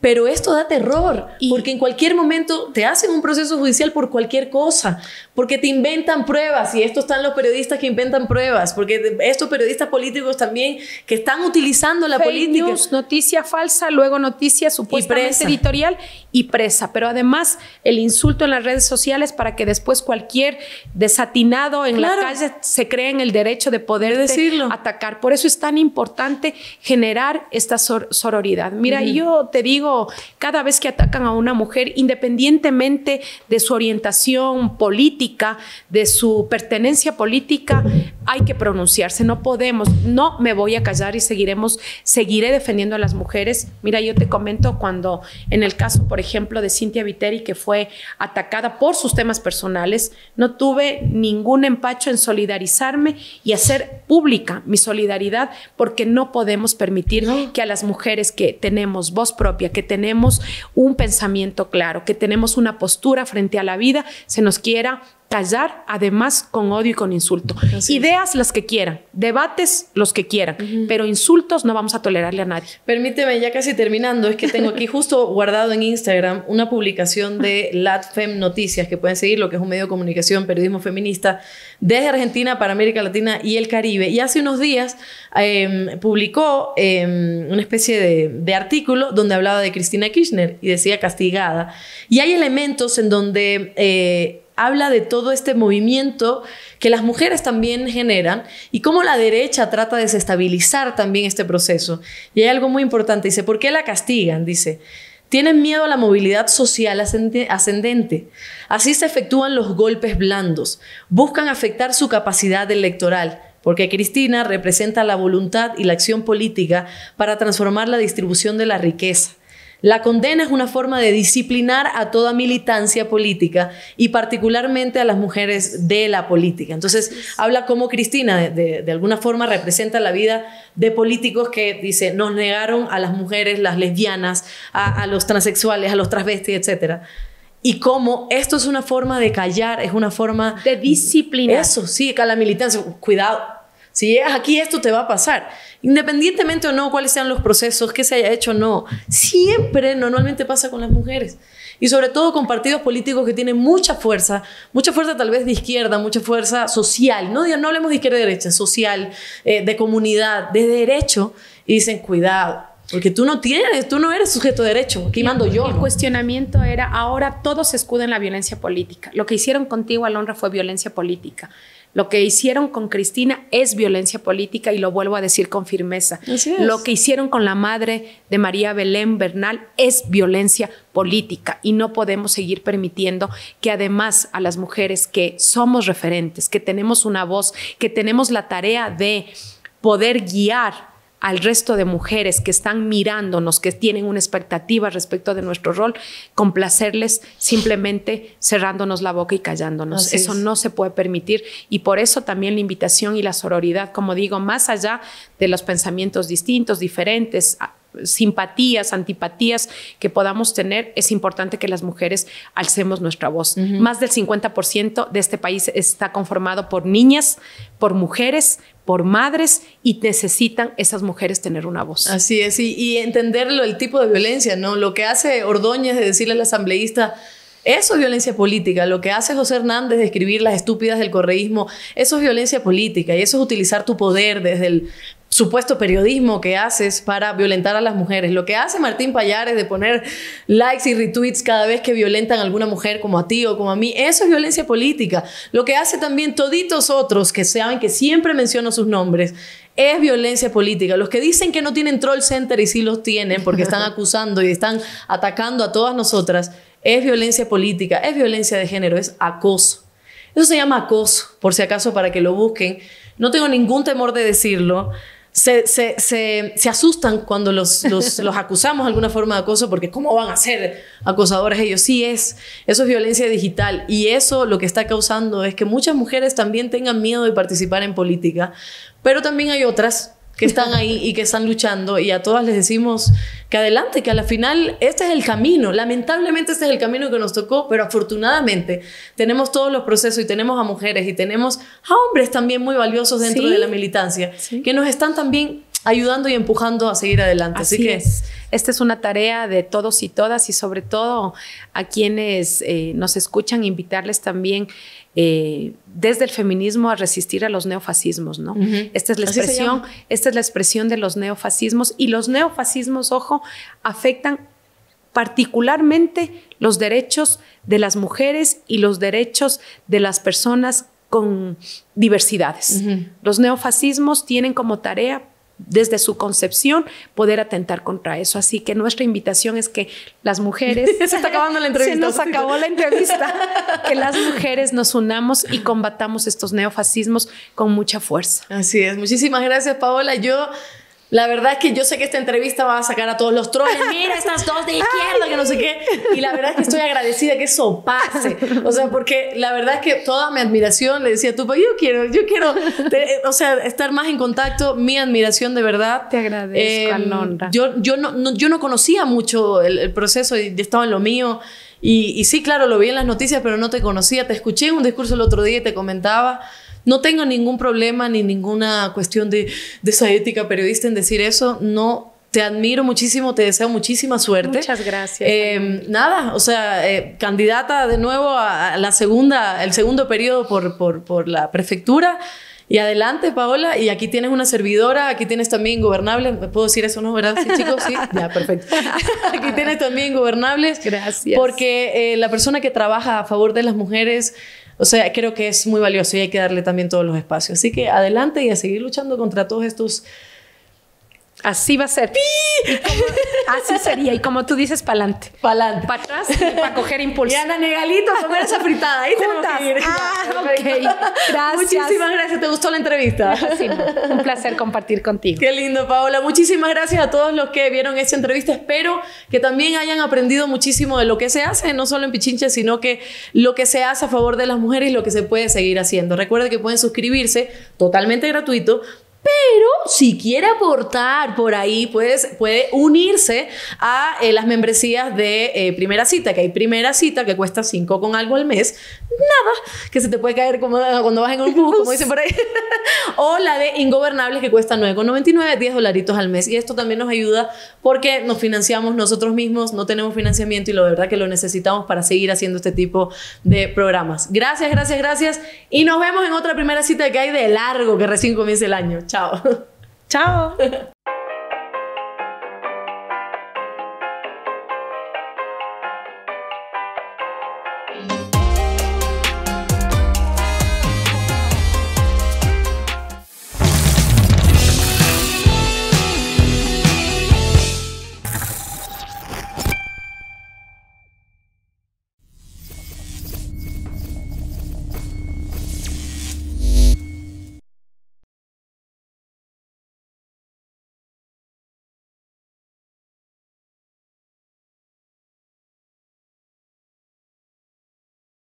Pero esto da terror, porque en cualquier momento te hacen un proceso judicial por cualquier cosa, porque te inventan pruebas, y esto están los periodistas que inventan pruebas, porque estos periodistas políticos también que están utilizando la política. noticia falsa, luego noticia supuestamente editorial y presa, pero además el insulto en las redes sociales para que después cualquier desatinado en la calle se cree en el derecho de poder decirlo. atacar. Por eso es tan importante generar esta sororidad. Mira, yo te digo, cada vez que atacan a una mujer, independientemente de su orientación política, de su pertenencia política, hay que pronunciarse. No podemos, no me voy a callar y seguiremos, seguiré defendiendo a las mujeres. Mira, yo te comento cuando en el caso, por ejemplo, de Cintia Viteri, que fue atacada por sus temas personales, no tuve ningún empacho en solidarizarme y hacer pública mi solidaridad porque no podemos permitir que a las mujeres que tenemos voz propia, que tenemos un pensamiento claro, que tenemos una postura frente a la vida, se nos quiera callar, además con odio y con insulto. Ideas las que quieran, debates los que quieran, pero insultos no vamos a tolerarle a nadie. Permíteme, ya casi terminando, es que tengo aquí justo guardado en Instagram una publicación de LatFem Noticias, que pueden seguir, lo que es un medio de comunicación, periodismo feminista, desde Argentina para América Latina y el Caribe. Y hace unos días em, publicó em, una especie de, artículo donde hablaba de Cristina Kirchner y decía castigada. Y hay elementos en donde... Eh, habla de todo este movimiento que las mujeres también generan y cómo la derecha trata de desestabilizar también este proceso. Y hay algo muy importante, dice, ¿por qué la castigan? Dice, tienen miedo a la movilidad social ascendente. Así se efectúan los golpes blandos. Buscan afectar su capacidad electoral, porque Cristina representa la voluntad y la acción política para transformar la distribución de la riqueza. La condena es una forma de disciplinar a toda militancia política y particularmente a las mujeres de la política. Entonces, habla como Cristina, de, alguna forma representa la vida de políticos que, dice, nos negaron a las mujeres, las lesbianas, a, los transexuales, a los travestis, etc. y cómo esto es una forma de callar, es una forma de disciplinar. Eso, sí, a la militancia, cuidado, si llegas aquí, esto te va a pasar. Independientemente o no, cuáles sean los procesos, qué se haya hecho o no. Siempre normalmente pasa con las mujeres. Y sobre todo con partidos políticos que tienen mucha fuerza, mucha fuerza tal vez de izquierda, mucha fuerza social. No, no hablemos de izquierda y derecha, social, eh, de comunidad, de derecho. Y dicen, cuidado, porque tú no tienes, tú no eres sujeto de derecho, aquí mando yo. El cuestionamiento era, ahora todos se la violencia política. Lo que hicieron contigo, Alonra fue violencia política. Lo que hicieron con Cristina es violencia política y lo vuelvo a decir con firmeza. Lo que hicieron con la madre de María Belén Bernal es violencia política y no podemos seguir permitiendo que además a las mujeres que somos referentes, que tenemos una voz, que tenemos la tarea de poder guiar al resto de mujeres que están mirándonos, que tienen una expectativa respecto de nuestro rol, complacerles simplemente cerrándonos la boca y callándonos. eso no se puede permitir y por eso también la invitación y la sororidad, como digo, más allá de los pensamientos distintos, diferentes, simpatías, antipatías que podamos tener, es importante que las mujeres alcemos nuestra voz. Más del 50% de este país está conformado por niñas, por mujeres, por madres y necesitan esas mujeres tener una voz. Así es, y, entenderlo, el tipo de violencia, ¿no? Lo que hace Ordóñez de decirle al asambleísta, eso es violencia política. Lo que hace José Hernández de escribir las estúpidas del correísmo, eso es violencia política y eso es utilizar tu poder desde el, supuesto periodismo que haces para violentar a las mujeres. Lo que hace Martín Payares de poner likes y retweets cada vez que violentan a alguna mujer como a ti o como a mí, eso es violencia política. Lo que hace también toditos otros que saben que siempre menciono sus nombres, es violencia política. Los que dicen que no tienen troll center y sí los tienen porque están acusando y están atacando a todas nosotras, es violencia política, es violencia de género, es acoso. Eso se llama acoso, por si acaso para que lo busquen. No tengo ningún temor de decirlo se, asustan cuando los, los, acusamos de alguna forma de acoso, porque ¿cómo van a ser acosadores ellos? Sí es, eso es violencia digital y eso lo que está causando es que muchas mujeres también tengan miedo de participar en política, pero también hay otras que están ahí y que están luchando y a todas les decimos que adelante, que a la final este es el camino. Lamentablemente este es el camino que nos tocó, pero afortunadamente tenemos todos los procesos y tenemos a mujeres y tenemos a hombres también muy valiosos dentro de la militancia, que nos están también ayudando y empujando a seguir adelante. Así, que es. Esta es una tarea de todos y todas y sobre todo a quienes eh, nos escuchan, invitarles también eh, desde el feminismo a resistir a los neofascismos, ¿no? Esta es la expresión, esta es la expresión de los neofascismos y los neofascismos, ojo, afectan particularmente los derechos de las mujeres y los derechos de las personas con diversidades. Los neofascismos tienen como tarea desde su concepción poder atentar contra eso. Así que nuestra invitación es que las mujeres... Se está acabando la entrevista. Se nos acabó la entrevista. que las mujeres nos unamos y combatamos estos neofascismos con mucha fuerza. Así es. Muchísimas gracias, Paola. Yo la verdad es que yo sé que esta entrevista va a sacar a todos los trolls. Mira, estas dos de izquierda, que no sé qué. Y la verdad es que estoy agradecida que eso pase. O sea, porque la verdad es que toda mi admiración, le decía tú, yo quiero, yo quiero, o sea, estar más en contacto. Mi admiración de verdad. Te agradezco, em, Yo, yo, no, conocía mucho el, proceso y estaba en lo mío. Y, y sí, claro, lo vi en las noticias, pero no te conocía. Te escuché en un discurso el otro día y te comentaba. No tengo ningún problema ni ninguna cuestión de, de esa ética periodista en decir eso. No te admiro muchísimo, te deseo muchísima suerte. Muchas gracias. Eh, nada, o sea, eh, candidata de nuevo a, la segunda, el segundo periodo por, por, por, la prefectura. Y adelante, Paola, y aquí tienes una servidora, aquí tienes también gobernables, puedo decir eso, ¿no? ¿Verdad? chicos, sí, ya, perfecto. aquí tienes también gobernables. Gracias. Porque eh, la persona que trabaja a favor de las mujeres o sea, creo que es muy valioso y hay que darle también todos los espacios. Así que adelante y a seguir luchando contra todos estos Así va a ser. así sería. Y como tú dices, pa'lante. Pa'lante. Para atrás, para coger impulso. Y anda, negalito, comer esa fritada. Ahí te Que ir. Ah, Muchísimas gracias. ¿Te gustó la entrevista? Sí, un placer compartir contigo. Qué lindo, Paola. Muchísimas gracias a todos los que vieron esta entrevista. Espero que también hayan aprendido muchísimo de lo que se hace, no solo en Pichinche, sino que lo que se hace a favor de las mujeres y lo que se puede seguir haciendo. Recuerde que pueden suscribirse totalmente gratuito pero si quiere aportar por ahí, pues, puede unirse a eh, las membresías de eh, primera cita, que hay primera cita que cuesta 5 con algo al mes, nada, que se te puede caer como ah, cuando vas en un bus, como dicen por ahí, o la de ingobernables que cuesta 9,99, 10 dolaritos al mes. Y esto también nos ayuda porque nos financiamos nosotros mismos, no tenemos financiamiento y lo verdad que lo necesitamos para seguir haciendo este tipo de programas. Gracias, gracias, gracias. Y nos vemos en otra primera cita que hay de largo, que recién comienza el año. Ciao. Ciao.